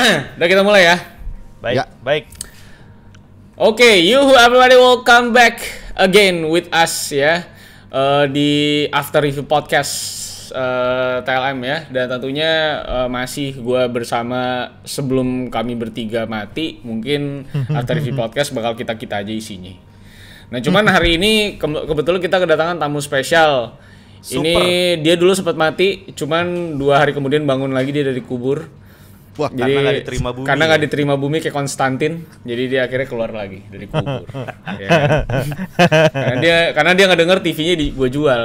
Udah kita mulai ya. Baik, ya. baik. Oke, okay, yuhu everybody welcome back again with us ya. Uh, di After Review Podcast uh, eh, TLM ya. Dan tentunya uh, masih gue bersama sebelum kami bertiga mati, mungkin After Review Podcast bakal kita-kita aja isinya. Nah, cuman hari ini ke kebetulan kita kedatangan tamu spesial. Super. Ini dia dulu sempat mati, cuman dua hari kemudian bangun lagi dia dari kubur. Wah, jadi, karena nggak diterima bumi. Karena nggak ya. diterima bumi kayak Konstantin, jadi dia akhirnya keluar lagi dari kubur. Iya kan? Karena dia karena dia nggak dengar TV-nya di gua jual.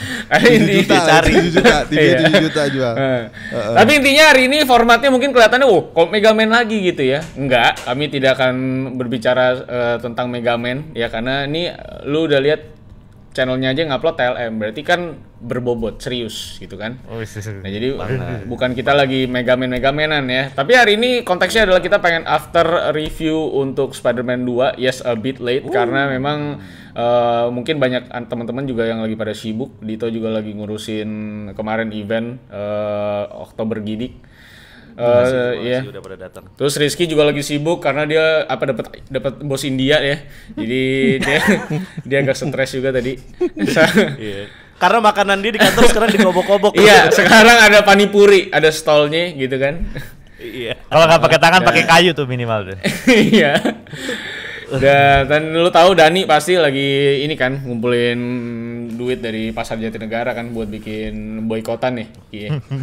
Ini juta, dicari. juta, TV iya. juta jual. Uh. Uh. Tapi intinya hari ini formatnya mungkin kelihatannya oh, kok Mega Man lagi gitu ya. Enggak, kami tidak akan berbicara uh, tentang Mega Man ya karena ini lu udah lihat channelnya aja ngupload TLM berarti kan berbobot serius gitu kan oh, iya, iya. nah jadi Mana? bukan kita lagi megamen megamenan ya tapi hari ini konteksnya adalah kita pengen after review untuk Spider-Man 2 yes a bit late uh. karena memang uh, mungkin banyak teman-teman juga yang lagi pada sibuk Dito juga lagi ngurusin kemarin event uh, Oktober Gidik Uh, iya. udah pada datang. Terus Rizky juga lagi sibuk karena dia apa dapat dapat bos India ya. Jadi dia dia agak stres juga tadi. iya. Karena makanan dia di kantor sekarang dikobok-kobok. iya, sekarang ada panipuri, ada stolnya gitu kan. Iya. Kalau nggak pakai tangan, pakai kayu tuh minimal deh. Iya. Dan, dan lu tahu Dani pasti lagi ini kan ngumpulin duit dari pasar Jatinegara kan buat bikin boykotan nih.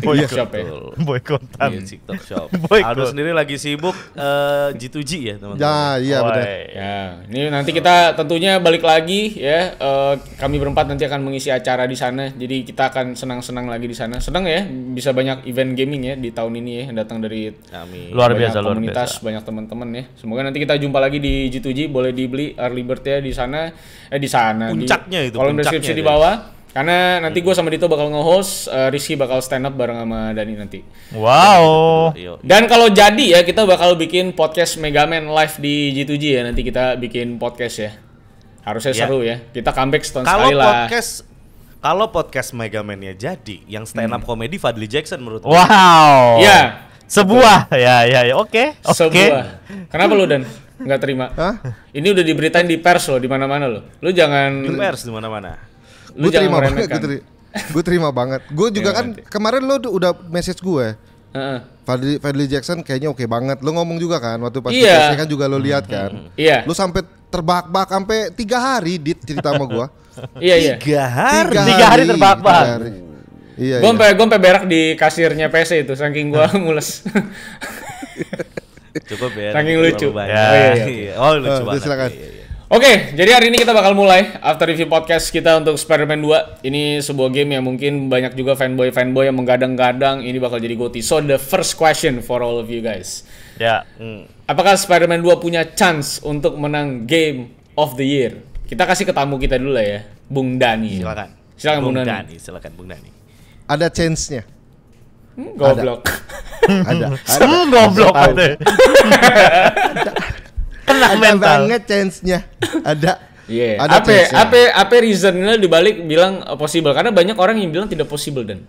Oh, iya. TikTok shop ya. Boykotan. Iya, TikTok shop. Aldo sendiri lagi sibuk uh, eh, G2G ya, teman-teman. Ya, iya oh, benar. Ya, ini nanti kita tentunya balik lagi ya. Uh, kami berempat nanti akan mengisi acara di sana. Jadi kita akan senang-senang lagi di sana. Senang ya bisa banyak event gaming ya di tahun ini ya yang datang dari Amin. Luar biasa, luar biasa. komunitas, banyak teman-teman ya. Semoga nanti kita jumpa lagi di G2G biji boleh dibeli early bird ya di sana eh di sana puncaknya di, itu kolom deskripsi ya, di bawah Karena nanti gue sama Dito bakal nge-host, uh, Rizky bakal stand up bareng sama Dani nanti. Wow. Dan kalau jadi ya kita bakal bikin podcast Megaman live di G2G ya. Nanti kita bikin podcast ya. Harusnya yeah. seru ya. Kita comeback setahun sekali podcast, lah. Kalau podcast kalau podcast Megaman ya jadi, yang stand up hmm. Fadli Jackson menurut Wow. Iya. Sebuah. Ya ya ya. Oke. Okay. Oke. Okay. Sebuah. Kenapa lu Dan? nggak terima. Hah? Ini udah diberitain di pers loh, di mana-mana loh. Lu jangan di pers di mana-mana. Lu gua jangan terima gue terima, gue terima banget. Gue juga iya, kan kemarin lo udah message gue. Ya? Uh-uh. Fadli, Fadli Jackson kayaknya oke okay banget. Lo ngomong juga kan waktu pas yeah. kan juga lo lihat hmm. kan. Hmm. Iya. Lo sampai terbak-bak sampai tiga hari dit cerita sama gue. Iya iya. Tiga hari. Tiga hari, tiga hari terbak-bak. Iya. Gue iya. sampai berak di kasirnya PC e itu saking gue mules. Cukup ya. Saking lucu. Ya. Oh, iya, iya. oh lucu ah, banget. Iya, iya, iya. Oke, jadi hari ini kita bakal mulai after review podcast kita untuk Spider-Man 2. Ini sebuah game yang mungkin banyak juga fanboy-fanboy yang menggadang-gadang ini bakal jadi goti. So the first question for all of you guys. Ya. Yeah. Mm. Apakah Spider-Man 2 punya chance untuk menang Game of the Year? Kita kasih ke tamu kita dulu lah ya, Bung Dani. Silakan. Silakan Bung, Bung Dani. Dani. Silakan Bung Dani. Ada chance-nya. Hmm, goblok. Ada. ada. Semua goblok ada. Kena mental. banget chance-nya. Ada. Iya. Yeah. Apa apa apa reasonnya dibalik bilang uh, possible karena banyak orang yang bilang tidak possible dan.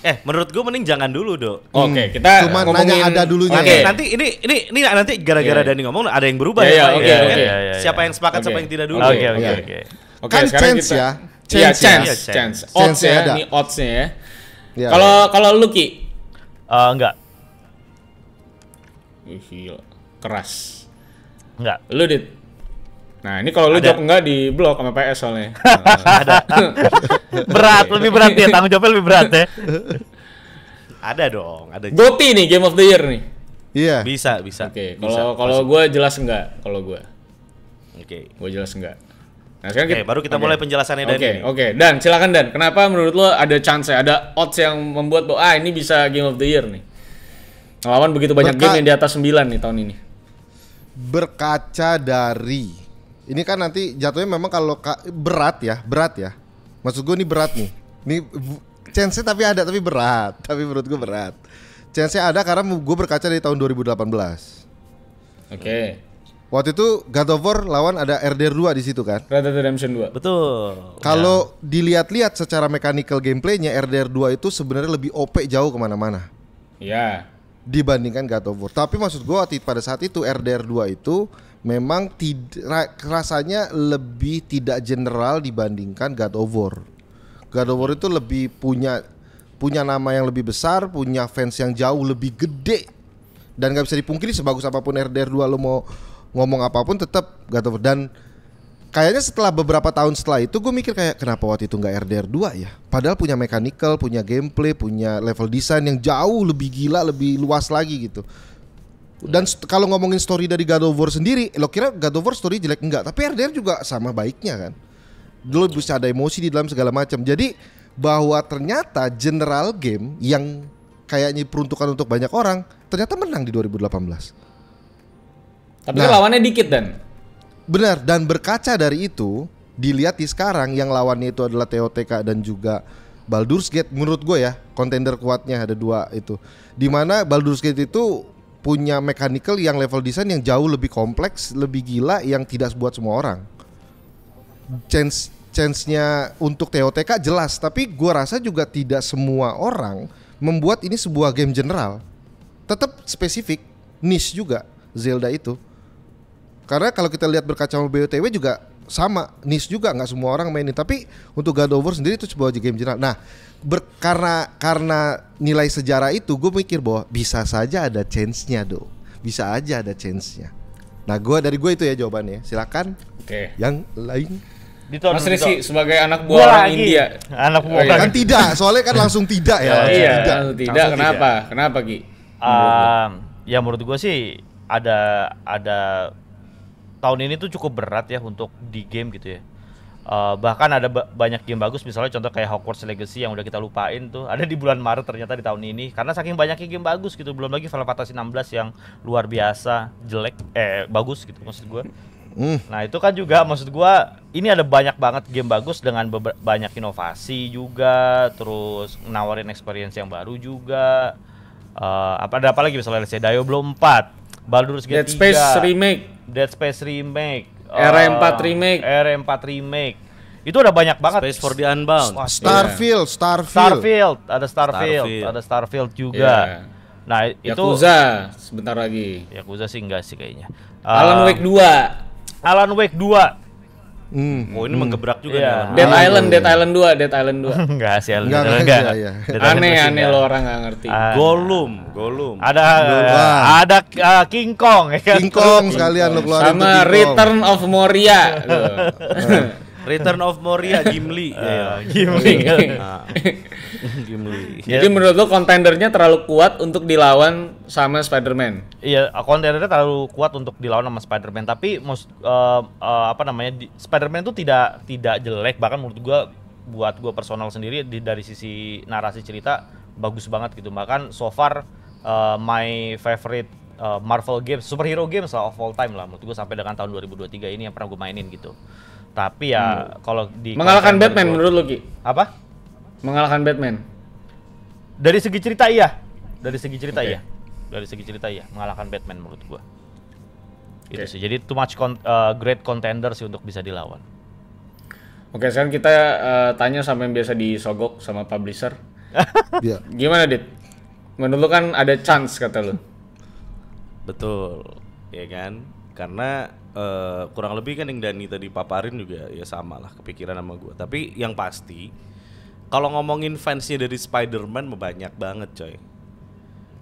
Eh, menurut gue mending jangan dulu, Dok. Oke, okay, hmm. kita cuma ngomongin... nanya ada dulunya. Oke, okay. Ya. nanti ini ini ini nanti gara-gara yeah. Dani ngomong ada yang berubah yeah, iya, ya, iya, ya. Oke, kan? yeah, oke. Iya, siapa yang sepakat, okay. siapa yang tidak dulu. Oke, oke, oke. Oke, kan chance kita... ya. Chance, yeah, chance, Chance, chance. chance. Odds ya, chance. ini odds-nya ya. Kalau kalau Lucky Uh, enggak. Wih, Keras. Enggak. Lu, Dit? Nah, ini kalau lu jawab enggak di blok sama PS soalnya. Ada. berat, iya. lebih berat ya. Tanggung jawabnya lebih berat ya. ada dong, ada. Goti nih Game of the Year nih. Iya. Yeah. Bisa, bisa. Oke, okay. kalau kalau gue jelas enggak kalau gue. Oke. Okay. Gue jelas enggak. Nah, sekarang okay, kita, baru kita okay. mulai penjelasannya Dan. Oke, oke. Okay. Dan silakan Dan, kenapa menurut lo ada chance, ya, ada odds yang membuat bahwa ah ini bisa game of the year nih? Lawan begitu banyak Berka game yang di atas 9 nih tahun ini. Berkaca dari ini kan nanti jatuhnya memang kalau ka berat ya, berat ya. Maksud gue ini berat nih. Ini chance tapi ada tapi berat, tapi menurut gue berat. Chance ada karena gue berkaca dari tahun 2018. Oke. Okay Waktu itu God of War lawan ada RDR 2 di situ kan? Red Dead Redemption 2. Betul. Kalau ya. dilihat-lihat secara mechanical gameplaynya RDR 2 itu sebenarnya lebih OP jauh kemana-mana. Iya. Dibandingkan God of War. Tapi maksud gua pada saat itu RDR 2 itu memang tidak rasanya lebih tidak general dibandingkan God of War. God of War itu lebih punya punya nama yang lebih besar, punya fans yang jauh lebih gede dan nggak bisa dipungkiri sebagus apapun RDR 2 lo mau ngomong apapun tetap Gatot dan kayaknya setelah beberapa tahun setelah itu gue mikir kayak kenapa waktu itu nggak RDR 2 ya padahal punya mechanical punya gameplay punya level desain yang jauh lebih gila lebih luas lagi gitu dan kalau ngomongin story dari God of War sendiri, lo kira God of War story jelek enggak, tapi RDR juga sama baiknya kan. Lo bisa ada emosi di dalam segala macam. Jadi bahwa ternyata general game yang kayaknya peruntukan untuk banyak orang ternyata menang di 2018. Tapi nah, lawannya dikit dan. Benar dan berkaca dari itu dilihat di sekarang yang lawannya itu adalah TOTK dan juga Baldur's Gate menurut gue ya kontender kuatnya ada dua itu. Dimana Baldur's Gate itu punya mechanical yang level desain yang jauh lebih kompleks, lebih gila yang tidak buat semua orang. Chance chance-nya untuk TOTK jelas, tapi gue rasa juga tidak semua orang membuat ini sebuah game general. Tetap spesifik, niche juga Zelda itu. Karena kalau kita lihat berkaca BOTW juga sama nis juga nggak semua orang mainin tapi untuk God of War sendiri itu sebuah game general nah ber, karena karena nilai sejarah itu gue mikir bahwa bisa saja ada chance nya do bisa aja ada chance nya nah gue dari gue itu ya jawabannya silakan oke okay. yang lain Dito, Mas Rizky sebagai anak buah orang lagi. India anak buah oh, iya. kan tidak soalnya kan langsung tidak ya iya, langsung iya, tidak langsung tidak langsung kenapa tidak. kenapa Ki um, ya menurut gue sih ada ada tahun ini tuh cukup berat ya untuk di game gitu ya. Uh, bahkan ada ba banyak game bagus misalnya contoh kayak Hogwarts Legacy yang udah kita lupain tuh ada di bulan Maret ternyata di tahun ini karena saking banyaknya game bagus gitu belum lagi Final Fantasy 16 yang luar biasa jelek eh bagus gitu maksud gue mm. nah itu kan juga maksud gue ini ada banyak banget game bagus dengan banyak inovasi juga terus nawarin experience yang baru juga uh, apa ada apa lagi misalnya saya Dio belum 4 Baldur's Gate Dead 3, Space Remake, Dead Space Remake, RM4 uh, Remake, RM4 Remake. Itu udah banyak banget. Space for the Unbound. Starfield, yeah. Starfield. Starfield, ada Starfield, Starfield. ada Starfield juga. Yeah. Nah, itu Yakuza sebentar lagi. Yakuza sih enggak sih kayaknya. Alan ah. Wake 2. Alan Wake 2 Hmm. Oh ini hmm. menggebrak juga yeah. nih. Dead ah, Island, Dead Island 2, Dead Island 2. enggak sih, enggak, enggak. enggak. Aneh, aneh lo orang enggak ngerti. Uh, Gollum, Gollum. Ada Gollum. ada uh, King Kong ya kan? King Kong sekalian lo keluarin Sama Return of Moria. Return of Moria Gimli. Uh, Gimli. Gimli. Jadi yeah. menurut lo kontendernya terlalu kuat untuk dilawan sama Spider-Man. Iya, yeah, kontendernya terlalu kuat untuk dilawan sama Spider-Man, tapi most, uh, eh, uh, eh, apa namanya? Spider-Man itu tidak tidak jelek bahkan menurut gua buat gua personal sendiri di, dari sisi narasi cerita bagus banget gitu. Bahkan so far uh, my favorite Marvel games, superhero games of all time lah menurut gue sampai dengan tahun 2023 ini yang pernah gue mainin gitu. Tapi ya hmm. kalau di mengalahkan Batman gua, menurut lu Ki? Apa? Mengalahkan Batman. Dari segi cerita iya. Dari segi cerita okay. iya. Dari segi cerita iya mengalahkan Batman menurut gua. Okay. Itu sih. Jadi too much con uh, great contender sih untuk bisa dilawan. Oke, okay, sekarang kita uh, tanya sama yang biasa disogok sama publisher. Iya. Gimana, Dit? Menurut lu kan ada chance kata lu. Betul, ya kan? karena uh, kurang lebih kan yang Dani tadi paparin juga ya sama lah kepikiran sama gue tapi yang pasti kalau ngomongin fansnya dari Spider-Man banyak banget coy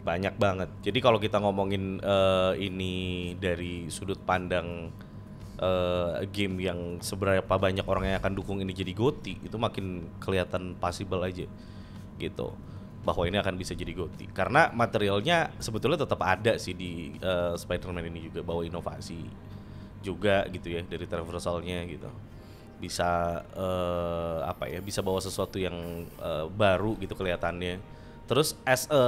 banyak banget jadi kalau kita ngomongin uh, ini dari sudut pandang uh, game yang seberapa banyak orang yang akan dukung ini jadi goti itu makin kelihatan possible aja gitu bahwa ini akan bisa jadi goti karena materialnya sebetulnya tetap ada sih di uh, Spider-Man ini juga bawa inovasi juga gitu ya dari traversalnya gitu bisa uh, apa ya bisa bawa sesuatu yang uh, baru gitu kelihatannya terus as a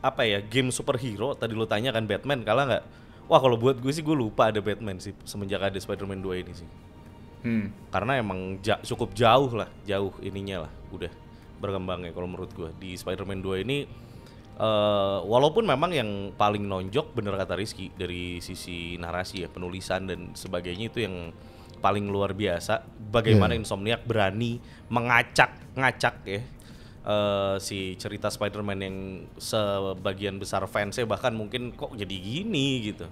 apa ya game superhero tadi lo tanya kan Batman kalah nggak wah kalau buat gue sih gue lupa ada Batman sih semenjak ada Spider-Man 2 ini sih hmm. karena emang ja cukup jauh lah jauh ininya lah udah berkembangnya kalau menurut gue di Spider-Man 2 ini uh, walaupun memang yang paling nonjok bener kata Rizky dari sisi narasi ya penulisan dan sebagainya itu yang paling luar biasa bagaimana yeah. Insomniac berani mengacak ngacak ya uh, si cerita Spider-Man yang sebagian besar fansnya bahkan mungkin kok jadi gini gitu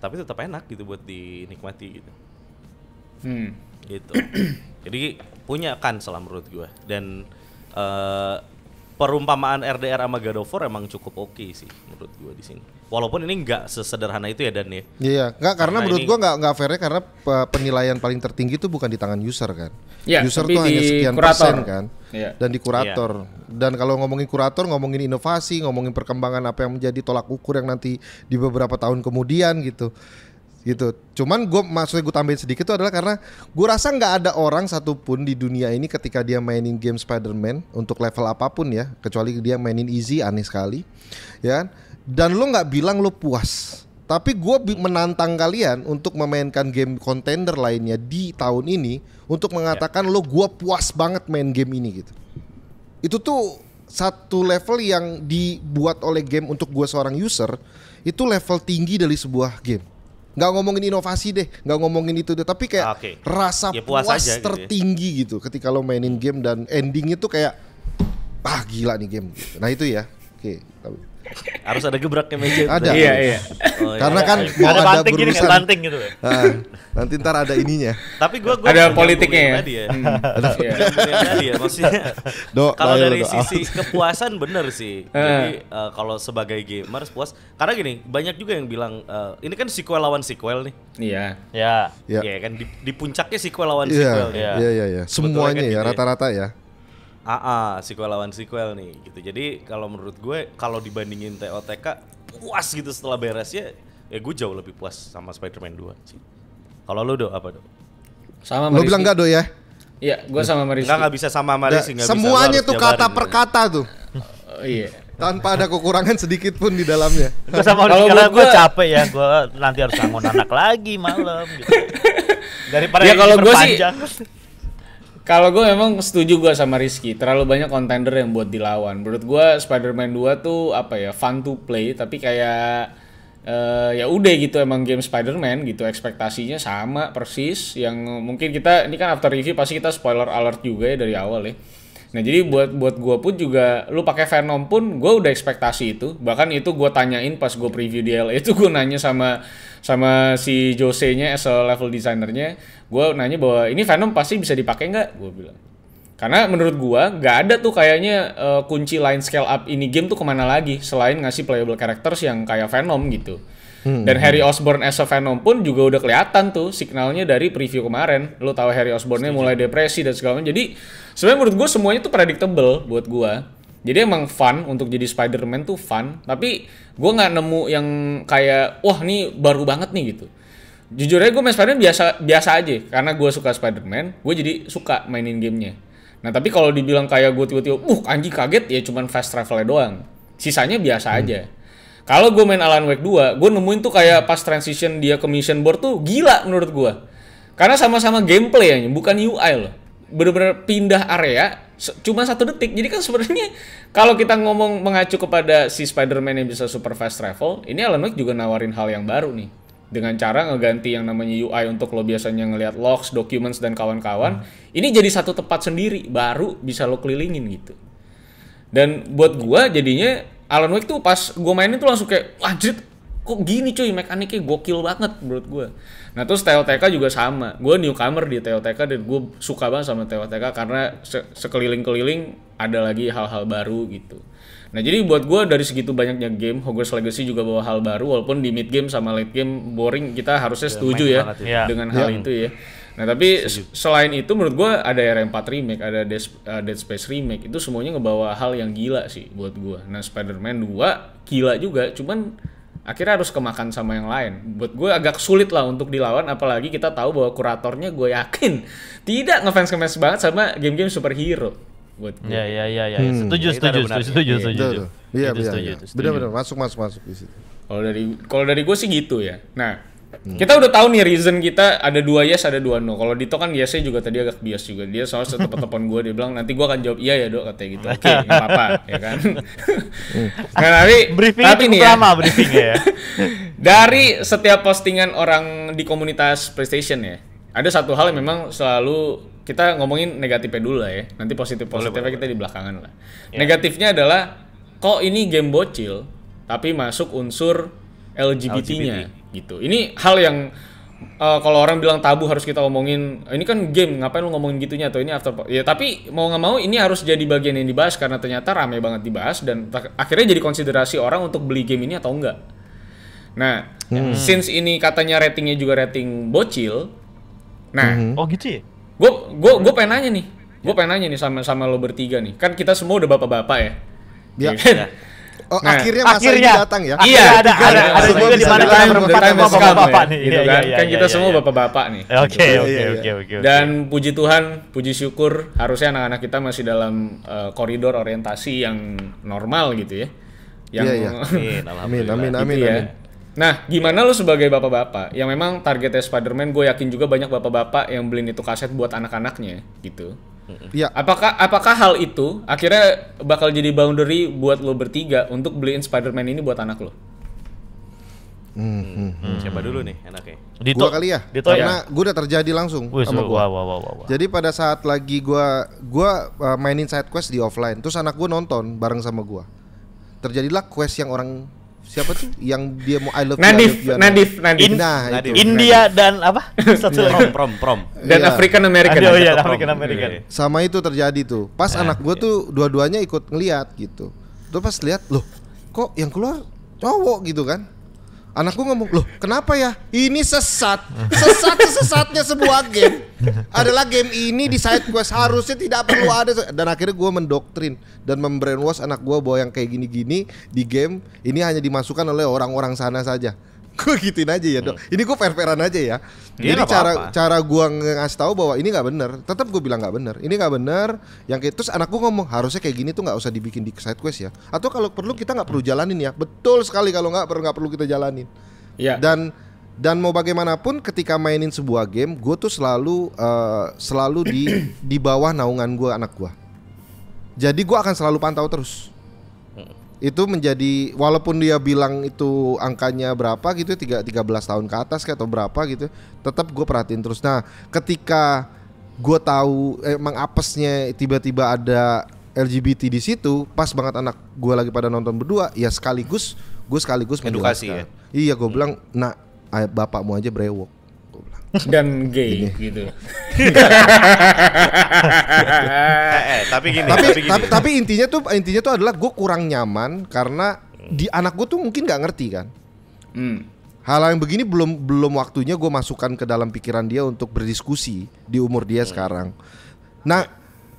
tapi tetap enak gitu buat dinikmati gitu hmm. gitu jadi punya kan selama menurut gue dan uh, perumpamaan RDR sama God of War emang cukup oke okay sih menurut gue di sini. Walaupun ini nggak sesederhana itu ya Dan ya. Iya, nggak karena, karena menurut gue nggak nggak fairnya karena penilaian paling tertinggi itu bukan di tangan user kan. Ya, user tuh hanya sekian kurator. persen kan. Ya. Dan di kurator. Ya. Dan kalau ngomongin kurator, ngomongin inovasi, ngomongin perkembangan apa yang menjadi tolak ukur yang nanti di beberapa tahun kemudian gitu gitu. Cuman gue maksudnya gue tambahin sedikit itu adalah karena gue rasa nggak ada orang satupun di dunia ini ketika dia mainin game Spider-Man untuk level apapun ya, kecuali dia mainin easy aneh sekali, ya. Kan? Dan lo nggak bilang lo puas. Tapi gue menantang kalian untuk memainkan game contender lainnya di tahun ini untuk ya. mengatakan ya. lo gue puas banget main game ini gitu. Itu tuh satu level yang dibuat oleh game untuk gue seorang user itu level tinggi dari sebuah game nggak ngomongin inovasi deh nggak ngomongin itu deh tapi kayak okay. rasa ya, puas, puas aja, gitu ya. tertinggi gitu, gitu ketika lo mainin game dan endingnya tuh kayak ah gila nih game nah itu ya oke okay. Harus ada gebraknya meja. Ada. Iya, iya. Oh, iya. Karena kan ada, mau ada, banting ada gini banting gitu. Nah, nanti ntar ada ininya. Tapi gua gua ada politiknya ya. Tadi ya. Hmm. Ada ya maksudnya. kalau dari do, sisi kepuasan bener sih. Eh. Jadi uh, kalau sebagai gamer puas karena gini, banyak juga yang bilang uh, ini kan sequel lawan sequel nih. Iya. Iya. Iya kan di, di puncaknya sequel lawan iya. sequel. Iya, iya, iya. Kan Semuanya ya, gitu ya rata-rata ya. AA ah, ah, sequel lawan sequel nih gitu. Jadi kalau menurut gue kalau dibandingin TOTK puas gitu setelah beres ya ya gue jauh lebih puas sama Spider-Man 2 sih. Kalau lu do apa do? Sama Lu bilang gak do ya? Iya, gue sama Marisi. Enggak bisa sama Marisi, enggak Semuanya tuh kata per kata tuh. oh, iya. Tanpa ada kekurangan sedikit pun di dalamnya. sama kalau gue, gua capek ya, gue nanti harus bangun anak lagi malam gitu. Daripada ya, kalau gue sih kalau gue memang setuju gue sama Rizky, terlalu banyak kontender yang buat dilawan. Menurut gue Spider-Man 2 tuh apa ya, fun to play tapi kayak uh, ya udah gitu emang game Spider-Man gitu ekspektasinya sama persis yang mungkin kita ini kan after review pasti kita spoiler alert juga ya dari awal ya Nah jadi buat buat gue pun juga lu pakai Venom pun gue udah ekspektasi itu bahkan itu gue tanyain pas gue preview di LA itu gue nanya sama sama si Jose nya as a level desainernya gue nanya bahwa ini Venom pasti bisa dipakai nggak gue bilang karena menurut gue nggak ada tuh kayaknya uh, kunci lain scale up ini game tuh kemana lagi selain ngasih playable characters yang kayak Venom gitu. Hmm. Dan hmm. Harry Osborn as a Venom pun juga udah kelihatan tuh signalnya dari preview kemarin. Lu tahu Harry Osbornnya mulai depresi dan segala macam. Jadi sebenarnya menurut gue semuanya tuh predictable buat gue. Jadi emang fun untuk jadi Spider-Man tuh fun. Tapi gue nggak nemu yang kayak wah nih baru banget nih gitu. Jujur aja gue main Spider-Man biasa biasa aja karena gue suka Spider-Man, gue jadi suka mainin gamenya. Nah tapi kalau dibilang kayak gue tiba-tiba, uh anjing kaget ya cuman fast travelnya doang. Sisanya biasa hmm. aja. Kalau gue main Alan Wake 2, gue nemuin tuh kayak pas transition dia ke mission board tuh gila menurut gue. Karena sama-sama gameplay ya, bukan UI loh. Bener-bener pindah area, cuma satu detik. Jadi kan sebenarnya kalau kita ngomong mengacu kepada si Spider-Man yang bisa super fast travel, ini Alan Wake juga nawarin hal yang baru nih. Dengan cara ngeganti yang namanya UI untuk lo biasanya ngelihat logs, documents, dan kawan-kawan. Hmm. Ini jadi satu tempat sendiri, baru bisa lo kelilingin gitu. Dan buat gua jadinya Alan Wake tuh pas gue mainin tuh langsung kayak wajib kok gini cuy mekaniknya gokil banget menurut gue nah terus TOTK juga sama gue newcomer di TOTK dan gue suka banget sama TOTK karena se sekeliling-keliling ada lagi hal-hal baru gitu nah jadi buat gue dari segitu banyaknya game Hogwarts Legacy juga bawa hal baru walaupun di mid game sama late game boring kita harusnya iya, setuju ya, ya dengan hal iya. itu ya Nah tapi Sejuk. selain itu menurut gue ada RM4 remake, ada Dead, uh, Dead Space remake itu semuanya ngebawa hal yang gila sih buat gue. Nah Spider-Man 2 gila juga, cuman akhirnya harus kemakan sama yang lain. Buat gue agak sulit lah untuk dilawan, apalagi kita tahu bahwa kuratornya gue yakin tidak ngefans ngefans banget sama game-game superhero. Buat gue. Ya ya ya ya, hmm. setuju, ya, setuju, setuju, setuju, iya, setuju, iya, iya, setuju, setuju, setuju, benar-benar masuk masuk masuk di situ. Kalau dari kalau dari gue sih gitu ya. Nah Hmm. Kita udah tahu nih reason kita ada dua yes, ada dua no. Kalau Dito kan yesnya juga tadi agak bias juga. Dia soalnya telepon telepon gue dia bilang nanti gue akan jawab iya ya dok katanya gitu. Oke, okay, nggak apa-apa ya kan. Hmm. nah, tapi briefing tapi nih ya. briefingnya ya. Dari setiap postingan orang di komunitas PlayStation ya, ada satu hal yang memang selalu kita ngomongin negatifnya dulu lah ya. Nanti positif positifnya kita di belakangan lah. Ya. Negatifnya adalah kok ini game bocil tapi masuk unsur LGBT-nya. LGBT gitu ini hal yang uh, kalau orang bilang tabu harus kita omongin eh, ini kan game ngapain lu ngomongin gitunya atau ini after ya tapi mau nggak mau ini harus jadi bagian yang dibahas karena ternyata rame banget dibahas dan akhirnya jadi konsiderasi orang untuk beli game ini atau enggak nah hmm. since ini katanya ratingnya juga rating bocil nah hmm. oh gitu ya gue gue gue pengen nanya nih gue pengen nanya nih sama sama lo bertiga nih kan kita semua udah bapak-bapak ya, ya. Gitu kan? ya. Oh, nah, akhirnya masa akhirnya, ini datang ya. Iya, ada ada ada juga di mana kita berempat sama bapak-bapak nih. Gitu iya, kan. Iya, kan iya, kita semua bapak-bapak nih. Oke, oke, oke, oke. Dan puji Tuhan, puji syukur harusnya anak-anak kita masih dalam eh, koridor orientasi yang normal gitu ya. Yang gitu Amin, amin, gitu amin, ya. amin. Nah, gimana lu sebagai bapak-bapak yang memang targetnya Spider-Man gue yakin juga banyak bapak-bapak yang beliin itu kaset buat anak-anaknya gitu. Ya. Apakah apakah hal itu akhirnya bakal jadi boundary buat lo bertiga untuk beliin Spider-Man ini buat anak lo? Mm-hmm. Hmm, hmm, Siapa dulu nih enaknya? Dito. Gua kali ya. Dito ya? karena ya? gue udah terjadi langsung Wih, sama gua. Wah, wah, wah, wah. Jadi pada saat lagi gua gua uh, mainin side quest di offline, terus anak gue nonton bareng sama gua, Terjadilah quest yang orang siapa tuh yang dia mau I love Nadif, you, Nadif, you, Nadif, Nadif. nah, Nadif. India dan apa? Satu lagi. Prom, prom, prom. Dan yeah. African American. Aduh, ya, iya, African American. Yeah. Iya. Sama itu terjadi tuh. Pas nah, anak gue yeah. tuh dua-duanya ikut ngeliat gitu. Tuh pas lihat, loh, kok yang keluar cowok gitu kan? Anak Anakku ngomong, loh kenapa ya? Ini sesat. Sesat sesatnya sebuah game. Adalah game ini di side quest harusnya tidak perlu ada. Dan akhirnya gue mendoktrin dan membrainwash anak gue bahwa yang kayak gini-gini di game ini hanya dimasukkan oleh orang-orang sana saja gue gituin aja ya dok. Hmm. Ini gue fair-fairan aja ya. Ini iya, Jadi cara apa -apa. cara gue ngasih tahu bahwa ini nggak bener. Tetap gue bilang nggak bener. Ini nggak bener. Yang kayak terus anak gue ngomong harusnya kayak gini tuh nggak usah dibikin di side quest ya. Atau kalau perlu kita nggak perlu jalanin ya. Betul sekali kalau nggak perlu nggak perlu kita jalanin. Iya. Dan dan mau bagaimanapun ketika mainin sebuah game, gue tuh selalu uh, selalu di di bawah naungan gue anak gue. Jadi gue akan selalu pantau terus itu menjadi walaupun dia bilang itu angkanya berapa gitu tiga tiga belas tahun ke atas kayak atau berapa gitu tetap gue perhatiin terus nah ketika gue tahu emang apesnya tiba-tiba ada LGBT di situ pas banget anak gue lagi pada nonton berdua ya sekaligus gue sekaligus edukasi ya iya gue hmm. bilang nah bapakmu aja brewok dan gay gini. gitu. Eh, eh, tapi gini, tapi, tapi, gini. tapi tapi intinya tuh intinya tuh adalah gue kurang nyaman karena di anak gue tuh mungkin nggak ngerti kan. Hmm. Hal yang begini belum belum waktunya gue masukkan ke dalam pikiran dia untuk berdiskusi di umur dia hmm. sekarang. Nah,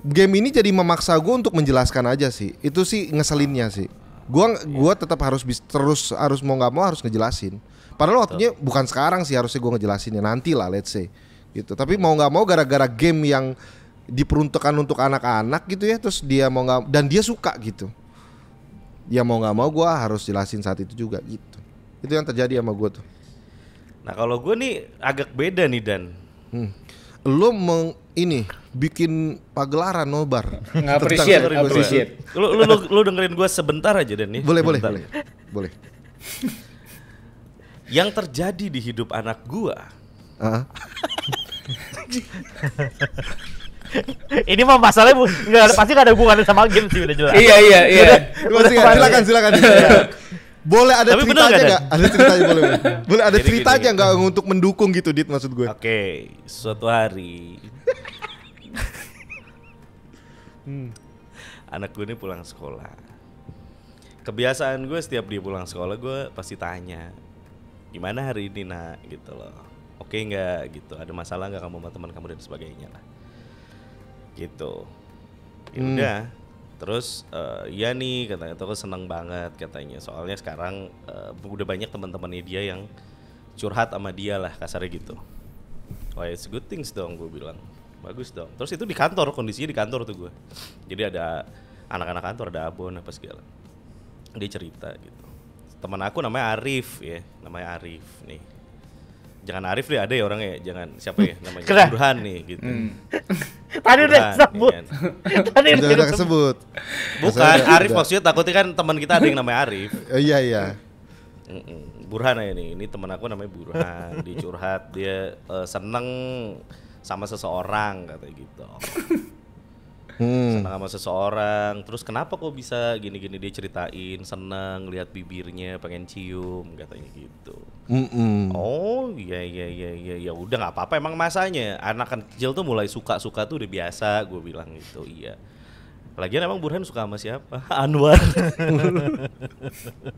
game ini jadi memaksa gue untuk menjelaskan aja sih. Itu sih ngeselinnya sih. Gue gua tetap harus bis, terus harus mau nggak mau harus ngejelasin Padahal waktunya Betul. bukan sekarang sih harusnya gue ngejelasinnya nanti lah let's say gitu. Tapi mau nggak mau gara-gara game yang diperuntukkan untuk anak-anak gitu ya terus dia mau nggak dan dia suka gitu ya mau nggak mau gue harus jelasin saat itu juga gitu itu yang terjadi sama gue tuh nah kalau gue nih agak beda nih dan hmm. lo meng ini bikin pagelaran nobar ngapresiasi appreciate lo gitu. lo dengerin gue sebentar aja dan nih boleh boleh boleh boleh yang terjadi di hidup anak gua. ini mah masalahnya bu, nggak ada, pasti nggak ada hubungannya sama game sih udah jelas. Iya iya iya. Udah, udah, silakan silakan. Iya. boleh ada Tapi ceritanya nggak? Ada ceritanya boleh. Boleh ada ceritanya nggak untuk mendukung gitu, Dit maksud gue. Oke, okay, suatu hari. hmm. Anak gue ini pulang sekolah. Kebiasaan gue setiap dia pulang sekolah gue pasti tanya, gimana hari ini nak gitu loh oke okay nggak gitu ada masalah nggak kamu sama teman kamu dan sebagainya lah gitu ya hmm. udah terus uh, ya nih katanya tuh seneng banget katanya soalnya sekarang uh, udah banyak teman-temannya dia yang curhat sama dia lah kasarnya gitu wah it's good things dong gue bilang bagus dong terus itu di kantor kondisinya di kantor tuh gue jadi ada anak-anak kantor ada abon apa segala dia cerita gitu teman aku namanya Arif ya namanya Arif nih jangan Arif deh ada ya orangnya ya. jangan siapa ya namanya Kera. Burhan nih gitu hmm. tadi udah sebut kan. Iya. tadi udah, sebut bukan Arif maksudnya takutnya kan teman kita ada yang namanya Arif oh, iya iya Burhan ya ini, ini teman aku namanya Burhan dicurhat curhat dia uh, seneng sama seseorang kata gitu hmm. senang sama seseorang terus kenapa kok bisa gini-gini dia ceritain senang lihat bibirnya pengen cium katanya gitu Mm-mm. oh iya iya iya iya ya udah nggak apa-apa emang masanya anak kan kecil tuh mulai suka-suka tuh udah biasa gue bilang gitu iya Lagian emang Burhan suka sama siapa? Anwar.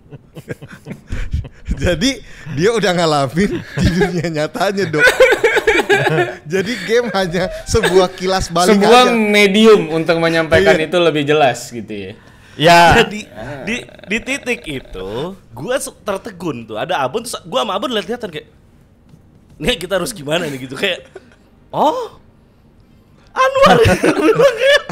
Jadi dia udah ngalamin di dunia nyatanya dok Jadi game hanya sebuah kilas balik Sebuah aja. medium untuk menyampaikan iya. itu lebih jelas gitu ya. Ya. Jadi ah. di di titik itu gua tertegun tuh. Ada Abun terus gua sama Abun lihat-lihatan kayak nih kita harus gimana nih gitu kayak oh Anwar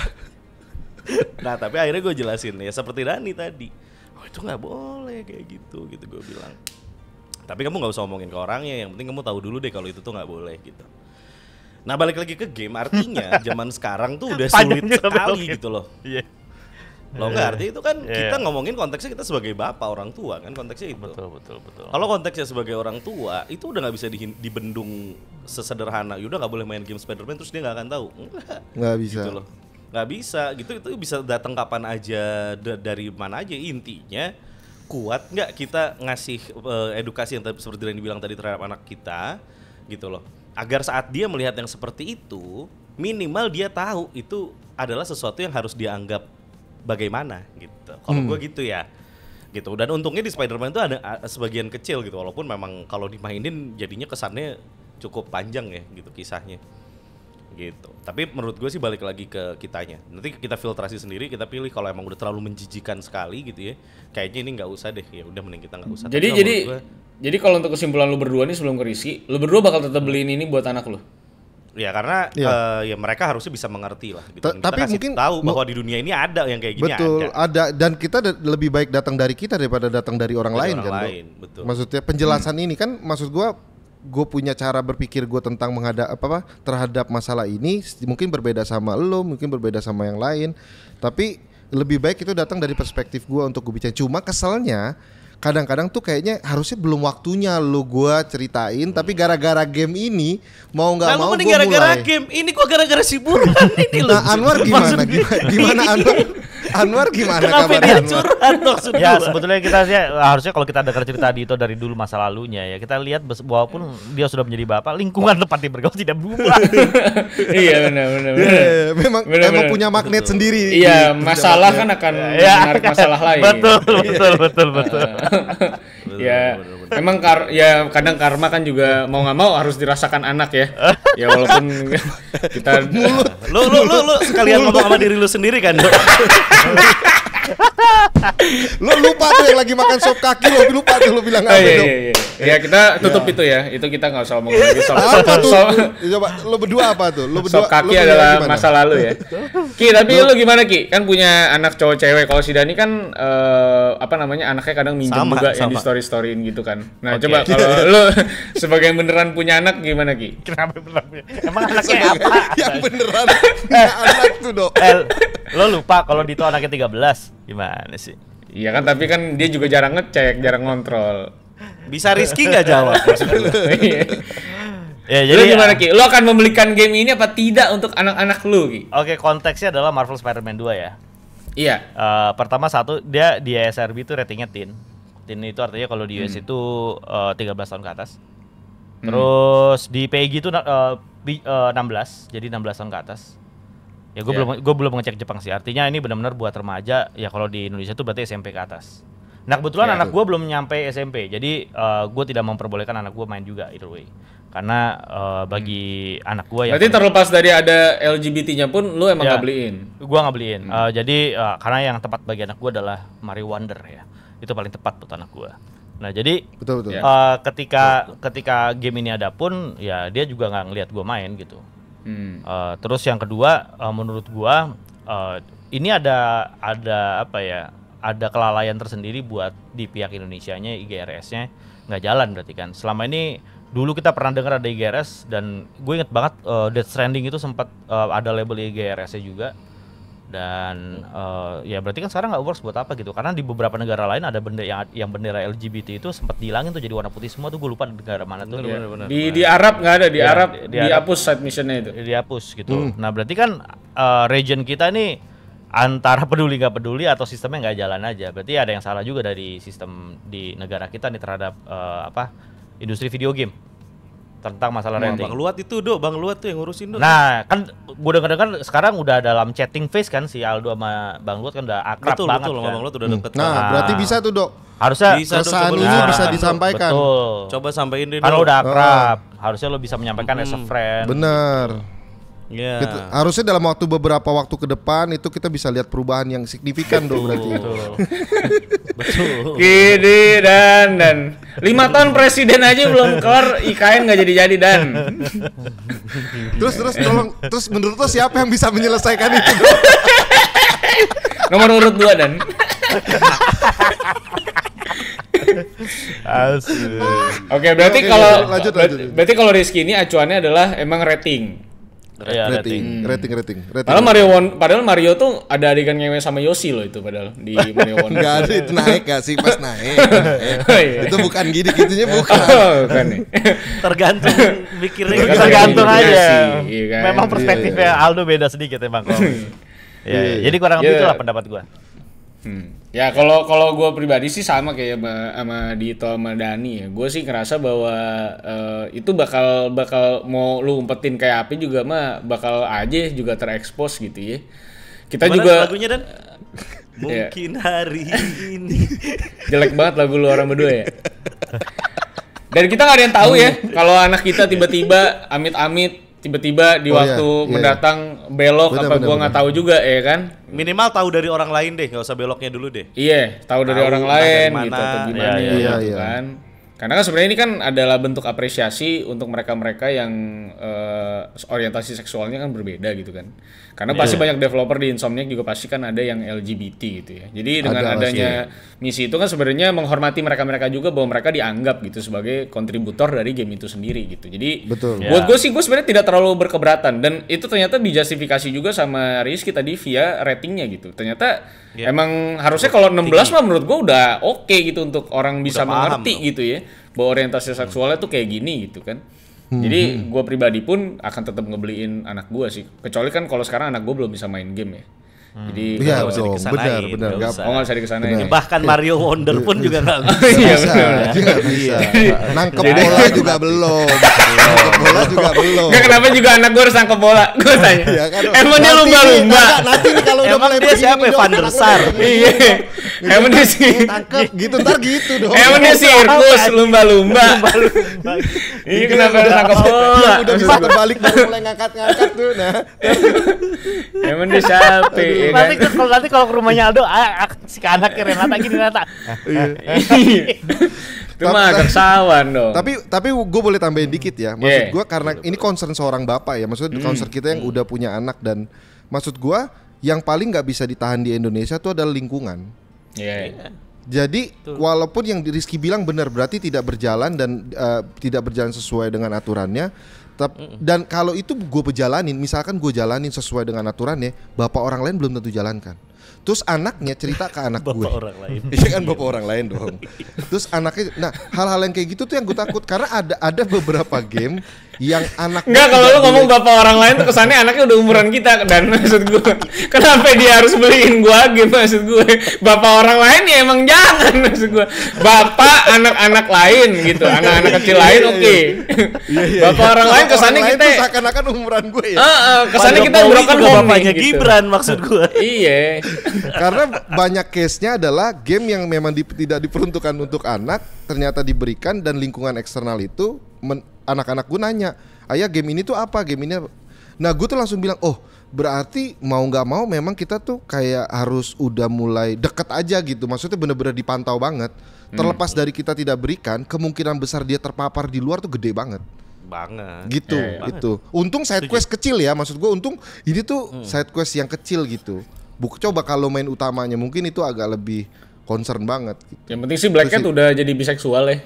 nah tapi akhirnya gue jelasin ya seperti Dani tadi oh itu nggak boleh kayak gitu gitu gue bilang tapi kamu nggak usah omongin ke orangnya, yang penting kamu tahu dulu deh kalau itu tuh nggak boleh gitu. Nah balik lagi ke game, artinya zaman sekarang tuh udah sulit sekali gitu loh. Iya. Yeah. Loh nggak arti itu kan yeah. kita ngomongin konteksnya kita sebagai bapak orang tua kan konteksnya itu. Betul betul betul. Kalau konteksnya sebagai orang tua itu udah nggak bisa di, dibendung sesederhana. yaudah nggak boleh main game spider terus dia nggak akan tahu. Nggak bisa. Gitu loh. Nggak bisa gitu itu bisa datang kapan aja dari mana aja intinya kuat nggak kita ngasih uh, edukasi yang seperti yang dibilang tadi terhadap anak kita gitu loh agar saat dia melihat yang seperti itu minimal dia tahu itu adalah sesuatu yang harus dianggap bagaimana gitu kalau hmm. gue gitu ya gitu dan untungnya di Spiderman itu ada sebagian kecil gitu walaupun memang kalau dimainin jadinya kesannya cukup panjang ya gitu kisahnya gitu. Tapi menurut gue sih balik lagi ke kitanya. Nanti kita filtrasi sendiri, kita pilih kalau emang udah terlalu menjijikan sekali gitu ya. Kayaknya ini nggak usah deh. Ya udah mending kita nggak usah. Jadi jadi gua, jadi kalau untuk kesimpulan lu berdua nih sebelum ke Rizky, lu berdua bakal tetap beliin ini buat anak lu. Ya karena ya. Uh, ya mereka harusnya bisa mengerti lah. Gitu. kita tapi mungkin tahu bahwa di dunia ini ada yang kayak gini. Betul, ada, ada dan kita da lebih baik datang dari kita daripada datang dari orang dari lain orang kan. Lain, betul. Maksudnya penjelasan hmm. ini kan maksud gue gue punya cara berpikir gue tentang menghadap apa, apa terhadap masalah ini mungkin berbeda sama lo mungkin berbeda sama yang lain tapi lebih baik itu datang dari perspektif gue untuk gue bicara cuma keselnya kadang-kadang tuh kayaknya harusnya belum waktunya lo gue ceritain hmm. tapi gara-gara game ini mau nggak nah, mau gue gara-gara game ini gue gara-gara si ini lo nah, Anwar gimana gimana, gimana Anwar Anwar gimana Kenapa kabar dia Anwar? curhat Ya sebetulnya kita ya, harusnya kalau kita dengar cerita itu dari dulu masa lalunya ya kita lihat walaupun dia sudah menjadi bapak lingkungan tempat dia bergaul tidak berubah. iya benar benar. ya, memang bener, emang bener. punya magnet betul. sendiri. Iya masalah kan akan ya, menarik masalah lain. Betul betul betul betul. Iya betul. Ya, betul, betul. emang kar ya kadang karma kan juga mau nggak mau harus dirasakan anak ya. ya walaupun kita Lu lu lu, lu sekalian ngomong sama diri lu sendiri kan, lo lupa tuh yang lagi makan sop kaki lo lupa tuh lo bilang apa oh, iya, iya, iya. ya kita tutup itu ya itu kita nggak usah ngomong lagi sop apa tuh sop, coba lo berdua apa tuh lo berdua sop kaki adalah gimana? masa lalu ya ki tapi lo. gimana ki kan punya anak cowok cewek kalau si Dani kan uh, apa namanya anaknya kadang minjem sama, juga ya sama. yang di story storyin gitu kan nah okay. coba kalau lo sebagai beneran punya anak gimana ki kenapa beneran punya emang anaknya apa yang beneran punya eh, anak tuh dok eh, lo lupa kalau di itu anaknya 13 Gimana sih? Iya kan, tapi kan dia juga jarang ngecek, jarang ngontrol. Bisa Rizky nggak jawab? Iya. ya, jadi ya. lu gimana Ki? Lo akan membelikan game ini apa tidak untuk anak-anak lu Ki? Oke, konteksnya adalah Marvel Spider-Man 2 ya. Iya. Uh, pertama satu dia di SRB itu ratingnya TIN. TIN itu artinya kalau di US hmm. itu uh, eh, 13 tahun ke atas. Hmm. Terus hmm. di PG itu eh, enam uh, 16, jadi 16 tahun ke atas. Ya gue yeah. belum gue belum ngecek Jepang sih. Artinya ini benar-benar buat remaja. Ya kalau di Indonesia tuh berarti SMP ke atas. Nah kebetulan yeah, anak gue belum nyampe SMP, jadi uh, eh, gue tidak memperbolehkan anak gue main juga either way. Karena uh, bagi hmm. anak gue ya. berarti terlepas dari ada LGBT-nya pun lu emang ya, gak beliin? Gue gak beliin. Hmm. Uh, jadi uh, karena yang tepat bagi anak gue adalah Mario Wonder ya, itu paling tepat buat anak gue. Nah jadi betul, betul. Uh, ketika betul. ketika game ini ada pun ya dia juga nggak ngelihat gue main gitu. Hmm. Uh, terus yang kedua uh, menurut gua uh, ini ada ada apa ya? Ada kelalaian tersendiri buat di pihak Indonesia-nya IGRS-nya nggak jalan berarti kan. Selama ini dulu kita pernah dengar ada IGRS dan gue inget banget uh, Death Stranding itu sempat uh, ada label IGRS-nya juga dan uh, ya berarti kan sekarang nggak works buat apa gitu karena di beberapa negara lain ada benda yang yang bendera LGBT itu sempat dihilangin tuh jadi warna putih semua tuh gue lupa negara mana tuh bener, ya. bener, di bener. di nah. Arab nggak ada di ya, Arab di, dihapus Arab, side missionnya itu dihapus gitu hmm. nah berarti kan uh, region kita ini antara peduli nggak peduli atau sistemnya nggak jalan aja berarti ada yang salah juga dari sistem di negara kita nih terhadap uh, apa industri video game tentang masalah nah, rating. Bang Luat itu, Dok. Bang Luat tuh yang ngurusin, do. Nah, kan gue denger kan sekarang udah dalam chatting face kan si Aldo sama Bang Luat kan udah akrab betul, banget. Betul, kan? Bang Luat udah deket. Hmm. Nah, kan. berarti bisa tuh, Dok. Harusnya bisa, keresahan ini nah, bisa disampaikan. Betul. Coba sampaikan deh, Kalau udah akrab, harusnya lo bisa menyampaikan hmm. as a hmm. friend. Bener. Yeah. Kita, harusnya dalam waktu beberapa waktu ke depan itu kita bisa lihat perubahan yang signifikan dong berarti. Betul. dan dan lima tahun presiden aja belum kelar IKN nggak jadi-jadi dan. terus terus tolong terus menurut lo siapa yang bisa menyelesaikan itu? Nomor urut dua dan. Oke, okay, berarti kalau lanjut, lanjut. berarti kalau Rizky ini acuannya adalah emang rating. Iya, rating. rating. Rating, hmm. rating, rating. Padahal Mario One, padahal Mario tuh ada adegan ngewe sama Yoshi loh itu padahal di Mario One. Enggak ada itu naik gak sih pas naik. naik. Oh, iya. itu bukan gini gitunya bukan. Oh, bukan Tergantung mikirnya tergantung aja. Iya, iya kan? Memang iya, perspektifnya Aldo beda sedikit emang. Iya, jadi kurang lebih itulah pendapat gua. Hmm. Ya kalau kalau gue pribadi sih sama kayak sama, sama Dito sama Dani ya. Gue sih ngerasa bahwa uh, itu bakal bakal mau lu umpetin kayak api juga mah bakal aja juga terekspos gitu ya. Kita juga lagunya dan ya. mungkin hari ini. Jelek banget lagu lu orang berdua ya. Dan kita nggak ada yang tahu ya hmm. kalau anak kita tiba-tiba amit-amit tiba-tiba di oh, iya. waktu iya, iya, mendatang iya. belok bener, apa gua nggak tahu juga ya kan minimal tahu dari orang lain deh nggak usah beloknya dulu deh iya tahu dari orang lain dari gitu mana, gitu atau gimana iya, iya, gitu iya. kan karena kan sebenarnya ini kan adalah bentuk apresiasi untuk mereka-mereka yang uh, orientasi seksualnya kan berbeda gitu kan. Karena iya. pasti yeah. banyak developer di Insomniac juga pasti kan ada yang LGBT gitu ya. Jadi dengan ada adanya misi itu kan sebenarnya menghormati mereka-mereka juga bahwa mereka dianggap gitu sebagai kontributor dari game itu sendiri gitu. Jadi Betul. Yeah. buat ya. gue sih gue sebenarnya tidak terlalu berkeberatan dan itu ternyata dijustifikasi juga sama Rizky tadi via ratingnya gitu. Ternyata yeah. emang harusnya kalau 16 mah menurut gue udah oke okay gitu untuk orang bisa mengerti gitu ya bahwa orientasi seksualnya tuh kayak gini gitu kan hmm. jadi hmm. gue pribadi pun akan tetap ngebeliin anak gue sih kecuali kan kalau sekarang anak gue belum bisa main game ya Hmm. Jadi ya, gak dong, benar, benar. Gak, usah. Oh, gak usah dikesana. Ya. Bahkan iya. Mario Wonder pun juga gak iya, iya, bisa. Iya, bisa. Nangkep bola juga belum. Nangkep bola juga belum. Gak kenapa juga anak gue harus nangkep bola. Gue tanya. Kan? Emang dia lumba-lumba. Nanti kalau udah mulai dia siapa ya, Van der Sar. Iya. Emang dia sih. Tangkap gitu ntar gitu dong. Emang dia sirkus lumba-lumba. lumba Ini iya, gitu kenapa tangkap bola? Udah iya. bisa terbalik baru mulai ngangkat-ngangkat tuh nah. Emang dia siapa ya Nanti kan? kalau nanti kalau ke rumahnya Aldo ah, ah, si keren Renata gini Renata. Iya. Itu mah kersawan dong. Tapi tapi gue boleh tambahin dikit ya. Maksud yeah. gue karena ini concern seorang bapak ya. Maksudnya hmm. concern kita yang hmm. udah punya anak dan maksud gue yang paling nggak bisa ditahan di Indonesia itu adalah lingkungan. Yeah. yeah. Iya. Jadi Tuh. walaupun yang Rizky bilang benar berarti tidak berjalan dan uh, tidak berjalan sesuai dengan aturannya. Tep, mm -mm. Dan kalau itu gue pejalanin, misalkan gue jalanin sesuai dengan aturannya, bapak orang lain belum tentu jalankan. Terus anaknya cerita ke anak bapak gue. orang lain. Iya kan bapak orang lain dong. Terus anaknya nah hal-hal yang kayak gitu tuh yang gue takut karena ada ada beberapa game yang anak Enggak kalau lu ngomong bapak orang lain tuh kesannya anaknya udah umuran kita dan maksud gue kenapa dia harus beliin gue game maksud gue bapak orang lain ya emang jangan maksud gue bapak anak-anak lain gitu anak-anak iya, kecil iya, lain iya. oke bapak orang lain kesannya kita seakan-akan umuran gue ya uh, uh, kesannya kita broken home bapaknya gitu. Gibran maksud gue iya Karena banyak case-nya adalah game yang memang di, tidak diperuntukkan untuk anak ternyata diberikan dan lingkungan eksternal itu anak-anak gue nanya, "Ayah, game ini tuh apa? Game ini Nah, gue tuh langsung bilang, "Oh, berarti mau nggak mau memang kita tuh kayak harus udah mulai deket aja gitu. Maksudnya bener-bener dipantau banget. Hmm. Terlepas hmm. dari kita tidak berikan, kemungkinan besar dia terpapar di luar tuh gede banget." banget. Gitu, eh, itu Banget. Untung side quest kecil ya, maksud gue untung ini tuh hmm. side quest yang kecil gitu. Buk coba kalau main utamanya mungkin itu agak lebih concern banget. Gitu. Yang penting sih Black Cat udah jadi biseksual ya.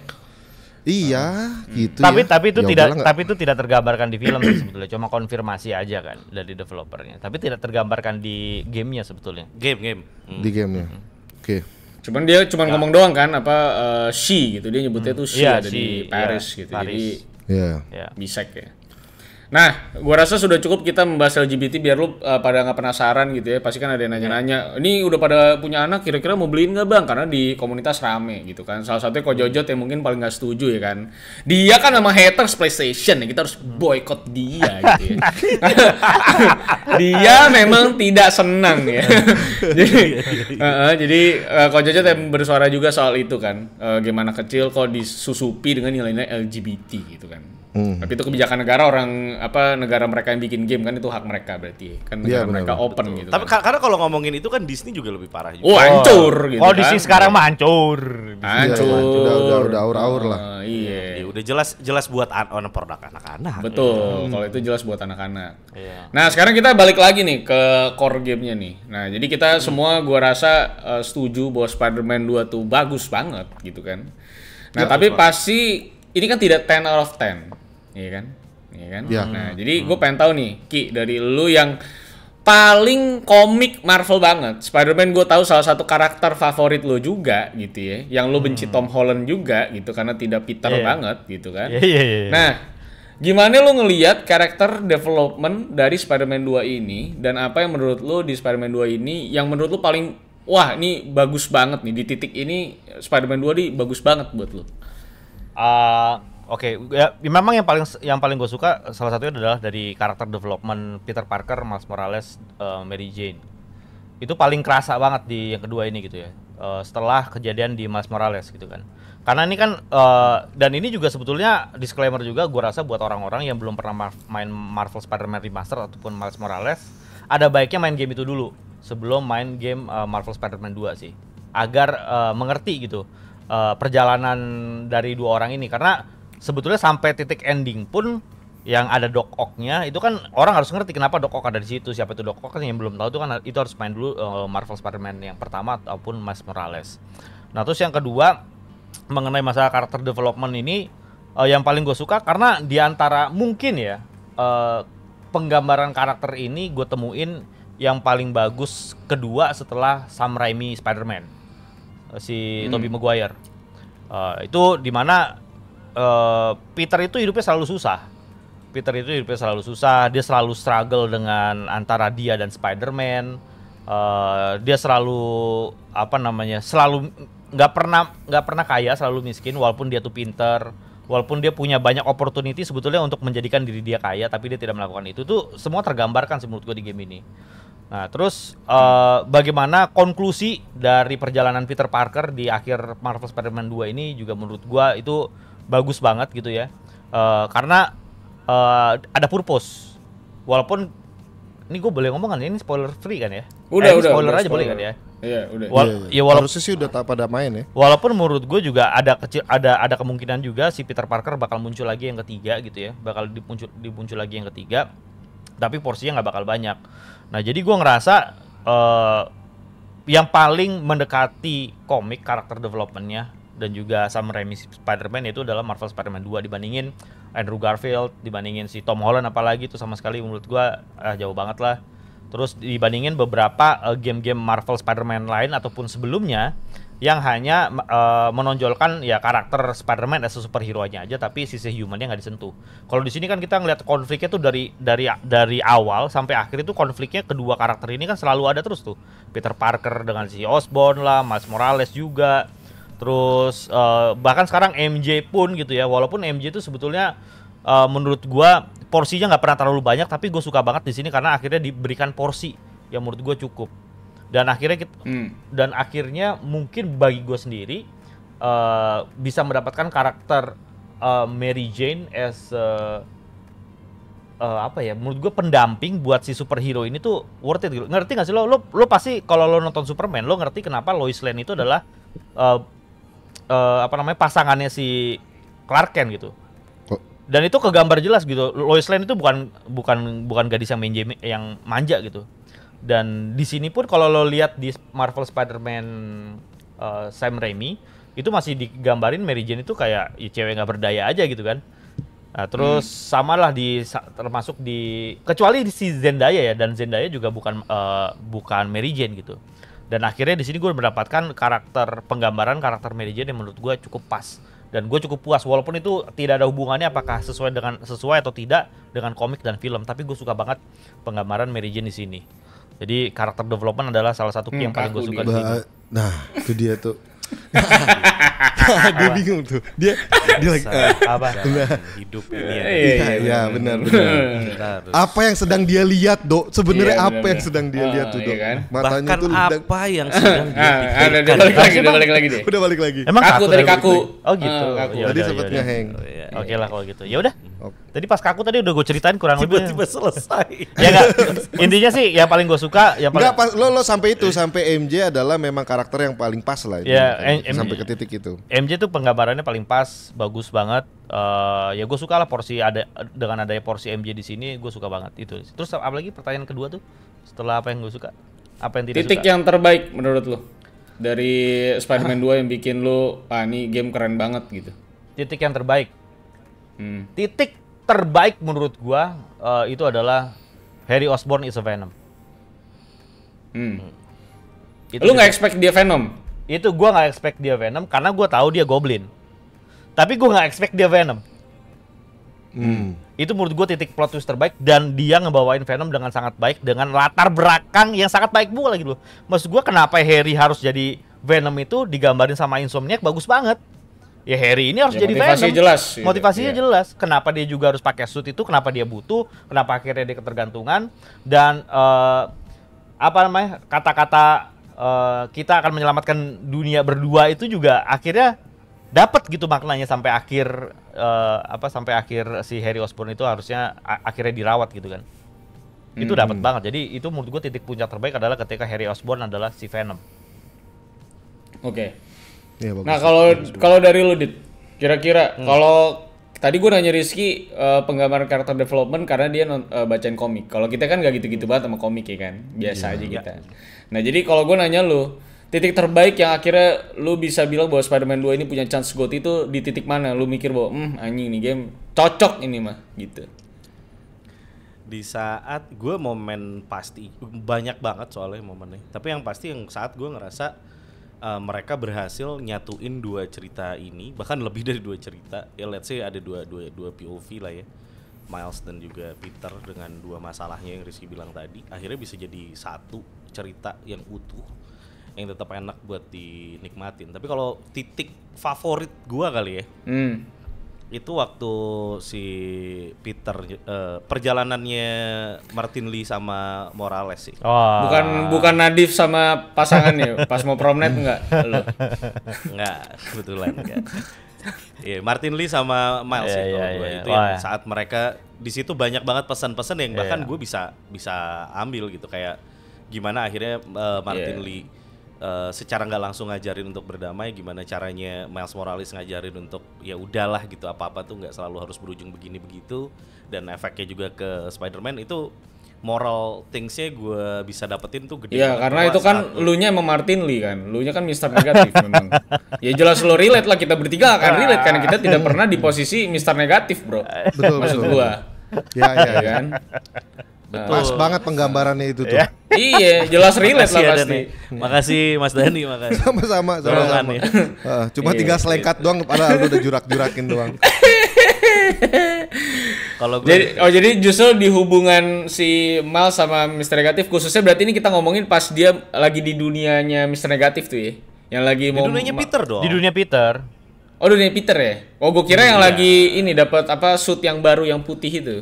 Iya, hmm. gitu. Tapi ya. tapi itu ya tidak tapi itu tidak tergambarkan di film sebetulnya, cuma konfirmasi aja kan dari developernya. Tapi tidak tergambarkan di gamenya sebetulnya. Game game. Hmm. Di gamenya. Hmm. Oke. Okay. Cuman dia cuma ya. ngomong doang kan apa uh, she gitu dia nyebutnya hmm. tuh she ya, ada she, di Paris ya, gitu. Paris. Jadi yeah. Iya. bisek ya. Nah, gua rasa sudah cukup kita membahas LGBT biar lu uh, pada nggak penasaran gitu ya. Pasti kan ada yang iya. nanya-nanya. Ini udah pada punya anak, kira-kira mau beliin nggak bang? Karena di komunitas rame gitu kan. Salah satunya kok Jojot yang mungkin paling nggak setuju ya kan. Dia kan sama haters PlayStation ya. Kita harus hmm. boykot dia gitu ya. dia memang tidak senang ya. jadi, uh, uh, jadi uh, eh, kok Jojot yang bersuara juga soal itu kan. Uh, gimana kecil kok disusupi dengan nilai-nilai LGBT gitu kan Hmm. Tapi itu kebijakan negara orang apa negara mereka yang bikin game kan itu hak mereka berarti kan iya, negara ya, mereka open betul. gitu. Tapi kan. karena kalau ngomongin itu kan Disney juga lebih parah juga. Oh, hancur oh. gitu. kan. Disney sekarang mah hancur. Iya, iya, hancur. Ya, udah udah udah aur-aur lah. Uh, iya. Ya, ya, udah jelas jelas buat anak oh, produk anak-anak. Betul. Hmm. Kalau itu jelas buat anak-anak. Iya. Nah, sekarang kita balik lagi nih ke core gamenya nih. Nah, jadi kita hmm. semua gua rasa uh, setuju bahwa Spider-Man 2 tuh bagus banget gitu kan. Nah, ya, tapi pasti ini kan tidak 10 out of ten, iya kan? Iya kan? Ya. Nah, hmm. jadi gue pengen tahu nih, Ki, dari lu yang paling komik Marvel banget. Spider-Man gue tahu salah satu karakter favorit lo juga gitu ya. Yang lo benci hmm. Tom Holland juga gitu karena tidak Peter yeah. banget gitu kan. Yeah, yeah, yeah, Nah, gimana lo ngeliat karakter development dari Spider-Man 2 ini dan apa yang menurut lo di Spider-Man 2 ini yang menurut lo paling wah ini bagus banget nih di titik ini Spider-Man 2 ini bagus banget buat lo. Uh, Oke, okay. Ya, ya, memang yang paling yang paling gue suka salah satunya adalah dari karakter development Peter Parker, Miles Morales, uh, Mary Jane. Itu paling kerasa banget di yang kedua ini gitu ya. Uh, setelah kejadian di Miles Morales gitu kan. Karena ini kan uh, dan ini juga sebetulnya disclaimer juga gue rasa buat orang-orang yang belum pernah mar main Marvel Spider-Man Remaster ataupun Miles Morales, ada baiknya main game itu dulu sebelum main game uh, Marvel Spider-Man 2 sih. Agar uh, mengerti gitu uh, perjalanan dari dua orang ini karena sebetulnya sampai titik ending pun yang ada Doc Ock-nya itu kan orang harus ngerti kenapa Doc Ock ada di situ siapa itu Doc Ock yang belum tahu itu kan itu harus main dulu uh, Marvel Spider-Man yang pertama ataupun Miles Morales. Nah terus yang kedua mengenai masalah karakter development ini uh, yang paling gue suka karena diantara mungkin ya uh, penggambaran karakter ini gue temuin yang paling bagus kedua setelah Sam Raimi Spider-Man Eh, si hmm. Tobey Maguire. Uh, itu dimana uh, eh, Peter itu hidupnya selalu susah. Peter itu hidupnya selalu susah. Dia selalu struggle dengan antara dia dan Spider-Man. Uh, dia selalu apa namanya? Selalu nggak pernah nggak pernah kaya, selalu miskin. Walaupun dia tuh pinter, walaupun dia punya banyak opportunity sebetulnya untuk menjadikan diri dia kaya, tapi dia tidak melakukan itu. Itu semua tergambarkan sih menurut gue di game ini. Nah, terus uh, bagaimana konklusi dari perjalanan Peter Parker di akhir Marvel Spider-Man 2 ini juga menurut gua itu bagus banget gitu ya. Uh, karena uh, ada purpose. Walaupun ini gue boleh ngomong kan ini spoiler free kan ya? Udah, eh, udah. Spoiler udah, aja spoiler. boleh kan ya? Iya, udah. Iya, iya, Ya, walaupun sih udah tak pada main ya. Walaupun menurut gue juga ada kecil ada ada kemungkinan juga si Peter Parker bakal muncul lagi yang ketiga gitu ya. Bakal dimuncul dipuncul lagi yang ketiga tapi porsinya nggak bakal banyak. Nah jadi gue ngerasa uh, yang paling mendekati komik karakter developmentnya dan juga sama Raimi Spider-Man itu adalah Marvel Spider-Man 2 dibandingin Andrew Garfield, dibandingin si Tom Holland apalagi itu sama sekali menurut gue, eh, jauh banget lah. Terus dibandingin beberapa eh, game-game uh, Marvel Spider-Man lain ataupun sebelumnya yang hanya uh, menonjolkan ya karakter Spider-Man atau superhero-nya aja tapi sisi humannya nggak disentuh. Kalau di sini kan kita ngeliat konfliknya tuh dari dari dari awal sampai akhir itu konfliknya kedua karakter ini kan selalu ada terus tuh. Peter Parker dengan si Osborn lah, Miles Morales juga. Terus uh, bahkan sekarang MJ pun gitu ya, walaupun MJ itu sebetulnya uh, menurut gua porsinya nggak pernah terlalu banyak tapi gue suka banget di sini karena akhirnya diberikan porsi yang menurut gue cukup dan akhirnya kita, hmm. dan akhirnya mungkin bagi gue sendiri uh, bisa mendapatkan karakter uh, Mary Jane as uh, uh, apa ya menurut gue pendamping buat si superhero ini tuh worth it gitu. ngerti gak sih lo lo, lo pasti kalau lo nonton Superman lo ngerti kenapa Lois Lane itu adalah uh, uh, apa namanya pasangannya si Clark Kent gitu dan itu kegambar jelas gitu Lois Lane itu bukan bukan bukan gadis yang yang manja gitu dan di sini pun kalau lo lihat di Marvel Spider-Man uh, Sam Raimi itu masih digambarin Mary Jane itu kayak ya, cewek nggak berdaya aja gitu kan. Nah, terus hmm. samalah di termasuk di kecuali di si Zendaya ya dan Zendaya juga bukan uh, bukan Mary Jane gitu. Dan akhirnya di sini gue mendapatkan karakter penggambaran karakter Mary Jane yang menurut gue cukup pas dan gue cukup puas walaupun itu tidak ada hubungannya apakah sesuai dengan sesuai atau tidak dengan komik dan film tapi gue suka banget penggambaran Mary Jane di sini. Jadi karakter development adalah salah satu key hmm, yang paling gue suka. Di situ. Nah, itu dia tuh. dia bingung tuh. Dia dia lagi uh, apa? Nah. hidup ini ya. Iya, iya, iya, iya benar benar. apa yang sedang dia lihat, Dok? Sebenarnya iya, apa yang sedang dia ah, lihat tuh, iya Dok? Kan? Matanya Bahkan tuh apa yang sedang dia lihat? Ah, udah balik lagi, udah balik lagi deh. Udah balik lagi. Emang kaku tadi ya? kaku. Oh gitu. Tadi sempat ngeheng. Oh, iya. Oke lah kalau gitu. Ya udah. Okay. Tadi pas kaku tadi udah gue ceritain kurang lebih. Tiba-tiba selesai. ya gak? Intinya sih yang paling gue suka yang paling Enggak pas lo lo sampai itu sampai MJ adalah memang karakter yang paling pas lah Ya, M sampai ke titik itu. MJ tuh penggambarannya paling pas, bagus banget. Uh, ya gue suka lah porsi ada dengan adanya porsi MJ di sini gue suka banget itu. Terus apalagi pertanyaan kedua tuh setelah apa yang gue suka? Apa yang tidak titik suka? yang terbaik menurut lo? Dari Spider-Man 2 yang bikin lo ah ini game keren banget gitu. Titik yang terbaik Hmm. Titik terbaik menurut gua uh, itu adalah Harry Osborn is a Venom. Hmm. hmm. Itu Lu nggak expect dia Venom? Itu gua nggak expect dia Venom karena gua tahu dia Goblin. Tapi gua nggak expect dia Venom. Hmm. Itu menurut gua titik plot twist terbaik dan dia ngebawain Venom dengan sangat baik dengan latar belakang yang sangat baik pula lagi dulu. Maksud Gua kenapa Harry harus jadi Venom itu digambarin sama Insomniac bagus banget ya Harry ini harus ya, jadi motivasi Venom. jelas. Iya. Motivasinya ya. jelas. Kenapa dia juga harus pakai suit itu? Kenapa dia butuh? Kenapa akhirnya dia ketergantungan? Dan uh, apa namanya kata-kata uh, kita akan menyelamatkan dunia berdua itu juga akhirnya dapat gitu maknanya sampai akhir uh, apa sampai akhir si Harry Osborn itu harusnya akhirnya dirawat gitu kan. Hmm. Itu dapat banget. Jadi itu menurut gue titik puncak terbaik adalah ketika Harry Osborn adalah si Venom. Oke. Okay. Ya, Nah kalau kalau dari lu dit, kira-kira hmm. kalau tadi gue nanya Rizky uh, penggambaran karakter development karena dia non, uh, bacain komik. Kalau kita kan gak gitu-gitu hmm. banget sama komik ya kan, biasa yeah. aja iya. kita. Nah jadi kalau gue nanya lu, titik terbaik yang akhirnya lu bisa bilang bahwa Spider-Man 2 ini punya chance GOT itu di titik mana? Lu mikir bahwa, hmm anjing ini game cocok ini mah, gitu. Di saat gue momen pasti, banyak banget soalnya momennya. Tapi yang pasti yang saat gue ngerasa uh, mereka berhasil nyatuin dua cerita ini bahkan lebih dari dua cerita ya let's say ada dua dua dua POV lah ya Miles dan juga Peter dengan dua masalahnya yang Rizky bilang tadi akhirnya bisa jadi satu cerita yang utuh yang tetap enak buat dinikmatin tapi kalau titik favorit gua kali ya hmm itu waktu si Peter uh, perjalanannya Martin Lee sama Morales sih. Oh. Bukan bukan Nadif sama pasangan pasangannya pas mau net enggak? enggak, kebetulan enggak. Iya, yeah, Martin Lee sama Miles yeah, sih yeah, Yeah. itu yang ya. saat mereka di situ banyak banget pesan-pesan yang iya, bahkan yeah. gue bisa bisa ambil gitu kayak gimana akhirnya uh, Martin yeah. Lee uh, secara nggak langsung ngajarin untuk berdamai gimana caranya Miles Morales ngajarin untuk ya udahlah gitu apa-apa tuh nggak selalu harus berujung begini begitu dan efeknya juga ke Spider-Man itu moral thingsnya gue bisa dapetin tuh gede. Iya karena itu kan lu nya emang Martin Lee kan, lu nya kan Mister Negatif memang. Ya jelas lo relate lah kita bertiga akan relate karena kita tidak pernah di posisi Mister Negatif bro. Betul Maksud betul. gua. ya ya, iya ya. kan. Betul. Pas banget penggambarannya itu tuh. iya, iya jelas relate lah pasti. Makasih Mas Dani, makasih. Sama-sama, sama-sama. Uh, cuma iya, tinggal selengkat iya. doang, padahal udah jurak-jurakin doang. Kalau jadi, oh jadi justru di hubungan si Mal sama mr Negatif khususnya berarti ini kita ngomongin pas dia lagi di dunianya mr Negatif tuh ya. Yang lagi mau Di dunianya Peter dong. Di dunia Peter. Oh, dunia Peter ya? Oh, gue kira hmm, yang iya. lagi ini dapat apa suit yang baru yang putih itu.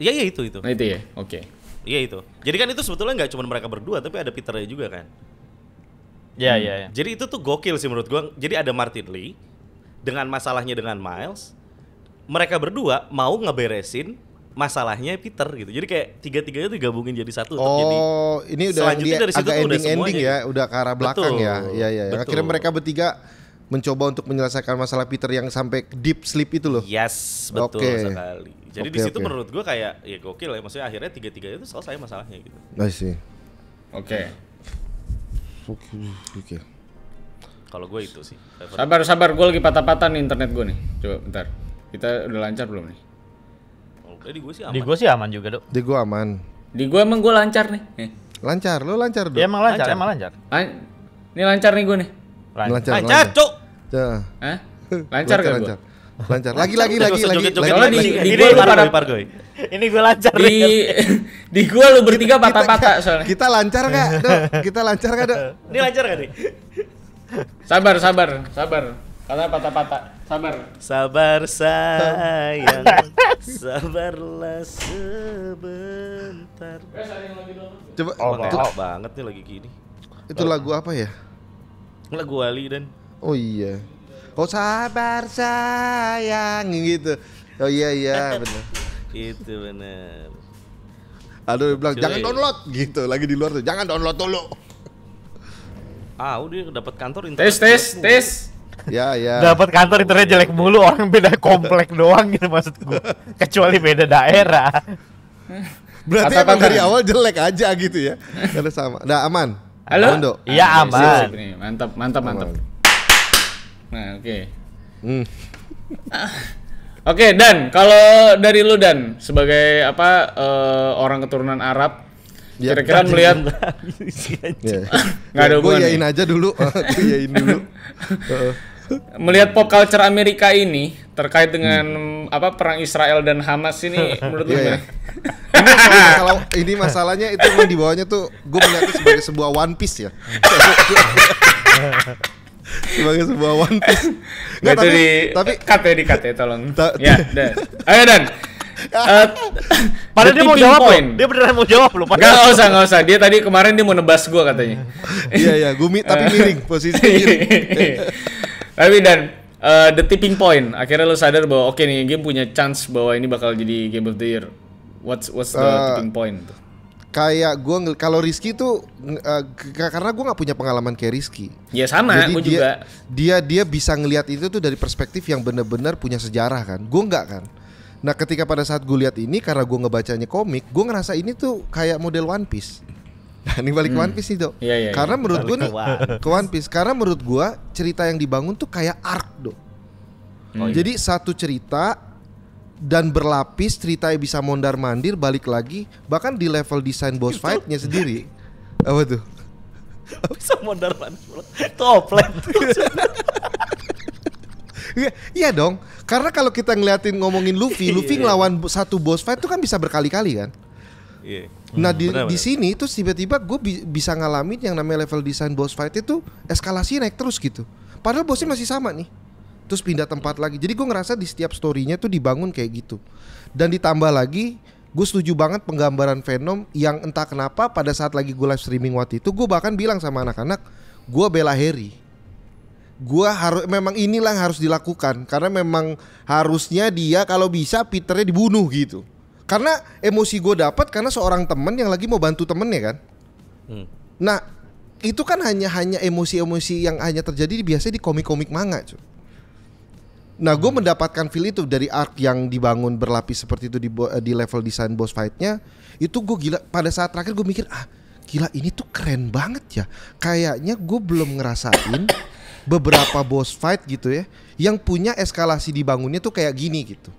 Iya iya itu itu. Nah, itu ya. Oke. Okay. Iya itu. Jadi kan itu sebetulnya nggak cuma mereka berdua tapi ada Peternya juga kan. Iya yeah, iya. Yeah, yeah. Jadi itu tuh gokil sih menurut gua. Jadi ada Martin Lee dengan masalahnya dengan Miles. Mereka berdua mau ngeberesin masalahnya Peter gitu. Jadi kayak tiga-tiganya tuh gabungin jadi satu. Oh, jadi ini udah selanjutnya dia ya? dari situ agak ending-ending ya, gitu. udah ke arah belakang ya? betul, ya. Iya iya. iya. Akhirnya mereka bertiga mencoba untuk menyelesaikan masalah Peter yang sampai deep sleep itu loh. Yes, betul okay. sekali. Jadi okay, di situ okay. menurut gue kayak ya gokil ya maksudnya akhirnya tiga-tiganya itu selesai masalahnya gitu. I see. Oke. Okay. Oke. Okay. Kalau gue itu sih. Sabar sabar gue lagi patah-patah nih internet gue nih. Coba bentar. Kita udah lancar belum nih? Oke, oh, di gue sih aman. Di gue sih aman juga, Dok. Di gue aman. Di gue emang gue lancar nih. Eh. Lancar, lo lancar, Dok. Ya emang lancar, lancar. emang lancar. Lan ini lancar nih gue nih. Lancar, lancar, lancar. cuk. Ya. Hah? Lancar, lancar kan lancar. Gua? lancar lagi lagi lagi lagi lagi lagi, lagi, lagi, lu pada pargoy ini gue lancar di di gua lu bertiga patah-patah soalnya kita lancar gak kita lancar nggak ini lancar gak nih sabar sabar sabar karena patah-patah sabar sabar sayang sabarlah sebentar eh, coba oh, banget nih lagi gini itu lagu apa ya lagu Ali dan Oh iya. Oh sabar sayang gitu. Oh iya iya benar. itu benar. Aduh bilang jangan download gitu lagi di luar tuh. Jangan download dulu. Ah, udah dapat kantor internet. Tes tes tes. Ya ya. Dapat kantor internet jelek mulu orang beda komplek doang gitu maksud gue. Kecuali beda daerah. Berarti Kata emang dari awal jelek aja gitu ya. Karena sama. Nah, aman. Halo. Iya aman. Mantap, mantap, mantap. Nah, oke. Okay. Hmm. oke, okay, Dan, kalau dari lu Dan sebagai apa uh, orang keturunan Arab ya, kira-kira melihat ya. Ya. nggak ada ya, Gue yain aja dulu, gue yain dulu. melihat pop culture Amerika ini terkait dengan hmm, apa perang Israel dan Hamas ini menurut iya, lu ya, ini, kalau ini masalahnya itu di bawahnya tuh gue melihatnya sebagai sebuah one piece ya sebagai sebuah one piece. Nggak, tapi, di tapi cut ya di cut ya tolong. Ta ya, Dan. Ayo Dan. Uh, Padahal dia mau jawab point. loh. Dia beneran mau jawab loh. Padahal. Gak usah, gak usah. Dia tadi kemarin dia mau nebas gue katanya. Iya, iya. Gumi tapi eh. miring. Posisi miring. tapi Dan, uh, the tipping point. Akhirnya lo sadar bahwa oke okay nih game punya chance bahwa ini bakal jadi game of the year. What's what's the uh, tipping point? kayak gue kalau Rizky tuh uh, karena gue nggak punya pengalaman kayak Rizky. Ya sama, Jadi gue dia, juga. Dia dia bisa ngelihat itu tuh dari perspektif yang bener-bener punya sejarah kan. Gue nggak kan. Nah ketika pada saat gue lihat ini karena gue ngebacanya komik, gue ngerasa ini tuh kayak model One Piece. Nah ini balik hmm. One Piece nih dok. Ya, ya, karena menurut gue nih ke One Piece. Karena menurut gue cerita yang dibangun tuh kayak arc do. Oh, hmm. Jadi satu cerita dan berlapis ceritanya bisa mondar mandir balik lagi bahkan di level desain boss fightnya sendiri apa tuh bisa mondar mandir toplet Iya, iya dong. Karena kalau kita ngeliatin ngomongin Luffy, iya, Luffy iya. ngelawan satu boss fight itu kan bisa berkali-kali kan. Iya. Nah hmm, di, di sini itu tiba-tiba gue bi bisa ngalamin yang namanya level desain boss fight itu eskalasi naik terus gitu. Padahal bosnya masih sama nih terus pindah tempat lagi jadi gue ngerasa di setiap storynya tuh dibangun kayak gitu dan ditambah lagi gue setuju banget penggambaran Venom yang entah kenapa pada saat lagi gue live streaming waktu itu gue bahkan bilang sama anak-anak gue bela Harry gue harus memang inilah yang harus dilakukan karena memang harusnya dia kalau bisa Peternya dibunuh gitu karena emosi gue dapat karena seorang temen yang lagi mau bantu temennya kan hmm. nah itu kan hanya hanya emosi-emosi yang hanya terjadi biasanya di komik-komik manga cuy Nah, gue mendapatkan feel itu dari art yang dibangun berlapis seperti itu di, eh, di level desain boss fightnya. Itu gue gila. Pada saat terakhir gue mikir, ah gila ini tuh keren banget ya. Kayaknya gue belum ngerasain beberapa boss fight gitu ya, yang punya eskalasi dibangunnya tuh kayak gini gitu.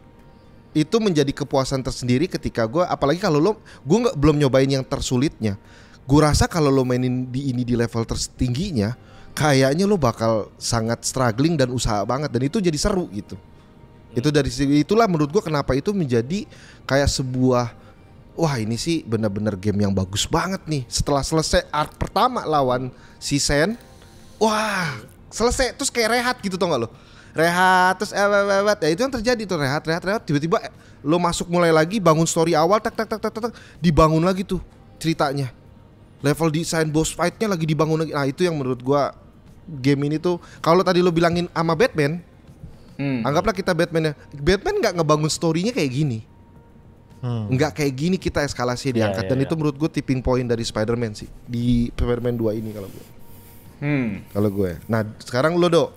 Itu menjadi kepuasan tersendiri ketika gue, apalagi kalau lo, gue nggak belum nyobain yang tersulitnya. Gue rasa kalau lo mainin di ini di level tertingginya, kayaknya lo bakal sangat struggling dan usaha banget dan itu jadi seru gitu. Hmm. Itu dari itulah menurut gua kenapa itu menjadi kayak sebuah wah ini sih bener-bener game yang bagus banget nih. Setelah selesai art pertama lawan si Sen, wah selesai terus kayak rehat gitu tau gak lo? Rehat terus eh, eh, eh, ya itu yang terjadi tuh rehat rehat rehat tiba-tiba eh, lo masuk mulai lagi bangun story awal tak tak tak tak tak, tak dibangun lagi tuh ceritanya level desain boss fightnya lagi dibangun lagi nah itu yang menurut gua game ini tuh kalau tadi lo bilangin sama Batman, hmm. anggaplah kita Batman ya. Batman nggak ngebangun storynya kayak gini. Hmm. kayak gini kita eskalasi yeah, diangkat yeah, dan yeah. itu menurut gue tipping point dari Spider-Man sih di Spider-Man 2 ini kalau gue. Hmm. Kalau gue. Ya. Nah, sekarang lo, Dok.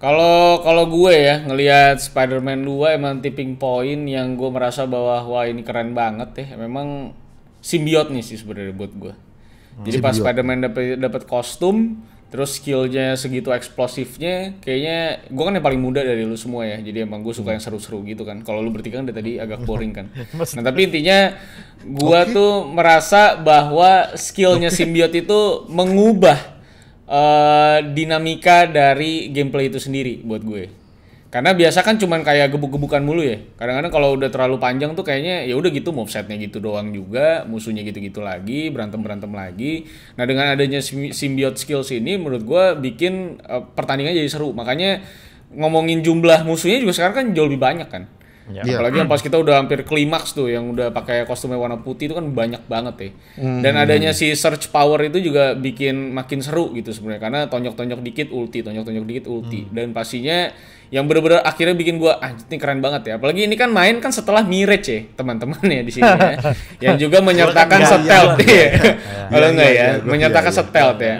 Kalau kalau gue ya ngelihat Spider-Man 2 emang tipping point yang gue merasa bahwa wah ini keren banget ya. Memang simbiot nih sih sebenarnya buat gue. Jadi pas Spider-Man dapat kostum terus skillnya segitu eksplosifnya kayaknya gue kan yang paling muda dari lu semua ya jadi emang gue suka yang seru-seru gitu kan kalau lu bertiga kan dari tadi agak boring kan nah tapi intinya gue okay. tuh merasa bahwa skillnya simbiot itu mengubah uh, dinamika dari gameplay itu sendiri buat gue karena biasa kan cuman kayak gebuk-gebukan mulu ya. Kadang-kadang kalau udah terlalu panjang tuh kayaknya ya udah gitu movesetnya gitu doang juga, musuhnya gitu-gitu lagi, berantem-berantem lagi. Nah, dengan adanya simbiot skills ini menurut gua bikin uh, pertandingan jadi seru. Makanya ngomongin jumlah musuhnya juga sekarang kan jauh lebih banyak kan. Ya. Apalagi yang pas kita udah hampir klimaks tuh yang udah pakai kostumnya warna putih itu kan banyak banget ya. Hmm. Dan adanya si search power itu juga bikin makin seru gitu sebenarnya karena tonjok-tonjok dikit ulti, tonjok-tonjok dikit ulti. Hmm. Dan pastinya yang bener-bener akhirnya bikin gue ah ini keren banget ya apalagi ini kan main kan setelah Mirage ya teman-teman ya di sini ya. yang juga kan menyertakan setel ya iya. kalau iya, enggak iya, ya menyertakan setel ya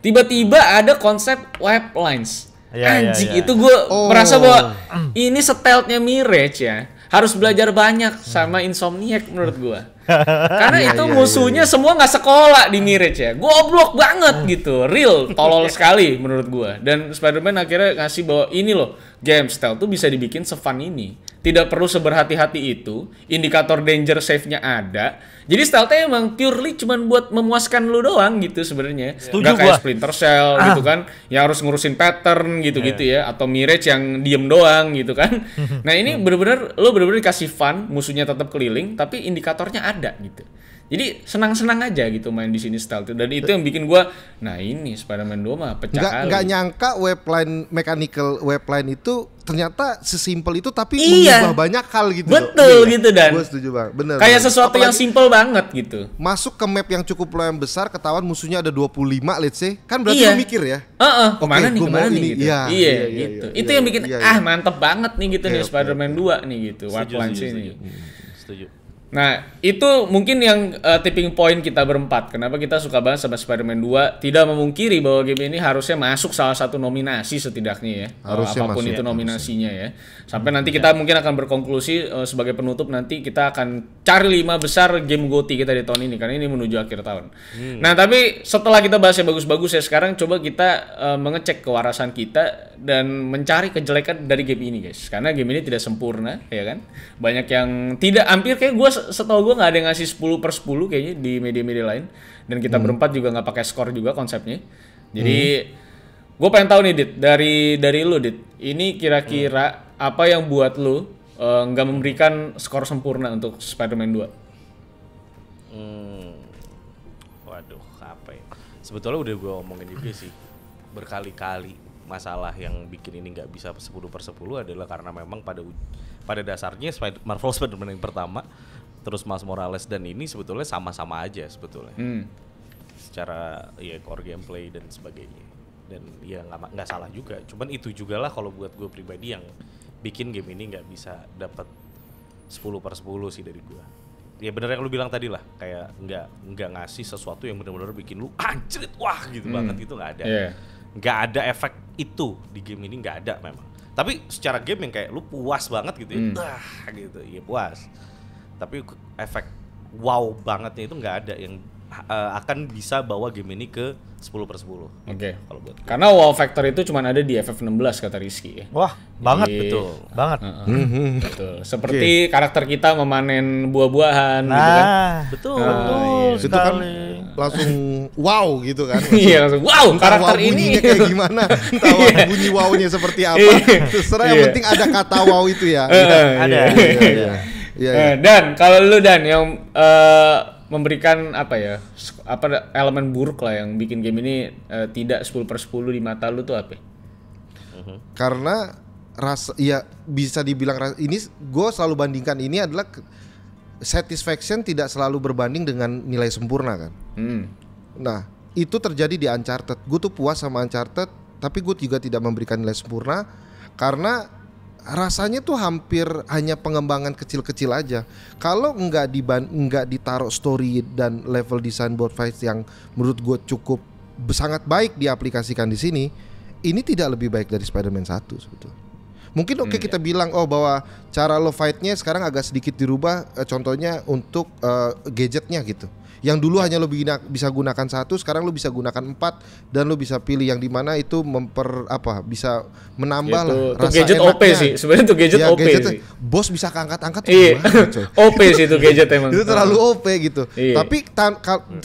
tiba-tiba ada konsep web lines ya, anjing ya, ya. itu gue oh. merasa bahwa hmm, ini setelnya Mirage ya harus belajar banyak hmm. sama Insomniac menurut gue karena iya, itu iya, iya. musuhnya iya. semua nggak sekolah di Mirage ya. Goblok banget hmm. gitu. Real, tolol sekali menurut gua. Dan Spider-Man akhirnya ngasih bahwa ini loh Game Stealth tuh bisa dibikin sefun ini. Tidak perlu seberhati-hati itu, indikator danger safe nya ada. Jadi stealth-nya emang purely cuman buat memuaskan lu doang gitu sebenarnya. Setuju Gak kayak Splinter Cell ah. gitu kan, yang harus ngurusin pattern gitu-gitu yeah. ya atau Mirage yang diem doang gitu kan. nah, ini bener-bener lu bener-bener dikasih fun, musuhnya tetap keliling tapi indikatornya ada gitu. Jadi senang-senang aja gitu main di sini stealth dan itu yang bikin gua nah ini Spider-Man 2 mah pecah nggak, kali. Gak nyangka webline mechanical webline itu ternyata sesimpel itu tapi iya. mengubah banyak hal gitu. Betul loh. Iya. gitu dan. Gua setuju banget. Bener. Kayak bener. sesuatu Apalagi yang simple banget gitu. Masuk ke map yang cukup lumayan besar ketahuan musuhnya ada 25 let's say. Kan berarti iya. lu mikir ya. Heeh, uh -uh, kemana okay, nih kemana nih gitu. Iya, iya, iya, iya, gitu. Iya, itu iya, yang bikin iya, ah, iya. ah mantep banget nih gitu okay, nih iya, okay, Spider-Man okay. 2 nih gitu. Setuju, setuju, ini. setuju. Mm, Nah, itu mungkin yang uh, tipping point kita berempat. Kenapa kita suka banget sama Spider-Man 2? Tidak memungkiri bahwa game ini harusnya masuk salah satu nominasi setidaknya ya. Harusnya apapun masuk, itu iya, nominasinya harusnya. ya. Sampai hmm, nanti kita mungkin akan berkonklusi uh, sebagai penutup nanti kita akan cari lima besar game GOTY kita di tahun ini karena ini menuju akhir tahun. Hmm. Nah, tapi setelah kita bahas yang bagus-bagus ya sekarang coba kita uh, mengecek kewarasan kita dan mencari kejelekan dari game ini, guys. Karena game ini tidak sempurna, ya kan? Banyak yang tidak hampir kayak gue setahu gue nggak ada yang ngasih 10 per 10 kayaknya di media-media lain dan kita hmm. berempat juga nggak pakai skor juga konsepnya jadi hmm. gue pengen tahu nih dit dari dari lu dit ini kira-kira hmm. apa yang buat lu eh, nggak uh, memberikan skor sempurna untuk Spider-Man 2 hmm. waduh apa ya sebetulnya udah gue omongin juga sih berkali-kali masalah yang bikin ini nggak bisa 10 per 10 adalah karena memang pada pada dasarnya Marvel Spider-Man yang pertama terus Mas Morales dan ini sebetulnya sama-sama aja sebetulnya hmm. secara ya core gameplay dan sebagainya dan ya nggak nggak salah juga cuman itu juga lah kalau buat gue pribadi yang bikin game ini nggak bisa dapat 10 per 10 sih dari gue ya bener yang lu bilang tadi lah kayak nggak nggak ngasih sesuatu yang bener-bener bikin lu ah, anjrit wah gitu hmm. banget itu nggak ada iya. nggak yeah. ada efek itu di game ini nggak ada memang tapi secara game yang kayak lu puas banget gitu ya hmm. gitu ya puas tapi efek wow bangetnya itu nggak ada yang uh, akan bisa bawa game ini ke 10 per 10. Oke. Okay. Kalau buat Karena wow factor itu cuma ada di FF16 kata Rizky. Ya. Wah, Jadi, banget betul. Banget. Uh, uh, betul. Seperti okay. karakter kita memanen buah-buahan nah, gitu kan. Nah, nah, betul, uh, betul. Iya. Itu kan langsung wow gitu kan. iya, langsung wow karakter wow ini kayak gimana. Tahu iya. bunyi wownya seperti apa. Iya. Terserah yang iya. penting ada kata wow itu ya. Uh, ada. Iya, iya, iya yeah, iya, yeah. Dan kalau lu dan yang uh, memberikan apa ya apa elemen buruk lah yang bikin game ini uh, tidak 10 per 10 di mata lu tuh apa? Mm-hmm. Karena rasa ya bisa dibilang ini gue selalu bandingkan ini adalah satisfaction tidak selalu berbanding dengan nilai sempurna kan. Hmm. Nah itu terjadi di Uncharted. Gue tuh puas sama Uncharted tapi gue juga tidak memberikan nilai sempurna karena rasanya tuh hampir hanya pengembangan kecil-kecil aja. Kalau nggak di nggak ditaruh story dan level design board fights yang menurut gue cukup sangat baik diaplikasikan di sini, ini tidak lebih baik dari Spider-Man 1 sebetulnya. Mungkin oke okay, hmm, kita ya. bilang oh bahwa cara lo fightnya sekarang agak sedikit dirubah, eh, contohnya untuk uh, gadgetnya gitu. Yang dulu hanya lo bina, bisa gunakan satu, sekarang lo bisa gunakan empat dan lo bisa pilih yang dimana itu memper apa bisa menambah itu, lah rasa gadget enaknya. OP sih. Sebenarnya tuh gadget ya, OP gadget, sih. Bos bisa angkat angkat Iya. OP sih itu gadget emang. itu terlalu ah. OP gitu. Iya. Tapi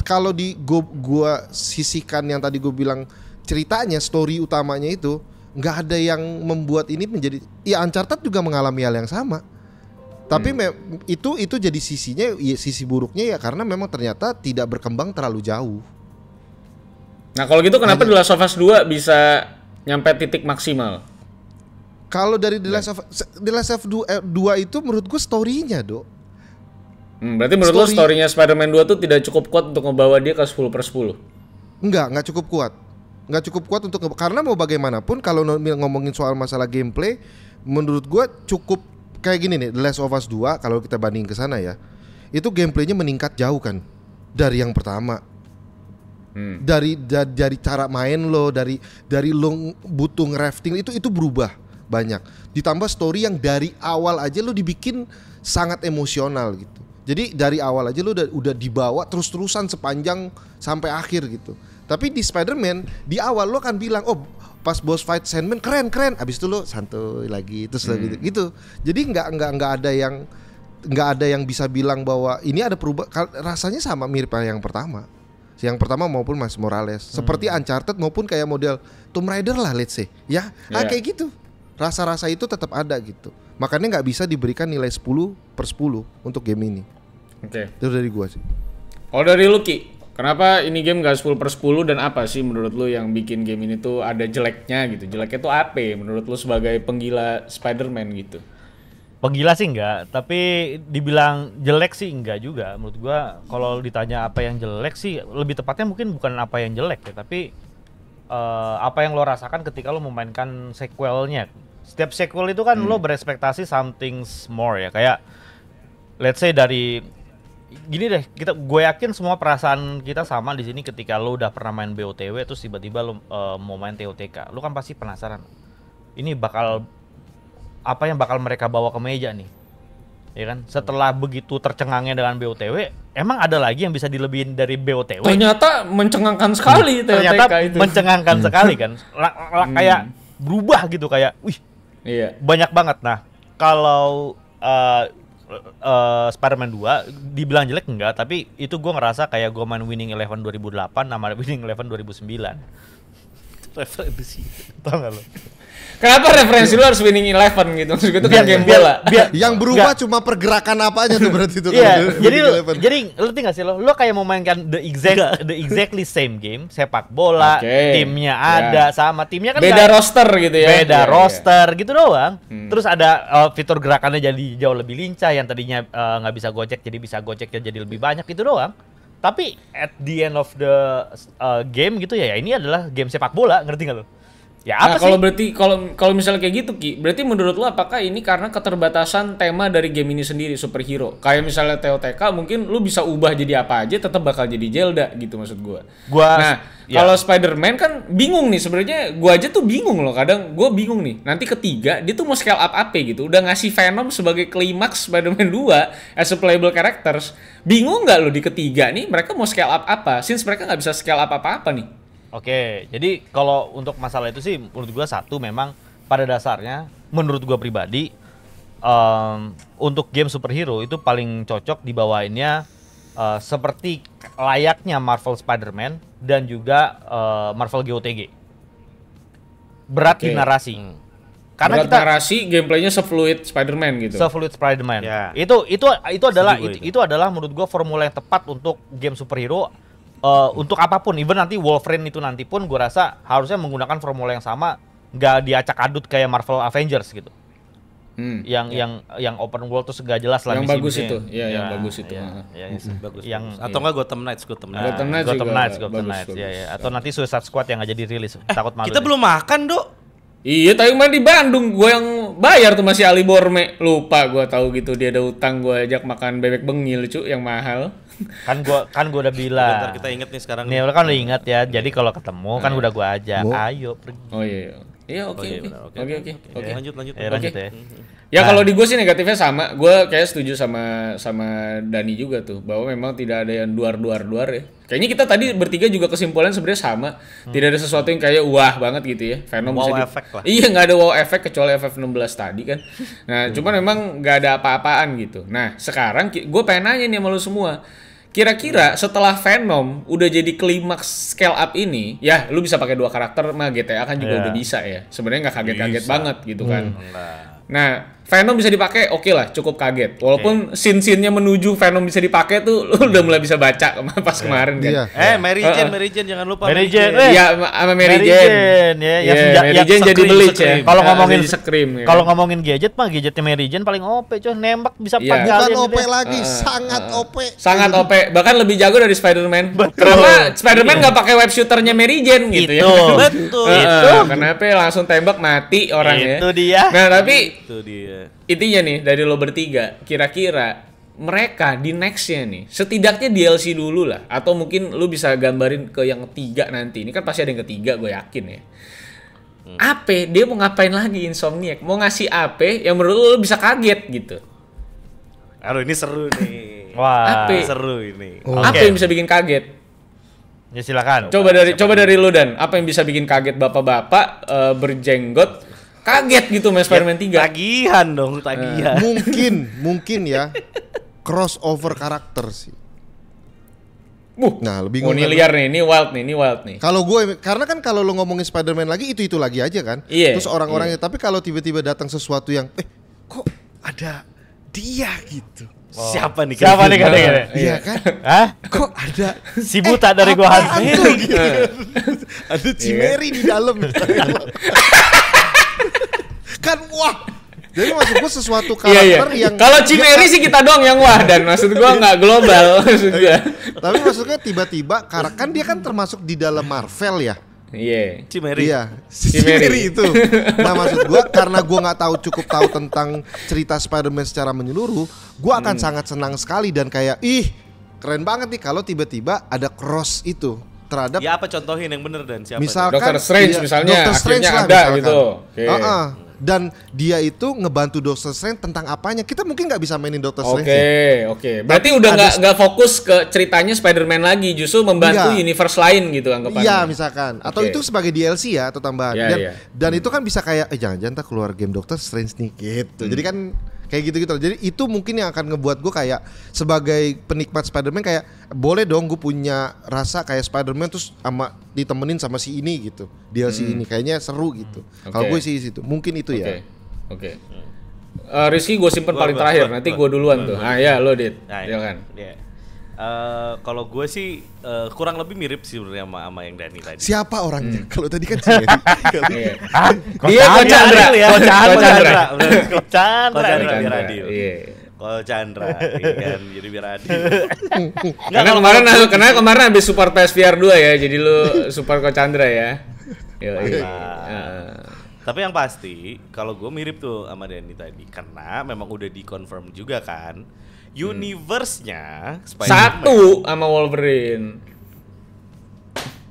kalau di gua, gua sisihkan yang tadi gue bilang ceritanya, story utamanya itu nggak ada yang membuat ini menjadi ya Uncharted juga mengalami hal yang sama tapi hmm. itu itu jadi sisinya ya, sisi buruknya ya karena memang ternyata tidak berkembang terlalu jauh. Nah, kalau gitu kenapa Hanya, The Last of Us 2 bisa nyampe titik maksimal? Kalau dari The iya. Last of The Last of 2, eh, itu menurut gue storynya nya Dok. Hmm, berarti menurut Story... lo story-nya Spider-Man 2 tuh tidak cukup kuat untuk membawa dia ke 10 per 10? Enggak, nggak cukup kuat. Nggak cukup kuat untuk... Karena mau bagaimanapun kalau ngomongin soal masalah gameplay, menurut gua cukup kayak gini nih The Last of Us 2 kalau kita banding ke sana ya itu gameplaynya meningkat jauh kan dari yang pertama hmm. dari da, dari cara main lo dari dari lo butuh rafting itu itu berubah banyak ditambah story yang dari awal aja lo dibikin sangat emosional gitu jadi dari awal aja lo udah, udah dibawa terus terusan sepanjang sampai akhir gitu tapi di Spider-Man di awal lo kan bilang oh pas boss fight Sandman keren keren abis itu lo santuy lagi terus hmm. lagi gitu, jadi nggak nggak nggak ada yang nggak ada yang bisa bilang bahwa ini ada perubahan rasanya sama mirip yang pertama yang pertama maupun Mas Morales hmm. seperti Uncharted maupun kayak model Tomb Raider lah let's say ya yeah. ah, ya. kayak gitu rasa-rasa itu tetap ada gitu makanya nggak bisa diberikan nilai 10 per 10 untuk game ini oke okay. itu dari gua sih oh dari Lucky Kenapa ini game gak 10 per 10 dan apa sih menurut lu yang bikin game ini tuh ada jeleknya gitu? Jeleknya tuh apa menurut lu sebagai penggila Spider-Man gitu? Penggila sih enggak, tapi dibilang jelek sih enggak juga. Menurut gua kalau ditanya apa yang jelek sih lebih tepatnya mungkin bukan apa yang jelek ya, tapi uh, apa yang lo rasakan ketika lo memainkan sequelnya. Setiap sequel itu kan hmm. lo berespektasi something more ya, kayak let's say dari gini deh kita gue yakin semua perasaan kita sama di sini ketika lo udah pernah main BOTW terus tiba-tiba lo uh, eh, mau main TOTK lo kan pasti penasaran ini bakal apa yang bakal mereka bawa ke meja nih ya kan setelah begitu tercengangnya dengan BOTW emang ada lagi yang bisa dilebihin dari BOTW ternyata mencengangkan sekali TOTK hmm. ternyata itu. mencengangkan hmm. sekali kan la, la, kayak hmm. berubah gitu kayak wih iya. banyak banget nah kalau uh, uh, Spider-Man 2 dibilang jelek enggak, tapi itu gue ngerasa kayak gue main Winning Eleven 2008 sama Winning Eleven 2009. Referensi. Tahu enggak lo? Kenapa referensi lu harus winning eleven gitu? Maksud gue itu kan game bola. yang berubah cuma pergerakan apa aja tuh berarti itu. Iya. jadi lu, jadi lu tinggal sih lo, lo kayak mau mainkan the exact the exactly same game, sepak bola, timnya ada iya. sama timnya kan beda roster gitu ya. Beda iya, iya. roster gitu doang. Hmm. Terus ada eh, fitur gerakannya jadi jauh lebih lincah yang tadinya eh, nggak bisa gocek jadi bisa gocek jadi lebih banyak gitu doang tapi at the end of the eh, game gitu ya, ya ini adalah game sepak bola ngerti nggak lo? Ya nah, apa kalau berarti kalau kalau misalnya kayak gitu Ki, berarti menurut lo apakah ini karena keterbatasan tema dari game ini sendiri superhero? Kayak misalnya TOTK mungkin lu bisa ubah jadi apa aja tetap bakal jadi Zelda gitu maksud gua. Gua Nah, ya. kalau Spider-Man kan bingung nih sebenarnya gua aja tuh bingung loh kadang gua bingung nih. Nanti ketiga dia tuh mau scale up apa gitu. Udah ngasih Venom sebagai klimaks Spider-Man 2 as a playable characters. Bingung nggak lo di ketiga nih mereka mau scale up apa? Since mereka nggak bisa scale up apa-apa nih. Oke, jadi kalau untuk masalah itu sih menurut gue satu memang pada dasarnya menurut gue pribadi um, untuk game superhero itu paling cocok dibawainnya uh, seperti layaknya Marvel Spider-Man dan juga uh, Marvel GOTG. Berat okay. di narasi. Hmm. Karena Berat kita narasi gameplaynya sefluid Spider-Man gitu. Sefluid Spider-Man. Yeah. Itu itu itu adalah itu, itu. itu adalah menurut gua formula yang tepat untuk game superhero uh, untuk apapun even nanti Wolverine itu nanti pun gue rasa harusnya menggunakan formula yang sama nggak diacak adut kayak Marvel Avengers gitu hmm, yang ya. yang yang open world tuh segala jelas lah yang ya, ya, bagus itu ya, ah. ya, ya hmm. yang bagus itu ya, ya, ya, ya bagus yang atau enggak Gotham ah, Knights Gotham Knights Gotham Knights Gotham Knights, Gotham Knights. ya ya atau iya. nanti Suicide Squad yang aja jadi rilis eh, takut malu kita deh. belum makan dok Iya, tapi main di Bandung. Gue yang bayar tuh masih Ali Borme. Lupa gue tahu gitu dia ada utang. Gue ajak makan bebek bengil, cu, yang mahal kan gua kan gua udah bilang. Bentar kita inget nih sekarang. Nih, kan udah inget ya. Jadi kalau ketemu kan iya. udah gua aja. Ayo pergi. Oh iya. Iya, iya, oh, iya oke oke oke oke eh, lanjut lanjut. Ya, lanjut ya. Ya nah. kalau di gue sih negatifnya sama, gue kayak setuju sama sama Dani juga tuh bahwa memang tidak ada yang duar-duar-duar ya. Kayaknya kita tadi bertiga juga kesimpulan sebenarnya sama, hmm. tidak ada sesuatu yang kayak wah banget gitu ya. Venom wow bisa efek lah. Iya nggak ada wow efek kecuali FF16 tadi kan. Nah hmm. cuman memang nggak ada apa-apaan gitu. Nah sekarang gue pengen nanya nih sama lo semua Kira-kira setelah Venom udah jadi klimaks scale up ini, ya lu bisa pakai dua karakter mah GTA kan juga yeah. udah bisa ya. Sebenarnya nggak kaget-kaget banget gitu kan. Hmm. Nah, Venom bisa dipakai, oke okay lah, cukup kaget. Walaupun yeah. scene sinnya menuju Venom bisa dipakai tuh lu udah mulai bisa baca pas yeah. kemarin kan. Yeah. Eh, iya. Mary Jane, uh, Mary Jane jangan lupa Mary Jane. iya, Ya, sama Mary, Mary Jane. Jane. Yeah, yeah, yeah, Mary Jane jadi beli ya. Kalau iya, ngomongin scream ya. Kalau ngomongin gadget mah gadgetnya Mary Jane paling OP, cuy. Nembak bisa yeah. Iya. Bukan OP lagi, uh, sangat uh, OP. Sangat OP, bahkan lebih jago dari Spider-Man. Karena Spider-Man yeah. pakai web shooternya Mary Jane gitu ya. Betul. Itu. Kenapa langsung tembak mati orangnya. Itu dia. Nah, tapi itu dia Yeah. Intinya nih dari lo bertiga, kira-kira mereka di nextnya nih, setidaknya DLC dulu lah, atau mungkin lo bisa gambarin ke yang ketiga nanti. Ini kan pasti ada yang ketiga, gue yakin ya. Hmm. Ape, dia mau ngapain lagi Insomniac? Mau ngasih apa yang menurut lo, bisa kaget gitu? Aduh ini seru nih. Wah. Ape. Seru ini. oh. Apa yang bisa bikin kaget? Ya silakan. Coba dari Siapa coba dari lu dan apa yang bisa bikin kaget bapak-bapak uh, berjenggot kaget gitu main Spider-Man 3. Ya, tagihan dong, eh, tagihan. mungkin, mungkin ya crossover karakter sih. Buh, nah lebih oh, liar nih, ini wild nih, ini wild nih. Kalau gue, karena kan kalau lo ngomongin Spider-Man lagi itu itu lagi aja kan. Iya. Terus orang-orangnya, iya. tapi kalau tiba-tiba datang sesuatu yang, eh kok ada dia gitu. Oh. Siapa nih? Siapa nih kan? Iya ya, kan? Hah? Kok ada si buta eh, dari gua hantu? Gitu? Iya. ada Cimeri iya. di dalam. kan wah jadi maksud gue sesuatu karakter iya, iya. yang kalau Cimeri kan sih kita doang yang wah dan maksud gue nggak global iya. maksud gue. Tapi maksudnya tiba-tiba karena kan dia kan termasuk di dalam Marvel ya. Yeah. Cimeri. Iya. Cimeri. Iya. Cimeri itu. Nah maksud gue karena gue nggak tahu cukup tahu tentang cerita Spider-Man secara menyeluruh, gue akan hmm. sangat senang sekali dan kayak ih keren banget nih kalau tiba-tiba ada cross itu terhadap. Ya apa contohin yang bener dan siapa? Misalkan Doctor Strange iya, misalnya. Doctor Strange lah, ada misalkan. gitu. Okay. Uh -uh dan dia itu ngebantu Doctor Strange tentang apanya kita mungkin nggak bisa mainin Doctor Strange oke ya. oke okay. berarti udah nggak nggak fokus ke ceritanya Spider-Man lagi justru membantu iya. universe lain gitu anggapannya iya misalkan atau okay. itu sebagai DLC ya atau tambahan yeah, dan, yeah. dan hmm. itu kan bisa kayak eh jangan-jangan tak keluar game Doctor Strange nih gitu hmm. jadi kan kayak gitu gitu jadi itu mungkin yang akan ngebuat gue kayak sebagai penikmat Spider-Man kayak boleh dong gue punya rasa kayak Spider-Man terus sama ditemenin sama si ini gitu dia si hmm. ini kayaknya seru gitu okay. kalau gue sih situ mungkin itu okay. ya oke okay. uh, eh, Rizky gue simpen paling terakhir nanti gue duluan tuh ah ya lo dit ya kan yeah. Uh, kalau gue sih uh, kurang lebih mirip sih sebenarnya sama, sama yang Dani tadi. Siapa orangnya? Hmm. Kalau tadi kan sih. Iya. Kan Hah? Dia Ko Chandra ya. Ko Chandra. Ko Chandra. Ko Chandra biar iya. Chandra iya kan jadi biar adil. karena kemarin karena kemarin habis support PSVR 2 ya. Jadi lu support Ko Chandra ya. Yo, iya. Tapi yang pasti kalau gue mirip tuh sama Dani tadi karena memang udah dikonfirm juga kan universe-nya Satu sama Wolverine.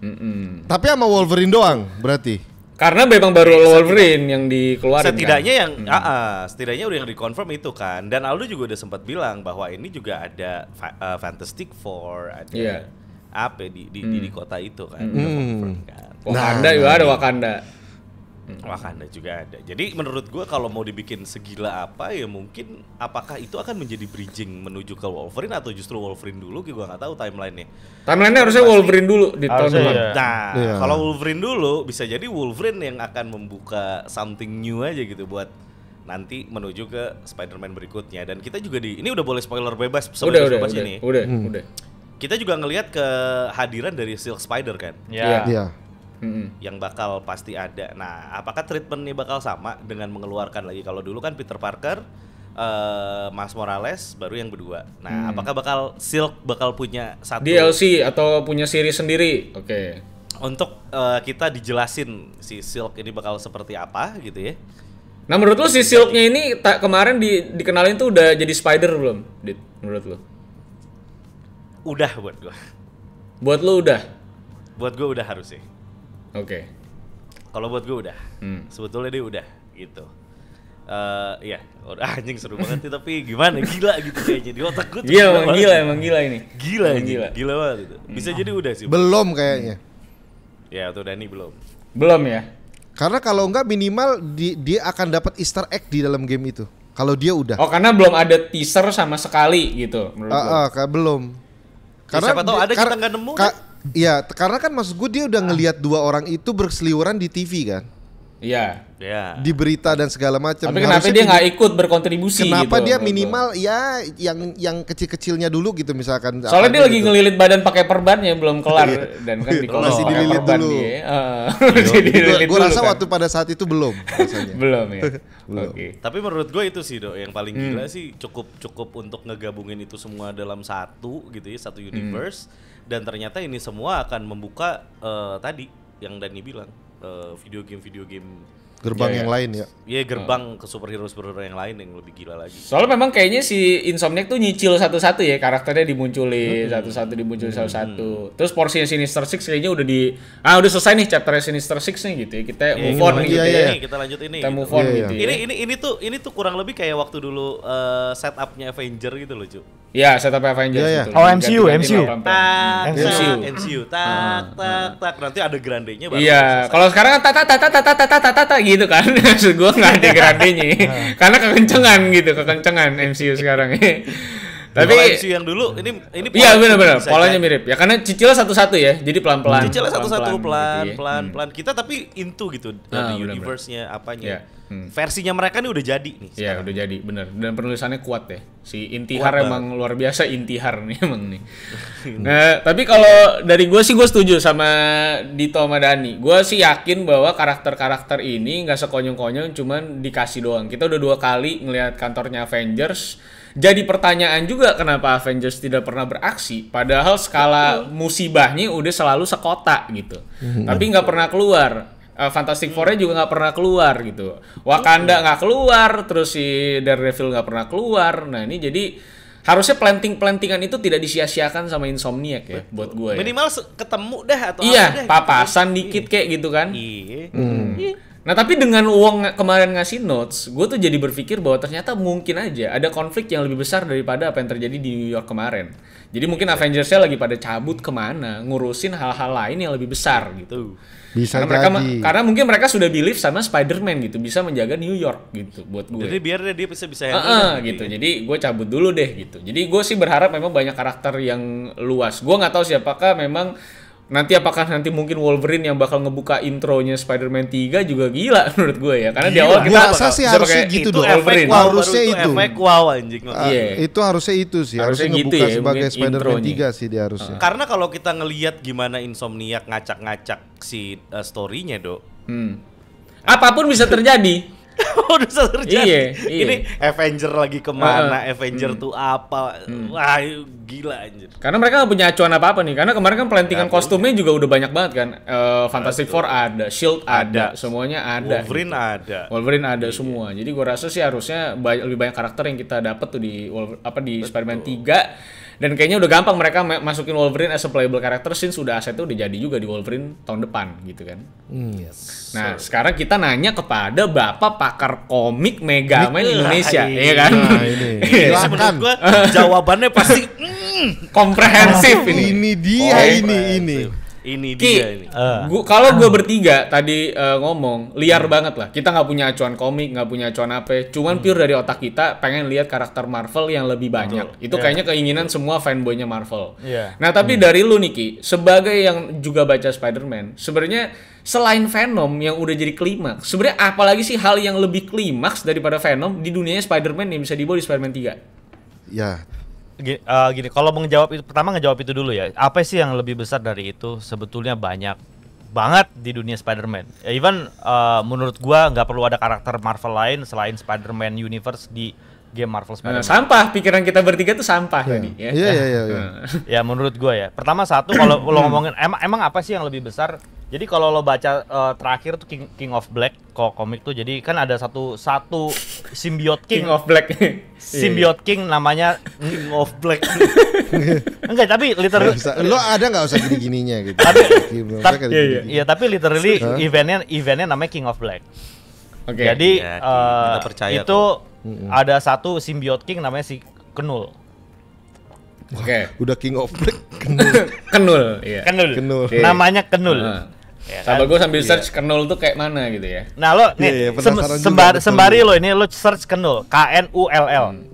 Mm-mm. Tapi sama Wolverine doang berarti. Karena memang baru Setidak, Wolverine yang dikeluarin Setidaknya kan? yang mm. uh, setidaknya udah yang dikonfirm itu kan. Dan Aldo juga udah sempat bilang bahwa ini juga ada uh, Fantastic Four, ada yeah. apa ya, di di, mm. di hmm. di kota itu kan. Mm. Wakanda kan. Wakanda nah, juga ada Wakanda. Hmm. Wakanda juga ada. Jadi menurut gue kalau mau dibikin segila apa ya mungkin apakah itu akan menjadi bridging menuju ke Wolverine atau justru Wolverine dulu? Gue nggak tahu timelinenya. Timelinenya harusnya Pasti, Wolverine dulu di tahun Ya. Nah, ya. kalau Wolverine dulu bisa jadi Wolverine yang akan membuka something new aja gitu buat nanti menuju ke Spider-Man berikutnya dan kita juga di ini udah boleh spoiler bebas sebelum udah, udah, ini. Udah, hmm. udah. Kita juga ngelihat kehadiran dari Silk Spider kan. Iya. Yeah. Yeah hmm. yang bakal pasti ada. Nah, apakah treatment ini bakal sama dengan mengeluarkan lagi? Kalau dulu kan Peter Parker, uh, eh, Mas Morales, baru yang berdua. Nah, hmm. apakah bakal Silk bakal punya satu DLC atau punya seri sendiri? Oke. Okay. Untuk uh, kita dijelasin si Silk ini bakal seperti apa gitu ya. Nah, menurut lo si Silknya ini ta- kemarin di dikenalin tuh udah jadi Spider belum, Dit? Menurut lo? Udah buat gua. Buat lo udah? Buat gua udah harus sih. Oke. Okay. Kalau buat gue udah. Hmm. Sebetulnya dia udah gitu. Uh, iya, udah anjing seru banget sih tapi gimana gila gitu kayaknya Jadi otak gue. Gila, gila, gila emang gila ini. Gila emang gila. Gila banget itu. Bisa hmm. jadi udah sih. Belum kayaknya. Hmm. Ya, tuh Dani belum. Belum ya. Karena kalau enggak minimal di, dia akan dapat easter egg di dalam game itu. Kalau dia udah. Oh, karena belum ada teaser sama sekali gitu Heeh, uh, uh, belum. Karena ya, siapa tahu ada kar- kita nggak nemu. Ka- Iya, karena kan maksud gue dia udah ah. ngelihat dua orang itu berseliweran di TV kan. Iya. iya. Di berita dan segala macam. Tapi kenapa dia nggak ikut berkontribusi? Kenapa gitu, dia minimal gitu. ya yang yang kecil-kecilnya dulu gitu misalkan. Soalnya dia lagi gitu. ngelilit badan pakai perban yang belum kelar iya. dan kan iya, di masih dililit dulu. Dia, ah. iya. gue rasa kan? waktu pada saat itu belum. belum ya. belum. Okay. Tapi menurut gue itu sih dok yang paling hmm. gila sih cukup cukup untuk ngegabungin itu semua dalam satu gitu ya satu hmm. universe. Hmm dan ternyata ini semua akan membuka uh, tadi yang Dani bilang uh, video game video game gerbang ya, yang ya. lain ya. Iya gerbang hmm. ke superhero superhero yang lain yang lebih gila lagi. Soalnya memang kayaknya si Insomniac tuh nyicil satu-satu ya karakternya dimunculin hmm. satu-satu dimunculin hmm. satu-satu. Terus porsi Sinister Six kayaknya udah di ah udah selesai nih chapter Sinister Six nih gitu ya. Kita yeah, move on gitu ya. ya. Ini, kita lanjut ini. Kita gitu. move on yeah, iya. gitu. Ya. Ini ini ini tuh ini tuh kurang lebih kayak waktu dulu uh, setupnya Avenger gitu loh, Cuk. Iya, Shutter Avengers. Yeah, yeah. Ya. Oh, MCU, MCU. Tak, MCU. MCU. Tak, tak, ah, ah, tak. Nanti ah, ada grandenya baru. Iya, kalau sekarang kan tak, tak, tak, tak, tak, tak, tak, tak, tak, gitu kan. Maksud gue nggak ada grandenya. Karena kekencengan gitu, kekencengan MCU sekarang. Tapi MCU yang dulu ini ini Iya benar-benar polanya kan? mirip. Ya karena cicilnya satu-satu ya. Jadi pelan-pelan. Cicilnya satu-satu gitu, iya. pelan-pelan hmm. pelan. pelan Kita tapi into gitu dari ah, universe-nya apanya. Iya. Hmm. Versinya mereka ini udah jadi nih. Iya, udah jadi, bener. Dan penulisannya kuat ya. Si Intihar kuat emang luar biasa Intihar nih emang nih. nah, tapi kalau dari gue sih gue setuju sama Dito sama Dani. Gue sih yakin bahwa karakter-karakter ini nggak sekonyong-konyong, cuman dikasih doang. Kita udah dua kali ngelihat kantornya Avengers jadi pertanyaan juga kenapa Avengers tidak pernah beraksi padahal skala musibahnya udah selalu sekota gitu hmm. tapi nggak pernah keluar uh, Fantastic Four-nya juga nggak pernah keluar gitu. Wakanda nggak keluar, terus si Daredevil nggak pernah keluar. Nah ini jadi harusnya planting-plantingan itu tidak disia-siakan sama insomnia ya buat gue. Ya. Minimal ketemu dah atau iya, deh, gitu. papasan gitu. dikit iya. kayak gitu kan. Iya. Hmm. Iya. Nah tapi dengan uang kemarin ngasih notes, gue tuh jadi berpikir bahwa ternyata mungkin aja ada konflik yang lebih besar daripada apa yang terjadi di New York kemarin. Jadi mungkin Avengersnya lagi pada cabut kemana, ngurusin hal-hal lain yang lebih besar gitu. Bisa karena mereka jadi. karena mungkin mereka sudah believe sama Spider-Man gitu bisa menjaga New York gitu buat gue. Jadi biar dia bisa bisa uh-uh, gitu. Jadi gue cabut dulu deh gitu. Jadi gue sih berharap memang banyak karakter yang luas. Gue nggak tahu siapakah memang nanti apakah nanti mungkin Wolverine yang bakal ngebuka intronya Spider-Man 3 juga gila menurut gue ya karena gila. di awal kita apa sih harusnya gitu dong Wolverine wow, harusnya itu, efek wow anjing uh, yeah. Iya. itu harusnya itu sih harusnya, harusnya gitu ngebuka ya, sebagai Spider-Man 3 sih dia harusnya uh. karena kalau kita ngelihat gimana Insomniac ngacak-ngacak si uh, story-nya, Dok. Hmm. Apapun bisa terjadi. Oh, udah terjadi. Iya, iya. Ini Avenger lagi kemana? Uh, Avenger hmm. tuh apa? Hmm. Wah gila anjir. Karena mereka gak punya acuan apa apa nih. Karena kemarin kan pelantikan kostumnya juga udah banyak banget kan. Uh, Fantastic Four ada, Shield ada, ada, semuanya ada. Gitu. Wolverine gitu. ada. Wolverine ada iya. semua. Jadi gua rasa sih harusnya ba lebih banyak karakter yang kita dapat tuh di Wolver apa di Spider-Man 3 dan kayaknya udah gampang mereka masukin Wolverine as a playable character since udah asetnya udah jadi juga di Wolverine tahun depan gitu kan hmm, yes. nah so. sekarang kita nanya kepada bapak pakar komik Mega Man Indonesia ya kan nah, ini. Iya, menurut gua jawabannya pasti mm, komprehensif ini ini dia ini ini ini Ki, dia ini. Uh. kalau gue bertiga tadi uh, ngomong liar hmm. banget lah. Kita nggak punya acuan komik, nggak punya acuan apa. Cuman hmm. pure dari otak kita pengen lihat karakter Marvel yang lebih banyak. Betul. Itu yeah. kayaknya keinginan semua fanboynya Marvel. Yeah. Nah tapi hmm. dari lu Niki sebagai yang juga baca Spider-Man, sebenarnya selain Venom yang udah jadi klimaks, sebenarnya apalagi sih hal yang lebih klimaks daripada Venom di dunia Spider-Man yang bisa dibawa di Spider-Man 3? Ya, gini, uh, eh, gini kalau menjawab itu pertama ngejawab itu dulu ya. Apa sih yang lebih besar dari itu? Sebetulnya banyak banget di dunia Spider-Man. Even uh, menurut gua nggak perlu ada karakter Marvel lain selain Spider-Man Universe di game Marvel nah, Spider-Man. Sampah, pikiran kita bertiga tuh sampah yeah. tadi ya. Iya iya iya. Ya menurut gue ya. Pertama satu kalau lo ngomongin emang emang apa sih yang lebih besar? Jadi kalau lo baca uh, terakhir tuh King, King of Black kok komik tuh jadi kan ada satu satu symbiote king, king of Black. symbiote king namanya King of Black. Enggak, tapi literally lo ada nggak usah gini-gininya gitu. tapi tapi iya, iya. Ya, tapi literally eventnya eventnya namanya King of Black. Oke. Okay. Jadi ya, uh, itu hmm Ada satu simbiot king namanya si Kenul. Oke. Okay. Udah king of black Kenul. kenul, iya. Kenul. Kenul. Okay. Iya. Namanya Kenul. Hmm. Ya, kan? gue sambil iya. search yeah. kenul tuh kayak mana gitu ya. Nah lo nih yeah, yeah, sem- sembari, sembari lo ini lo search kenul K N U L L. Hmm.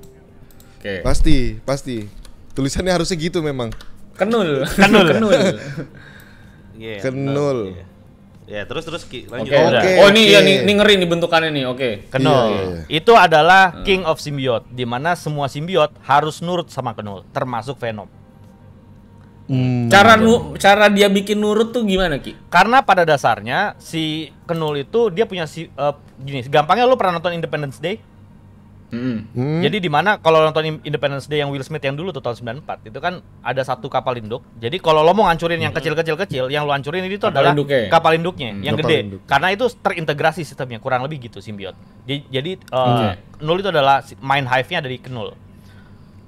Okay. Pasti pasti tulisannya harusnya gitu memang. Kenul. Kenul. kenul. yeah, kenul. Yeah. Ya terus terus ki, lanjut. Okay. Okay, oh ini okay. ya nih, nih ngeri nih bentukannya nih. Oke. Okay. Kenul. Yeah, yeah. Iya. Itu adalah hmm. king of symbiote di mana semua simbiot harus nurut sama Kenul, termasuk Venom. Hmm. Cara nu cara dia bikin nurut tuh gimana ki? Karena pada dasarnya si Kenul itu dia punya si uh, gini. Gampangnya lu pernah nonton Independence Day? Mm. Jadi di mana kalau nonton Independence Day yang Will Smith yang dulu tuh tahun 94 itu kan ada satu kapal induk. Jadi kalau lo mau ngancurin yang kecil-kecil kecil, yang lo hancurin itu kapal adalah induknya. kapal induknya mm. yang kapal gede. Induk. Karena itu terintegrasi sistemnya kurang lebih gitu simbiot. Jadi uh, okay. Nul itu adalah mind hive-nya dari Kenul.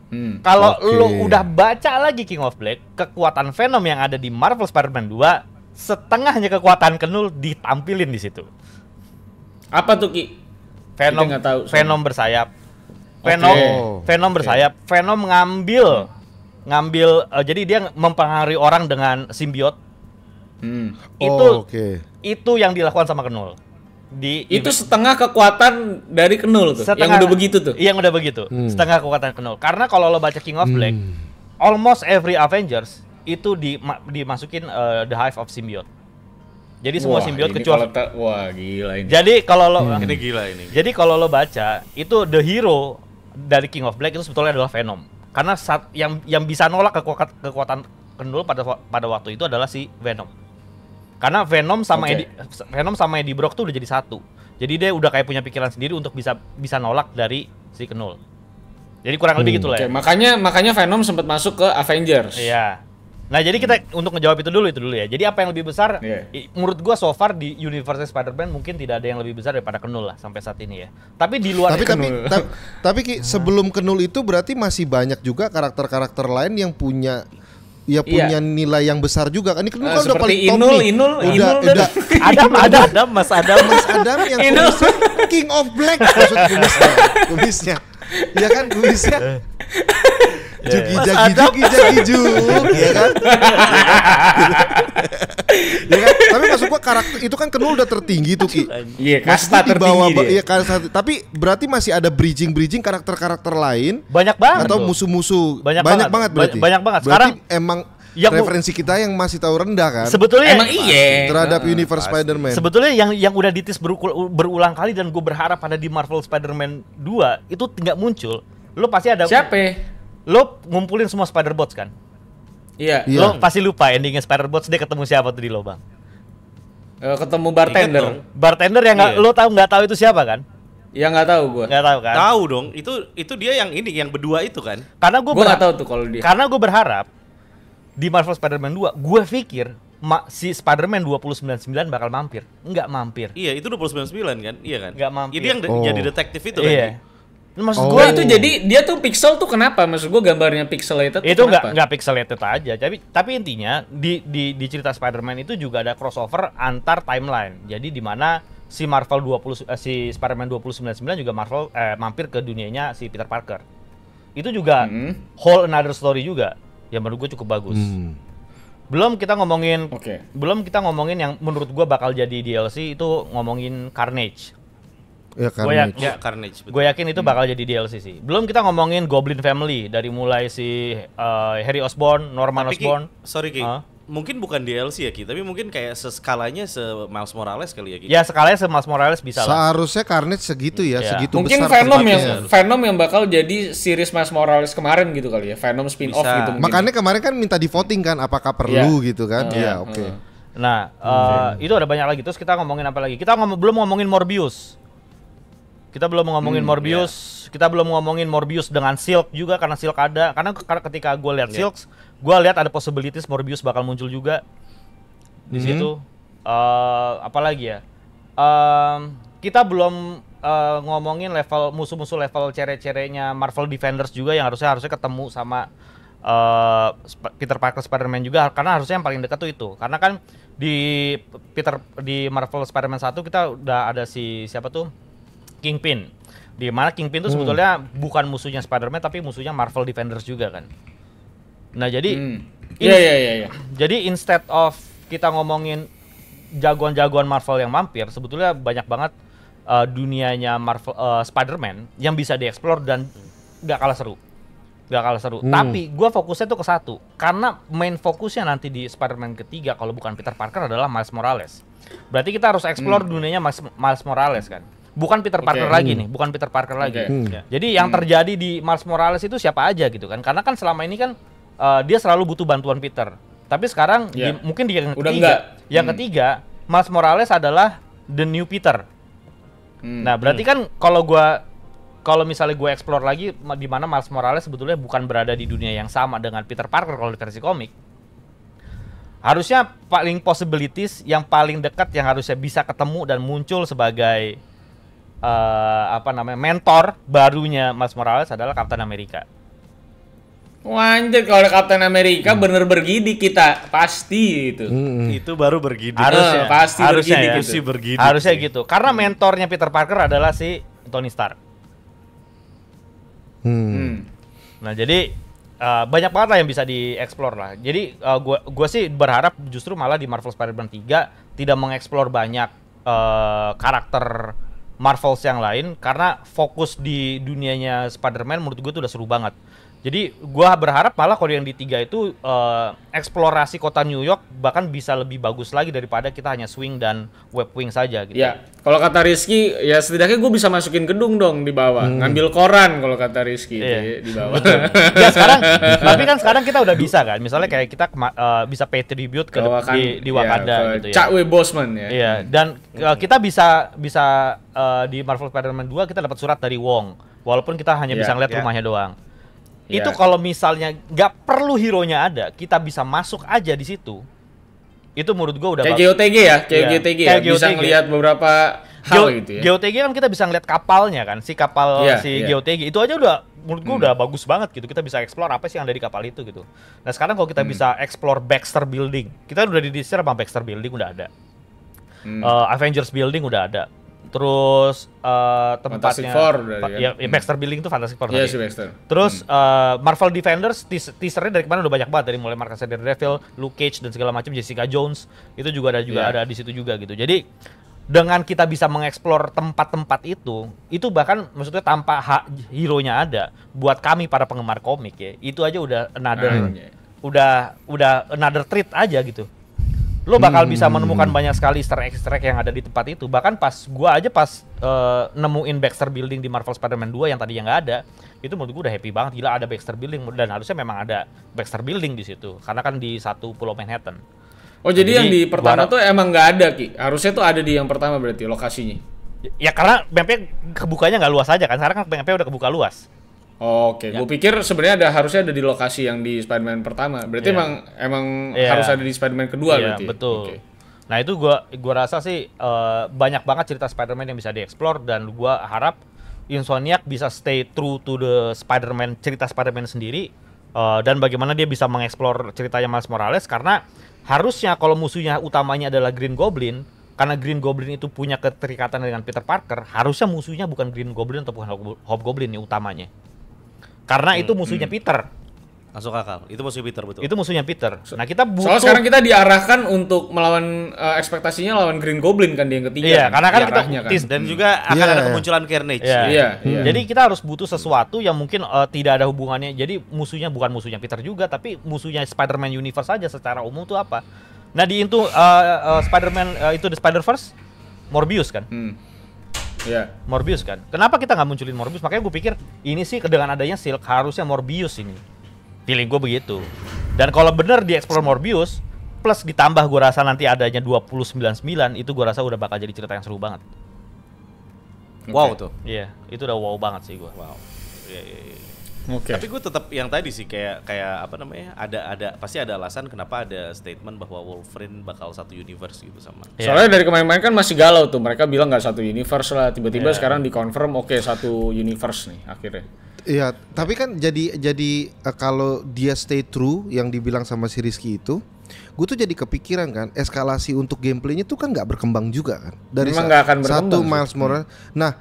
Hmm, kalau okay. lo udah baca lagi King of Black, kekuatan Venom yang ada di Marvel Spider-Man 2 setengahnya kekuatan Kenul ditampilin di situ. Apa tuh Ki? Venom tahu Venom bersayap. Venom okay. Venom bersayap. Okay. Venom ngambil ngambil uh, jadi dia mempengaruhi orang dengan simbiot. Hmm. Oh, itu okay. itu yang dilakukan sama Kenul. Di itu event. setengah kekuatan dari Kenul tuh. Setengah, yang udah begitu tuh. Yang udah begitu. Hmm. Setengah kekuatan Kenul. Karena kalau lo baca King of hmm. Black, almost every Avengers itu di, dimasukin uh, the Hive of Symbiote. Jadi semua wah, simbiot kecuali ta- wah gila ini. Jadi kalau lo hmm. ini gila ini. Jadi kalau lo baca itu the hero dari King of Black itu sebetulnya adalah Venom. Karena saat yang yang bisa nolak kekuatan kekuatan Kendul pada pada waktu itu adalah si Venom. Karena Venom sama okay. Eddie Venom sama Eddie Brock tuh udah jadi satu. Jadi dia udah kayak punya pikiran sendiri untuk bisa bisa nolak dari si Kendul. Jadi kurang hmm. lebih gitu lah. Ya. makanya makanya Venom sempat masuk ke Avengers. Iya. Nah, jadi kita hmm. untuk ngejawab itu dulu itu dulu ya. Jadi apa yang lebih besar yeah. menurut gua so far di universe Spider-Man mungkin tidak ada yang lebih besar daripada Kenul lah sampai saat ini ya. Tapi di luar Tapi tapi ta tapi Ki, sebelum Kenul itu berarti masih banyak juga karakter-karakter lain yang punya ya iya. punya iya. nilai yang besar juga kan ini kan nah, udah paling top Inul, nih Inul, udah, Inul udah Adam Adam Adam Mas Adam Mas Adam yang Inul. King of Black maksud tulisnya tulisnya ya kan tulisnya Jugi jagi jugi jagi juki ya kan? ya kan? Tapi maksud gua karakter itu kan Kenul udah tertinggi tuh Ki. Iya, kasta tertinggi. iya, kasta, tapi berarti masih ada bridging-bridging karakter-karakter lain. Banyak banget. Atau musuh-musuh. Banyak, banyak banget, banget berarti. Banyak banget. Sekarang emang yang referensi kita yang masih tahu rendah kan sebetulnya emang iya terhadap nah, universe Spider-Man sebetulnya yang yang udah ditis berukul, berulang kali dan gue berharap ada di Marvel Spider-Man 2 itu nggak muncul lo pasti ada siapa lo ngumpulin semua spider bots kan iya yeah. lo pasti lupa endingnya spider bots dia ketemu siapa tuh di lobang eh, ketemu bartender bartender yang yeah. gak, iya. lo tau nggak tahu itu siapa kan Ya nggak tahu gue. Nggak tahu kan? Tahu dong. Itu itu dia yang ini yang berdua itu kan. Karena gue nggak tahu tuh kalau dia. Karena gue berharap di Marvel Spider-Man 2, gue pikir si Spider-Man 299 bakal mampir. nggak mampir. Iya, itu 299 kan? Iya kan? nggak mampir. Itu yang oh. jadi detektif itu kan? Iya. Maksud oh. gue itu iya. jadi dia tuh pixel tuh kenapa? Maksud gue gambarnya pixelated itu nggak nggak pixelated aja. Tapi tapi intinya di di, di cerita Spider-Man itu juga ada crossover antar timeline. Jadi di mana si Marvel 20 eh, si Spider-Man 2099 juga Marvel eh, mampir ke dunianya si Peter Parker. Itu juga hmm. whole another story juga yang menurut gue cukup bagus. Hmm. Belum kita ngomongin okay. belum kita ngomongin yang menurut gua bakal jadi DLC itu ngomongin Carnage. Ya, Gue ya, yakin itu bakal jadi DLC sih. Belum kita ngomongin Goblin Family dari mulai si uh, Harry Osborn, Norman Osborn. Ki, sorry Ki. Huh? Mungkin bukan DLC ya Ki, tapi mungkin kayak seskalanya se Miles Morales kali ya Ki. Ya, skalanya se Miles Morales bisa lah. Seharusnya Carnage segitu ya, hmm, segitu mungkin besar. Mungkin Venom yang ya. Venom yang bakal jadi series Miles Morales kemarin gitu kali ya. Venom spin-off gitu mungkin. Makanya kemarin kan minta di voting kan apakah perlu ya. gitu kan. Iya, iya oke. Nah, uh, hmm. itu ada banyak lagi. Terus kita ngomongin apa lagi? Kita ngom belum ngomongin Morbius. Kita belum ngomongin hmm, Morbius, yeah. kita belum ngomongin Morbius dengan Silk juga karena Silk ada. Karena ketika gue lihat yeah. Silk, gue lihat ada possibilities Morbius bakal muncul juga di hmm. situ. Uh, eh, apalagi ya? uh, kita belum uh, ngomongin level musuh-musuh level cere-cerenya Marvel Defenders juga yang harusnya harusnya ketemu sama uh, Peter Parker Spider-Man juga karena harusnya yang paling dekat tuh itu. Karena kan di Peter di Marvel Spider-Man 1 kita udah ada si siapa tuh? Kingpin. Di mana Kingpin itu hmm. sebetulnya bukan musuhnya Spider-Man tapi musuhnya Marvel Defenders juga kan. Nah, jadi hmm. yeah, yeah, yeah, iya. Jadi instead of kita ngomongin jagoan-jagoan Marvel yang mampir, sebetulnya banyak banget uh, dunianya Marvel uh, Spider-Man yang bisa dieksplor dan gak kalah seru. Gak kalah seru. Hmm. Tapi gue fokusnya tuh ke satu. Karena main fokusnya nanti di Spider-Man ketiga kalau bukan Peter Parker adalah Miles Morales. Berarti kita harus eksplor hmm. dunianya Miles Morales kan bukan Peter Parker okay. lagi hmm. nih, bukan Peter Parker lagi. Okay. Hmm. Ya. Jadi yang hmm. terjadi di Mars Morales itu siapa aja gitu kan? Karena kan selama ini kan uh, dia selalu butuh bantuan Peter. Tapi sekarang yeah. di, ya. mungkin di yang ketiga, enggak. yang hmm. ketiga Miles Morales adalah the new Peter. Hmm. Nah, berarti hmm. kan kalau gua kalau misalnya gue explore lagi di mana Mars Morales sebetulnya bukan berada di dunia yang sama dengan Peter Parker kalau di versi komik. Harusnya paling possibilities yang paling dekat yang harusnya bisa ketemu dan muncul sebagai uh, apa namanya mentor barunya Mas Morales adalah Captain America. Wanjir kalau Captain America hmm. bener bergidi kita pasti itu. Hmm. Itu baru bergidi Harusnya eh, pasti harusnya bergidi, ya. gitu. bergidi. Harusnya sih. gitu. Karena mentornya Peter Parker adalah si Tony Stark. Hmm. hmm. Nah, jadi uh, banyak banget lah yang bisa dieksplor lah. Jadi uh, gua gua sih berharap justru malah di Marvel Spider-Man 3 tidak mengeksplor banyak uh, karakter Marvels yang lain karena fokus di dunianya Spider-Man menurut gue tuh udah seru banget. Jadi gua berharap malah kalau yang di tiga itu uh, eksplorasi kota New York bahkan bisa lebih bagus lagi daripada kita hanya swing dan web wing saja gitu. Ya, kalau kata Rizky ya setidaknya gue bisa masukin gedung dong di bawah, hmm. ngambil koran kalau kata Rizky yeah. di, di bawah. ya sekarang, tapi kan sekarang kita udah bisa kan, misalnya kayak kita uh, bisa pay tribute ke, ke Wakan, di, di Wakanda ya, gitu ya. Cakwe Bosman ya. Iya, dan uh, kita bisa bisa uh, di Marvel Spider-Man 2 kita dapat surat dari Wong, walaupun kita hanya yeah, bisa ngeliat yeah. rumahnya doang. Iya. Itu kalau misalnya nggak perlu hero-nya ada, kita bisa masuk aja di situ. Itu menurut gua udah JOTG ya, JOTG iya. yeah. ya. bisa ngelihat beberapa hal Geo gitu ya. JOTG kan kita bisa ngeliat kapalnya kan, si kapal yeah, si yeah. itu aja udah menurut gua hmm. udah bagus banget gitu. Kita bisa explore apa sih yang ada di kapal itu gitu. Nah, sekarang kalau kita hmm. bisa explore Baxter Building. Kita udah di sama Baxter Building udah ada. Hmm. Uh, Avengers Building udah ada terus uh, tempatnya kan? ya, ya, hmm. Fantastic Four ya, ya Baxter Building itu Fantastic Four yeah, tadi. Baxter. Terus hmm. uh, Marvel Defenders teasernya dari mana? udah banyak banget dari mulai Marcus Daredevil, Luke Cage dan segala macam Jessica Jones itu juga ada juga yeah. ada di situ juga gitu. Jadi dengan kita bisa mengeksplor tempat-tempat itu, itu bahkan maksudnya tanpa hak hero-nya ada, buat kami para penggemar komik ya, itu aja udah another, hmm. udah udah another treat aja gitu lo bakal hmm. bisa menemukan banyak sekali easter egg, easter egg yang ada di tempat itu. Bahkan pas gua aja pas uh, nemuin Baxter Building di Marvel Spider-Man 2 yang yang nggak ada, itu menurut gua udah happy banget. Gila ada Baxter Building dan harusnya memang ada Baxter Building di situ karena kan di satu pulau Manhattan. Oh jadi, jadi yang di pertama tuh emang nggak ada ki? Harusnya tuh ada di yang pertama berarti lokasinya? Ya, ya karena mapnya kebukanya nggak luas aja kan. Sekarang kan mapnya udah kebuka luas. Oke, okay. ya. gue pikir sebenarnya ada harusnya ada di lokasi yang di Spider-Man pertama. Berarti ya. emang emang ya. harus ada di Spider-Man kedua iya, ya, berarti. betul. Okay. Nah, itu gua gua rasa sih uh, banyak banget cerita Spider-Man yang bisa dieksplor dan gua harap Insomniac bisa stay true to the Spider-Man cerita Spider-Man sendiri uh, dan bagaimana dia bisa mengeksplor ceritanya Miles Morales karena harusnya kalau musuhnya utamanya adalah Green Goblin karena Green Goblin itu punya keterikatan dengan Peter Parker harusnya musuhnya bukan Green Goblin atau Hobgoblin nih utamanya karena hmm, itu musuhnya hmm. Peter. Masuk akal. Itu musuh Peter betul. Itu musuhnya Peter. Nah, kita butuh Soalnya sekarang kita diarahkan untuk melawan uh, ekspektasinya lawan Green Goblin kan dia yang ketiga. Iya, karena kan kita kan. dan hmm. juga akan yeah, ada iya. kemunculan Carnage. Iya. Yeah. Yeah, yeah. Jadi kita harus butuh sesuatu yang mungkin uh, tidak ada hubungannya. Jadi musuhnya bukan musuhnya Peter juga, tapi musuhnya Spider-Man Universe saja secara umum tuh apa? Nah, di itu uh, eh, uh, Spider-Man uh, itu the Spider-Verse Morbius kan. Hmm yeah. Morbius kan. Kenapa kita nggak munculin Morbius? Makanya gue pikir ini sih dengan adanya Silk harusnya Morbius ini. Pilih gue begitu. Dan kalau bener dieksplor Morbius, plus ditambah gue rasa nanti adanya 299 itu gue rasa udah bakal jadi cerita yang seru banget. Okay. Wow tuh. Iya, yeah, itu udah wow banget sih gue. Wow. Yeah, yeah, yeah, Okay. Tapi gue tetap yang tadi sih kayak kayak apa namanya ada ada pasti ada alasan kenapa ada statement bahwa Wolverine bakal satu universe gitu sama. Yeah. Soalnya dari kemarin-kemarin kan masih galau tuh mereka bilang nggak satu universe lah tiba-tiba yeah. sekarang dikonfirm oke okay, satu universe nih akhirnya. Iya, tapi kan jadi jadi uh, kalau dia stay true yang dibilang sama si Rizky itu, gue tuh jadi kepikiran kan eskalasi untuk gameplaynya tuh kan nggak berkembang juga kan dari Memang gak akan berkembang satu Miles Morales. Hmm. Nah,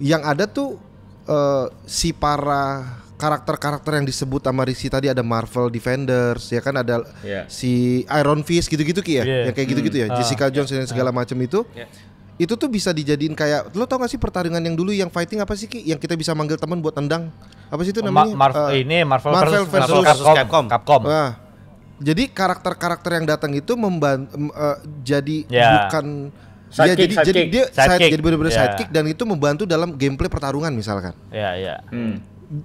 yang ada tuh uh, si para karakter-karakter yang disebut sama Rishi tadi ada Marvel Defenders ya kan ada yeah. si Iron Fist gitu-gitu ki ya yeah. yang kayak gitu-gitu ya uh, Jessica ah. Jones yeah. dan segala uh. macam itu yeah. itu tuh bisa dijadiin kayak lo tau gak sih pertarungan yang dulu yang fighting apa sih ki yang kita bisa manggil teman buat tendang apa sih itu namanya Ma Marvel uh, ini Marvel, Marvel versus, versus, versus Capcom, Capcom. Capcom. Nah, jadi karakter-karakter yang datang itu membantu uh, eh, jadi yeah. bukan Side ya, jadi, side jadi dia sidekick. Side, jadi benar-benar yeah. sidekick dan itu membantu dalam gameplay pertarungan misalkan. Iya, yeah, iya. Yeah. Hmm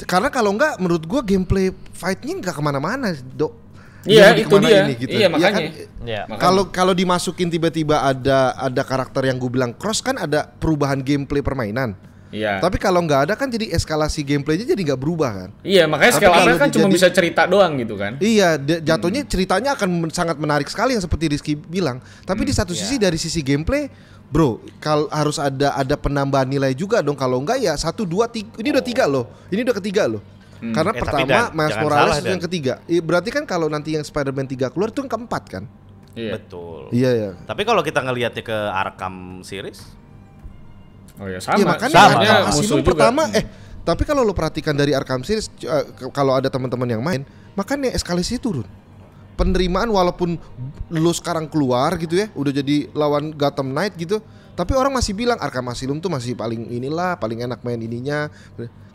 karena kalau enggak menurut gue gameplay fightnya nggak kemana-mana dok Iya itu dia. Ini, gitu. Iya, iya kan? makanya. Ya kan? Kalau kalau dimasukin tiba-tiba ada ada karakter yang gue bilang cross kan ada perubahan gameplay permainan. Iya. Tapi kalau nggak ada kan jadi eskalasi gameplaynya jadi nggak berubah kan? Iya makanya Tapi kan cuma bisa cerita doang gitu kan? Iya hmm. jatuhnya hmm. ceritanya akan sangat menarik sekali yang seperti Rizky bilang. Tapi hmm, di satu sisi iya. dari sisi gameplay Bro, kalau harus ada ada penambahan nilai juga dong. Kalau enggak ya satu dua tiga. Ini udah tiga loh. Ini udah ketiga loh. Hmm. Karena eh, pertama dan, Miles Morales salah, itu yang ketiga. Ya, berarti kan kalau nanti yang Spider-Man 3 keluar itu yang keempat kan? Iya. Betul. Iya ya. Tapi kalau kita ngelihatnya ke Arkham series Oh ya iya, sama. Ya, makanya sama. Arkham sama. Asylum pertama eh tapi kalau lo perhatikan dari Arkham series eh, kalau ada teman-teman yang main, makanya eskalasi turun penerimaan walaupun lo sekarang keluar gitu ya, udah jadi lawan Gotham Knight gitu, tapi orang masih bilang Arkham Asylum tuh masih paling inilah, paling enak main ininya.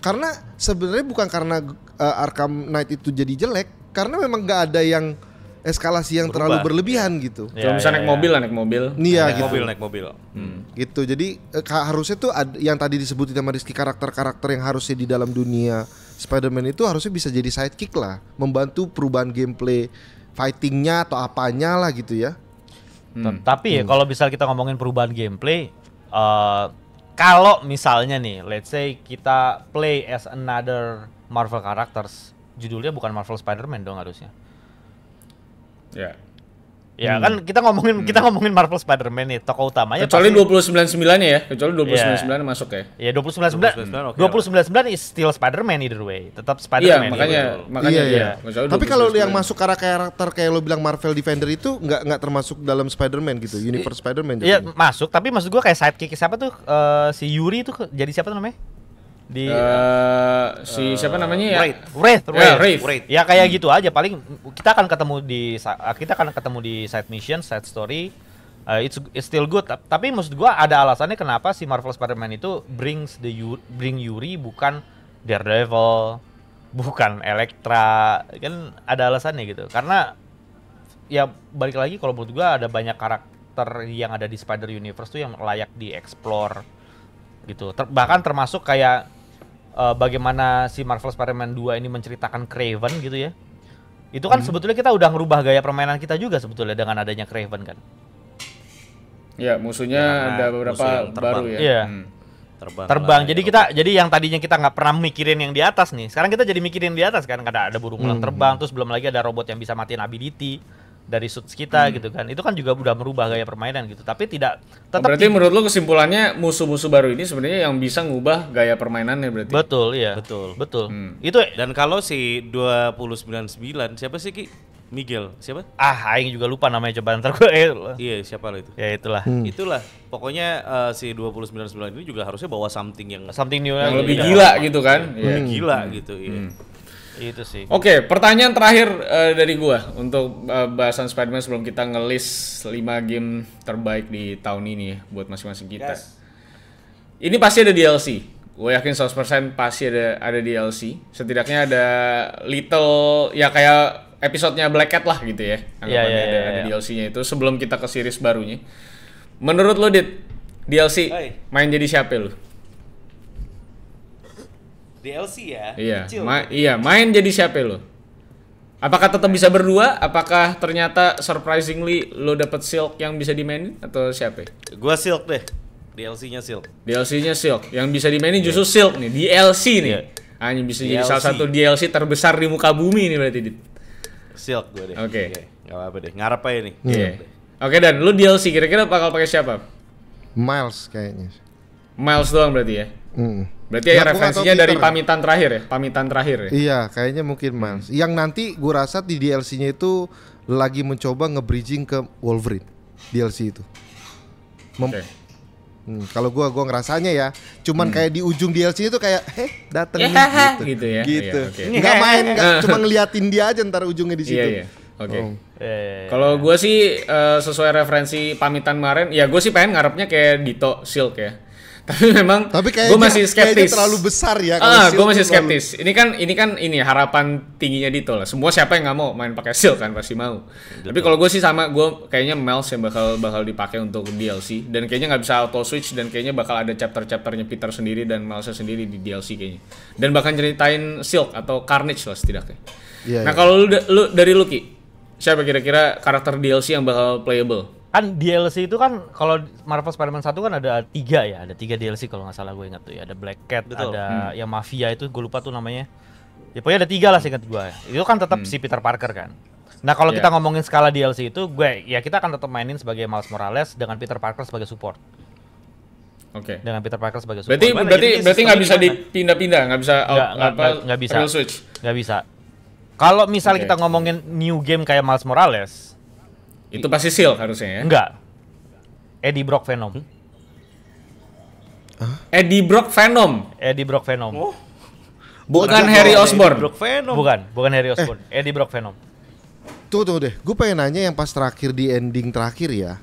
Karena sebenarnya bukan karena uh, Arkham Knight itu jadi jelek, karena memang nggak ada yang eskalasi yang Berubah. terlalu berlebihan iya. gitu. Ya, Kalau ya, naik iya, iya, mobil lah, naik mobil. Nia, naik gitu. Mobil naik mobil. Hmm. hmm. Gitu. Jadi eh, harusnya tuh ad, yang tadi disebutin sama Rizky karakter-karakter yang harusnya di dalam dunia Spider-Man itu harusnya bisa jadi sidekick lah, membantu perubahan gameplay fightingnya atau apanya lah gitu ya. Hmm. Tapi ya hmm. kalau misal kita ngomongin perubahan gameplay, uh, kalau misalnya nih, let's say kita play as another Marvel characters, judulnya bukan Marvel Spider-Man dong harusnya. Ya. Yeah. Ya hmm. kan kita ngomongin hmm. kita ngomongin Marvel Spider-Man nih tokoh utamanya. Kecuali dua puluh sembilan sembilan ya, kecuali dua puluh sembilan sembilan iya. masuk ya. Iya dua puluh sembilan sembilan. Dua puluh sembilan sembilan is still Spider-Man either way, tetap iya, Spider-Man. Iya makanya ya, makanya iya. iya. Ya, tapi kalau yang masuk karakter karakter kayak lo bilang Marvel Defender itu nggak nggak termasuk dalam Spider-Man gitu, universe Spider-Man. Iya masuk, tapi maksud gua kayak sidekick siapa tuh uh, si Yuri itu jadi siapa tuh namanya? di uh, si uh, siapa namanya ya? Wraith. Wraith, ya, Wraith. Yeah, Wraith. Wraith. Ya kayak hmm. gitu aja paling kita akan ketemu di eh, kita akan ketemu di side mission, side story. Uh, it's it's still good tapi maksud gua ada alasannya kenapa si Marvel Spider-Man itu brings the bring Yuri bukan Daredevil, bukan Elektra. Kan ada alasannya gitu. Karena ya balik lagi kalau menurut gua ada banyak karakter yang ada di Spider Universe tuh yang layak dieksplor gitu. Ter bahkan termasuk kayak uh, bagaimana si Marvel Spider-Man 2 ini menceritakan Craven gitu ya. Itu kan hmm. sebetulnya kita udah ngerubah gaya permainan kita juga sebetulnya dengan adanya Craven kan. Ya, musuhnya ya, ada beberapa musuh baru ya. Iya. Hmm. Terbang. Terbang. Jadi ya. kita jadi yang tadinya kita nggak pernah mikirin yang di atas nih. Sekarang kita jadi mikirin di atas kan. Karena ada burung hmm. terbang, terus belum lagi ada robot yang bisa matiin ability dari suits kita hmm. gitu kan. Itu kan juga udah merubah gaya permainan gitu. Tapi tidak tetap oh, Berarti di... menurut lo kesimpulannya musuh-musuh baru ini sebenarnya yang bisa ngubah gaya permainannya berarti. Betul, iya. Betul. Betul. Hmm. Itu ya? dan kalau si dua puluh sembilan sembilan siapa sih Ki? Miguel, siapa? Ah, aing juga lupa namanya coba ntar gue. Eh, iya, siapa lo itu? Ya itulah. Hmm. Itulah. Pokoknya uh, si sembilan ini juga harusnya bawa something yang something new yang, lebih gila, iya. gitu kan. Iya, hmm. Lebih gila hmm. gitu, iya. Hmm. Itu sih. Oke, okay, pertanyaan terakhir uh, dari gua untuk uh, bahasan Spider-Man sebelum kita ngelis 5 game terbaik di tahun ini ya, buat masing-masing kita. Yes. Ini pasti ada DLC. Gue yakin 100% pasti ada ada DLC. Setidaknya ada little ya kayak episodenya Black Cat lah gitu ya. Iya, anggapannya yeah, yeah, ada, yeah, ada iya. DLC-nya itu sebelum kita ke series barunya. Menurut lo Dit, DLC Hai. main jadi siapa lo? DLC ya. Iya. Kecil. Ma iya, main jadi siapa lo? Apakah tetap bisa berdua? Apakah ternyata surprisingly lo dapet silk yang bisa dimainin atau siapa? Gua silk deh. DLC-nya silk. DLC-nya silk. Yang bisa dimainin yeah. justru silk nih, DLC nih. Yeah. Iya. Anjing bisa DLC. jadi salah satu DLC terbesar di muka bumi ini berarti. Dit. Silk gue deh. Oke. Okay. Iya, Gak apa-apa deh. Ngarep aja nih. Iya. Yeah. Oke okay, dan lu DLC kira-kira bakal pakai siapa? Miles kayaknya. Miles doang berarti ya? Mm. Berarti ya, ya referensinya dari pamitan terakhir ya, pamitan terakhir ya. Iya, kayaknya mungkin mas Hmm. Yang nanti gue rasa di DLC-nya itu lagi mencoba nge-bridging ke Wolverine DLC itu. Mem okay. Hmm, kalau gua gua ngerasanya ya, cuman hmm. kayak di ujung DLC itu kayak heh dateng yeah, iya, nih gitu. gitu ya. Gitu. iya, okay. Nggak main, gak, cuma ngeliatin dia aja ntar ujungnya di iya, situ. Iya, oh. iya. Oke. Okay. Oh. Kalau gue sih uh, sesuai referensi pamitan kemarin, ya gue sih pengen ngarepnya kayak Dito Silk ya tapi memang tapi gue masih skeptis terlalu besar ya ah gue masih skeptis terlalu... ini kan ini kan ini harapan tingginya Dito lah semua siapa yang nggak mau main pakai silk kan pasti mau Betul. tapi kalau gue sih sama gue kayaknya Miles yang bakal bakal dipakai untuk DLC dan kayaknya nggak bisa auto switch dan kayaknya bakal ada chapter chapternya Peter sendiri dan Miles sendiri di DLC kayaknya dan bahkan ceritain Silk atau Carnage lah setidaknya yeah, nah yeah. kalau lu, lu dari Lucky siapa kira-kira karakter DLC yang bakal playable kan DLC itu kan kalau Marvel Spider-Man 1 kan ada tiga ya, ada tiga DLC kalau nggak salah gue ingat tuh ya. Ada Black Cat, Betul. ada hmm. yang mafia itu gue lupa tuh namanya. Ya pokoknya ada tiga lah singkat gue. Itu kan tetap hmm. si Peter Parker kan. Nah kalau yeah. kita ngomongin skala DLC itu, gue ya kita akan tetap mainin sebagai Miles Morales dengan Peter Parker sebagai support. Oke. Okay. Dengan Peter Parker sebagai support. Berarti Mana? berarti Jadi, berarti nggak bisa dipindah-pindah, nggak bisa nggak apa nggak bisa. Real switch. Nggak bisa. Kalau misal okay. kita ngomongin new game kayak Miles Morales, itu pasti seal harusnya ya? Enggak. Eddie Brock Venom. Hmm? Huh? Eddie Brock Venom. Eddie Brock Venom. Oh. Bukan, bukan Harry Osborn. Brock Venom. Bukan, bukan Harry eh. Osborn. Eh. Eddie Brock Venom. Tuh tuh deh, gue pengen nanya yang pas terakhir di ending terakhir ya.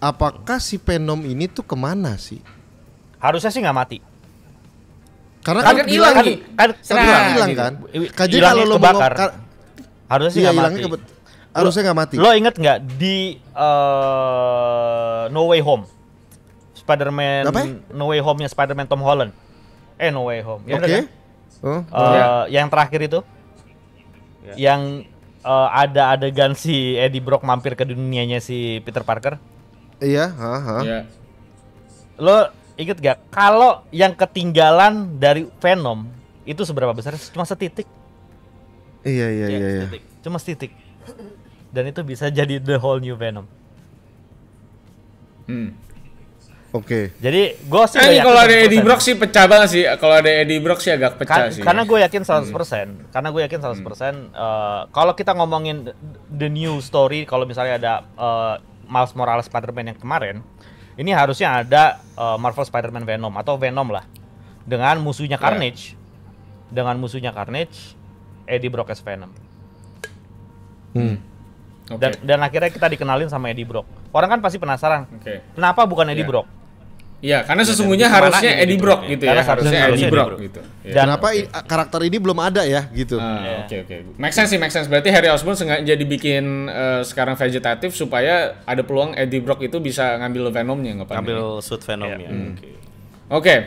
Apakah si Venom ini tuh kemana sih? Harusnya sih nggak mati. Karena kan, kan, kan-, kan hilang kan, kan, kan, kan, hilang kan. kan, kalau lo bakar, harusnya sih iya, kan, mati harusnya nggak mati. Lo inget nggak di uh, No Way Home? Spiderman man ya? No Way Home-nya Spiderman Tom Holland. Eh No Way Home. Ya Oke. Okay. Kan? Uh, uh, yang terakhir itu yeah. yang uh, ada adegan si Eddie Brock mampir ke dunianya si Peter Parker. Iya, yeah, Lo inget gak kalau yang ketinggalan dari Venom itu seberapa besar? Cuma setitik. Iya, iya, iya, iya. iya. Cuma setitik dan itu bisa jadi the whole new Venom. Hmm. Oke. Okay. Jadi gue sih. Eh, kalau ada Eddie Brock sih pecah banget sih. Kalau ada Eddie Brock sih agak pecah Ka sih. Karena gue yakin 100%. Hmm. Karena gue yakin 100%. Hmm. Uh, kalau kita ngomongin the new story, kalau misalnya ada uh, Miles Morales Spider-Man yang kemarin, ini harusnya ada uh, Marvel Spider-Man Venom atau Venom lah. Dengan musuhnya ya. Carnage. Yeah. Dengan musuhnya Carnage, Eddie Brock as Venom. Hmm. Okay. Dan, dan akhirnya kita dikenalin sama Eddie Brock. Orang kan pasti penasaran. Okay. Kenapa bukan Eddie yeah. Brock? Iya, karena sesungguhnya dan harusnya Eddie Brock, Brock gitu ya. Harusnya Eddie Brock gitu. Ya. Kenapa okay. karakter ini belum ada ya gitu. Ah, iya. Oke ah, yeah. oke. Okay, okay. Make sense sih, make sense. Berarti Harry Osborn sengaja dibikin uh, eh, sekarang vegetatif supaya ada peluang Eddie Brock itu bisa ngambil Venomnya nggak Ngambil suit Venomnya. Yeah. Iya. Hmm. Oke. okay.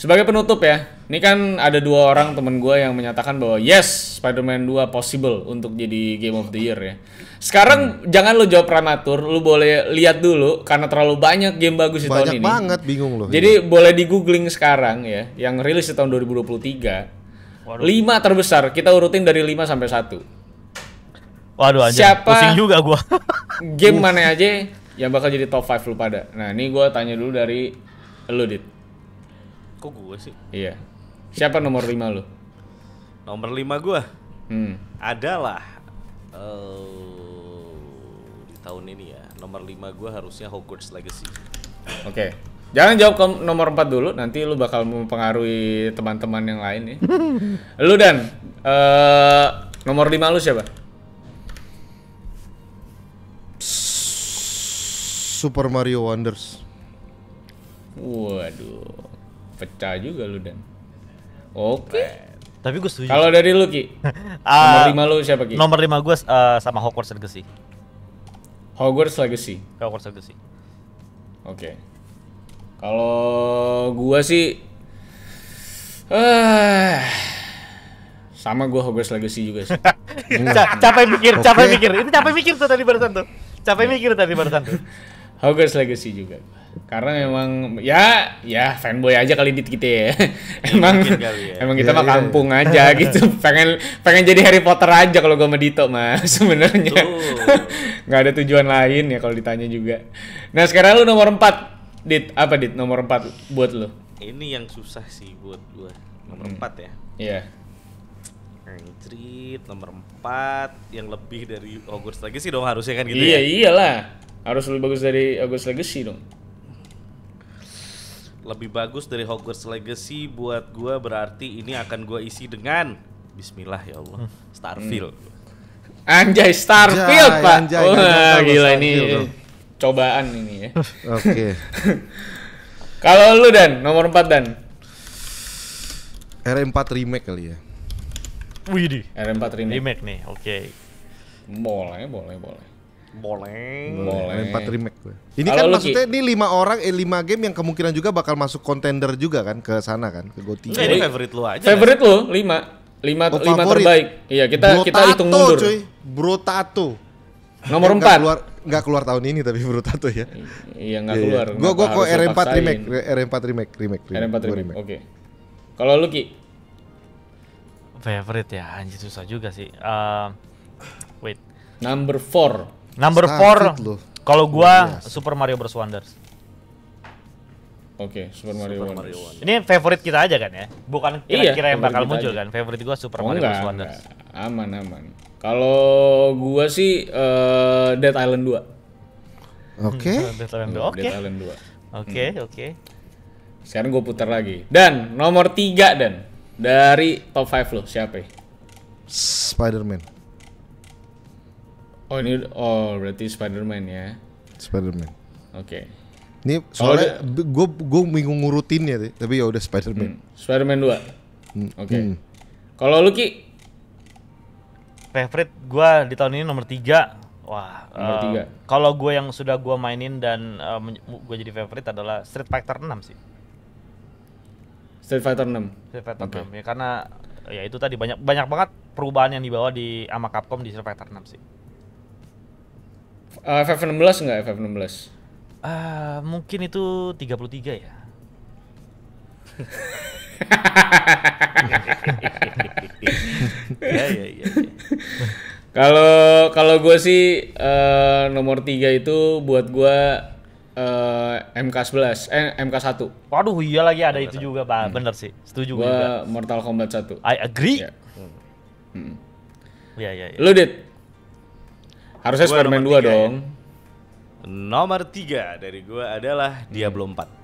Sebagai penutup ya, ini kan ada dua orang temen gue yang menyatakan bahwa yes, Spider-Man 2 possible untuk jadi Game of the Year ya. Sekarang hmm. jangan lo jawab prematur, lo boleh lihat dulu karena terlalu banyak game bagus di tahun ini. Banyak banget, bingung lo. Jadi ya. boleh di googling sekarang ya, yang rilis di tahun 2023. Waduh. 5 terbesar, kita urutin dari lima sampai satu. Waduh aja. Siapa pusing juga gua. game mana aja yang bakal jadi top 5 lu pada. Nah, ini gue tanya dulu dari lu, Dit. Kok gue sih? Iya. Siapa nomor lima lo? Nomor lima gue? Hmm. Adalah uh, di tahun ini ya. Nomor lima gue harusnya Hogwarts Legacy. Oke. Okay. Jangan jawab ke nomor empat dulu, nanti lu bakal mempengaruhi teman-teman yang lain ya. lu dan uh, nomor lima lu siapa? Super Mario Wonders. Waduh pecah juga lu dan. Oke. Okay. Tapi gue setuju. Kalau dari lu Ki, nomor ah, lima lu siapa Ki? Nomor lima gue uh, sama Hogwarts Legacy. Hogwarts Legacy. Hogwarts Legacy. Oke. Okay. Kalau gue sih uh, sama gue Hogwarts Legacy juga sih. Ca capek mikir, capek okay. mikir. Itu capek mikir tuh tadi barusan tuh. Capek iya. mikir tadi barusan tuh. Hogwarts Legacy juga karena memang ya ya fanboy aja kali dit kita ya. Iya, emang ya. emang kita ya, mah ya. kampung aja gitu. Pengen pengen jadi Harry Potter aja kalau gue medito mah sebenarnya. nggak ada tujuan lain ya kalau ditanya juga. Nah, sekarang lu nomor 4. Dit, apa Dit nomor 4 buat lu? Ini yang susah sih buat gua. Nomor hmm. 4 ya. Iya. Yeah. nomor 4 yang lebih dari Hogwarts Legacy dong harusnya kan gitu iya, ya. Iya, iyalah. Harus lebih bagus dari Hogwarts Legacy dong lebih bagus dari Hogwarts Legacy buat gue berarti ini akan gue isi dengan Bismillah ya Allah hmm. Starfield. Hmm. Anjay Starfield anjay, pak. Anjay, anjay, anjay, gila Starfield, ini cobaan ini ya. Oke. okay. Kalau lu dan nomor 4 dan R4 remake kali ya. Widih. R4 remake. Remake nih, oke. Okay. Boleh, boleh, boleh. Boleh. Boleh. 4 remake gue. Ini Halo, kan Luki. maksudnya ini lima orang eh lima game yang kemungkinan juga bakal masuk kontender juga kan ke sana kan, ke goti Ini favorite lu aja. Favorite lu lima lima oh, lima favorit. terbaik. Iya, kita Bro kita tato, hitung mundur. Cuy. Bro Tato. Nomor empat. Keluar nggak keluar tahun ini tapi Bro Tato ya. Iya, nggak iya, iya. keluar. Gue gue kok R4 remake, R4 remake, remake, remake. R4 remake. remake. Oke. Okay. Kalau lu Ki? Favorite ya, anjir susah juga sih. Uh, wait. Number 4 Number 4 kalau gua oh, Super Mario Bros Wonders. Oke, okay, Super Mario Super Wonders. Mario Wonders. Ini favorit kita aja kan ya? Bukan kira-kira iya, yang bakal muncul aja. kan. Favorit gua Super oh, Mario enggak, Bros Wonders. Enggak. Aman aman. Kalau gua sih uh, Dead Island 2. Oke. Okay. Hmm, Dead Island 2. Hmm, oke. Okay. Dead Island 2. Oke, okay, hmm. oke. Okay. Sekarang gua putar lagi. Dan nomor 3 dan dari top 5 lo siapa? Ya? Spider-Man. Oh ini oh berarti Spiderman ya. Spiderman. Oke. Okay. Ini soalnya oh, gue gue bingung ngurutin ya, tapi ya udah Spiderman. man Hmm. Spider-Man Hmm. Oke. Okay. Hmm. Kalau lu Favorite gue di tahun ini nomor tiga. Wah, nomor uh, tiga. Kalau gue yang sudah gue mainin dan uh, eh, gue jadi favorite adalah Street Fighter 6 sih. Street Fighter 6. Street Fighter okay. 6 ya karena ya itu tadi banyak banyak banget perubahan yang dibawa di sama Capcom di Street Fighter 6 sih. Uh, FF 16 enggak FF 16? Uh, mungkin itu 33 ya. ya, ya, ya, ya. Kalau kalau gue sih uh, nomor tiga itu buat gue uh, MK 11 eh MK 1. Eh, Waduh, iya lagi ada MK1. itu juga, Pak. Hmm. Bener sih. Setuju gua juga. Mortal Kombat 1. I agree. Ya. Hmm. Hmm. Ya, ya, ya. Lu, Dit? Harusnya gua Spider-Man 2 dong. Ya. Nomor 3 dari gua adalah hmm. Diablo 4.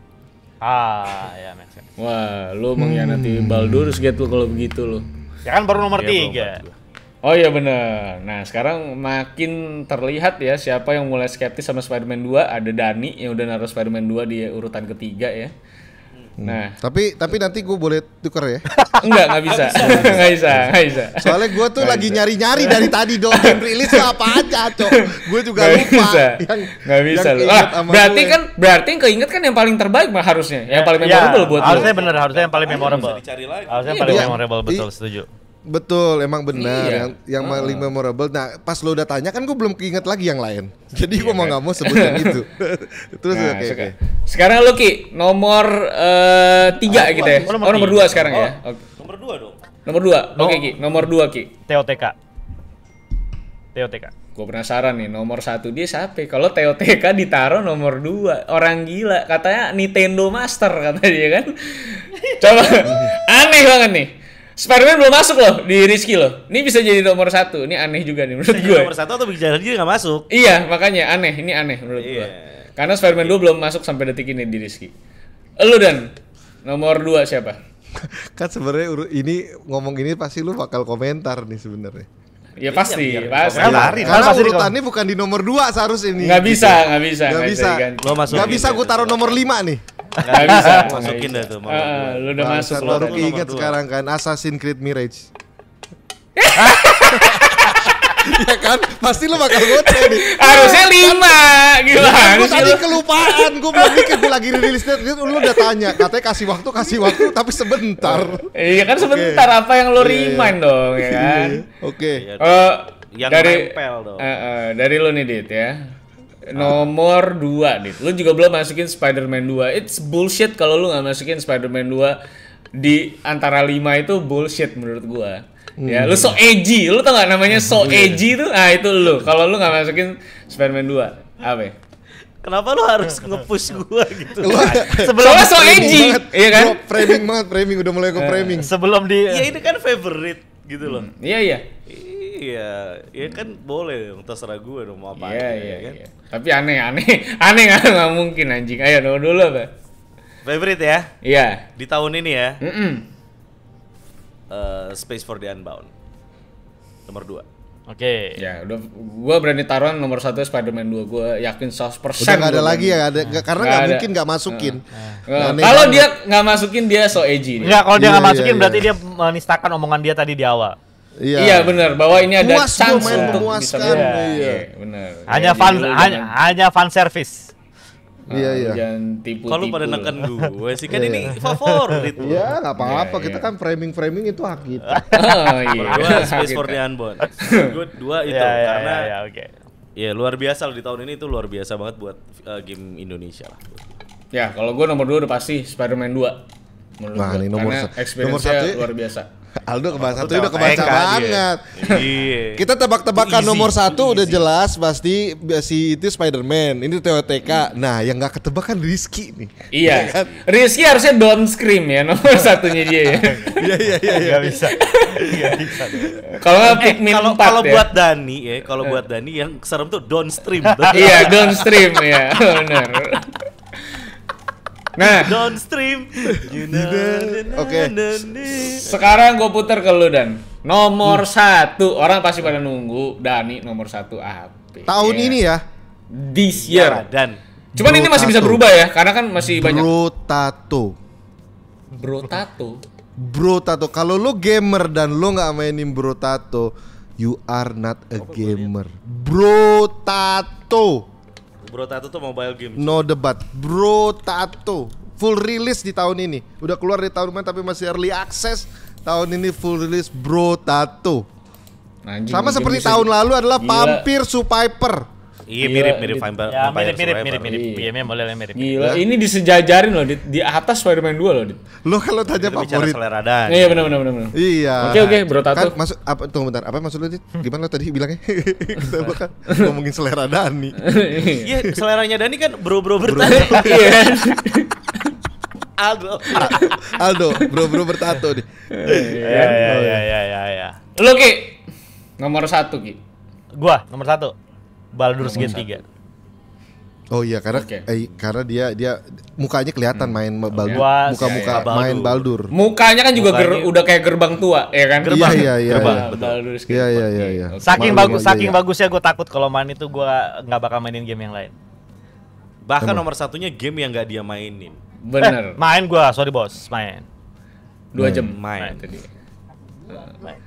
Ah, ya make Wah, lu mengkhianati hmm. Baldur's Gate lu kalau begitu lu. Ya kan baru nomor 3. Oh iya bener. Nah sekarang makin terlihat ya siapa yang mulai skeptis sama Spider-Man 2. Ada Dani yang udah naruh Spider-Man 2 di urutan ketiga ya. Hmm. Nah, tapi tapi nanti gue boleh tuker ya? Enggak, nggak bisa, nggak bisa, nggak bisa. Soalnya gue tuh gak lagi nyari-nyari dari tadi dong game rilis apa aja, cok. Gue juga gak lupa. Bisa. Yang, gak bisa. Yang ah, berarti gue. kan berarti yang keinget kan yang paling terbaik mah harusnya, yang paling ya, memorable ya, buat harusnya lo. Harusnya bener, harusnya yang paling memorable. Harusnya iya. paling memorable iya. betul, setuju. Betul, emang benar. Iya. Yang, yang oh. paling memorable. Nah, pas lo udah tanya kan gue belum keinget lagi yang lain. Jadi gue iya, mau kan? nggak mau sebutin itu. Terus nah, okay, okay. Sekarang lo Ki nomor uh, tiga oh, gitu ya. Nomor oh nomor dua sekarang ya? oh. ya. Okay. Nomor dua dong. Nomor dua. Oke okay, Ki, nomor dua Ki. TOTK. TOTK. Gue penasaran nih nomor satu dia siapa? Kalau TOTK ditaruh nomor dua orang gila katanya Nintendo Master katanya kan. Coba aneh banget nih spider belum masuk loh di Rizky loh. Ini bisa jadi nomor satu. Ini aneh juga nih menurut gue. Nomor satu atau bisa jadi nggak masuk? Iya makanya aneh. Ini aneh menurut yeah. gue. Karena Spider-Man belum masuk sampai detik ini di Rizky. Lu dan nomor dua siapa? kan sebenarnya ini ngomong ini pasti lu bakal komentar nih sebenarnya. Ya pasti, ya, pasti. lari, karena pasti urutannya bukan di nomor dua seharusnya ini. Gak bisa, gitu. gak bisa. Gak, gak bisa. Gak bisa, bisa iya, gue taruh iya. nomor 5 nih. Gak bisa. Masukin dah tuh. Uh, lu udah masuk. Baru keinget sekarang kan Assassin's Creed Mirage. ya kan pasti lo bakal ngoceh nih harusnya kan- lima kan gila gue tadi kelupaan gue belum mikir lagi rilis Lu udah tanya katanya kasih waktu kasih waktu tapi sebentar iya kan sebentar apa yang lo iya, iya. remind dong ya kan oke iya, oh, yang dari, dong uh, uh, dari lo nih dit ya Nomor 2, nih. Lu juga belum masukin Spider-Man 2. It's bullshit kalau lu nggak masukin Spider-Man 2 di antara 5 itu bullshit menurut gua. Hmm. Ya, lu so hmm. edgy. Lu tau gak namanya so iya. edgy itu? Ah, itu lu. Kalau lu nggak masukin Spider-Man 2, apa Kenapa lu harus nge-push gua gitu? Sebelum so edgy, iya kan? Lu framing banget, framing udah mulai ke eh. framing. Sebelum dia, Iya, ini kan favorite gitu loh. Iya, iya Iya, ya kan boleh dong, terserah gue dong mau apa. Iya, aja, iya, ya kan? iya. Tapi aneh, aneh, aneh kan nggak mungkin anjing. Ayo dong dulu apa? Favorite ya? Iya. Di tahun ini ya. Mm -mm. Uh, Space for the Unbound. Nomor 2. Oke. Okay. Ya, udah gua berani taruhan nomor satu Spider-Man 2 gua yakin 100% Udah gak ada lagi ya, ada, nah. karena nggak mungkin nggak masukin. Nah. Nah. Kalau dia nggak masukin dia so edgy. Enggak, kalau dia nggak yeah, iya, masukin yeah, berarti yeah. dia menistakan omongan dia tadi di awal. Iya, iya benar bahwa ini ada Puas chance main untuk memuaskan. bisa iya, iya. iya. benar. Hanya iya, fan hanya, hanya fan service. Iya ah, iya. Kalau pada neken gue sih kan iya, ini favorit. Iya, enggak apa-apa. Kita kan framing-framing itu hak kita. Oh iya. Dua space for the unborn. Good dua itu yeah, yeah, karena ya, oke. Ya luar biasa di tahun ini itu luar biasa banget buat uh, game Indonesia lah. Ya, kalau gue nomor 2 udah pasti Spider-Man 2. Menurut nah, gue. ini nomor, Karena nomor satu ya. luar biasa. Aldo kebaca satu udah kebaca eh, banget. Kan, iya. iya. Kita tebak-tebakan nomor satu udah jelas pasti si itu Spider-Man. Ini TOTK. Nah, yang nggak ketebakan Rizky nih. Iya. iya kan? Rizky harusnya Don't Scream ya nomor satunya dia ya. Iya iya iya enggak iya. bisa. Iya bisa. Kalau nggak eh, Pikmin kalau kalau ya. buat Dani ya, kalau eh. buat Dani yang serem tuh Don't Stream. Iya, Don't Stream ya. Benar. Nah, downstream. You Oke. Okay. Sekarang gue putar ke lu dan nomor hmm. satu orang pasti pada nunggu Dani nomor satu apa? Tahun ini ya. This year. Ya, dan. Cuman Bro ini masih bisa berubah ya, karena kan masih Bro banyak. Bro tato. Bro tato. Bro tato. Kalau lu gamer dan lu nggak mainin Bro tato, you are not a gamer. Bro tato. Bro Tato tuh mobile game. No debat. Bro Tato full release di tahun ini. Udah keluar di tahun kemarin tapi masih early access. Tahun ini full release Bro Tato. Anjing, Sama seperti tahun lalu adalah Gila. Vampir Survivor. Iya mirip iya, mirip gitu. Vampire. Ya, mirip mirip mirip mirip. Iya memang iya, boleh lah mirip. Gila, iya. ini disejajarin loh di, di atas Spider-Man 2 loh. Lo kalau tanya favorit. selera dan. Iya benar benar benar. Iya. Oke oke, Bro Tato. Kan, maksud apa tunggu bentar. Apa maksud lu dit? Hmm. Gimana lo tadi bilangnya? Kita bakal ngomongin selera Dani. Iya, seleranya Dani kan bro-bro bertanya. Iya. Aldo. Aldo, bro-bro bertato nih. Iya iya iya iya iya. Lo Ki, nomor satu Ki. Gua nomor satu. Baldur's Gate 3. Oh iya karena okay. eh, karena dia dia mukanya kelihatan hmm. main baldur, muka-muka ya, ya. main baldur. Mukanya kan juga Ger, udah kayak gerbang tua ya kan? Gerbang. Iya iya iya. Iya. iya iya iya iya. Saking Malu, bagus iya, saking iya. bagusnya gue takut kalau main itu gue nggak bakal mainin game yang lain. Bahkan Emang. nomor satunya game yang nggak dia mainin. Bener. Eh, main gue, sorry bos, main. Dua jam main. Main, main.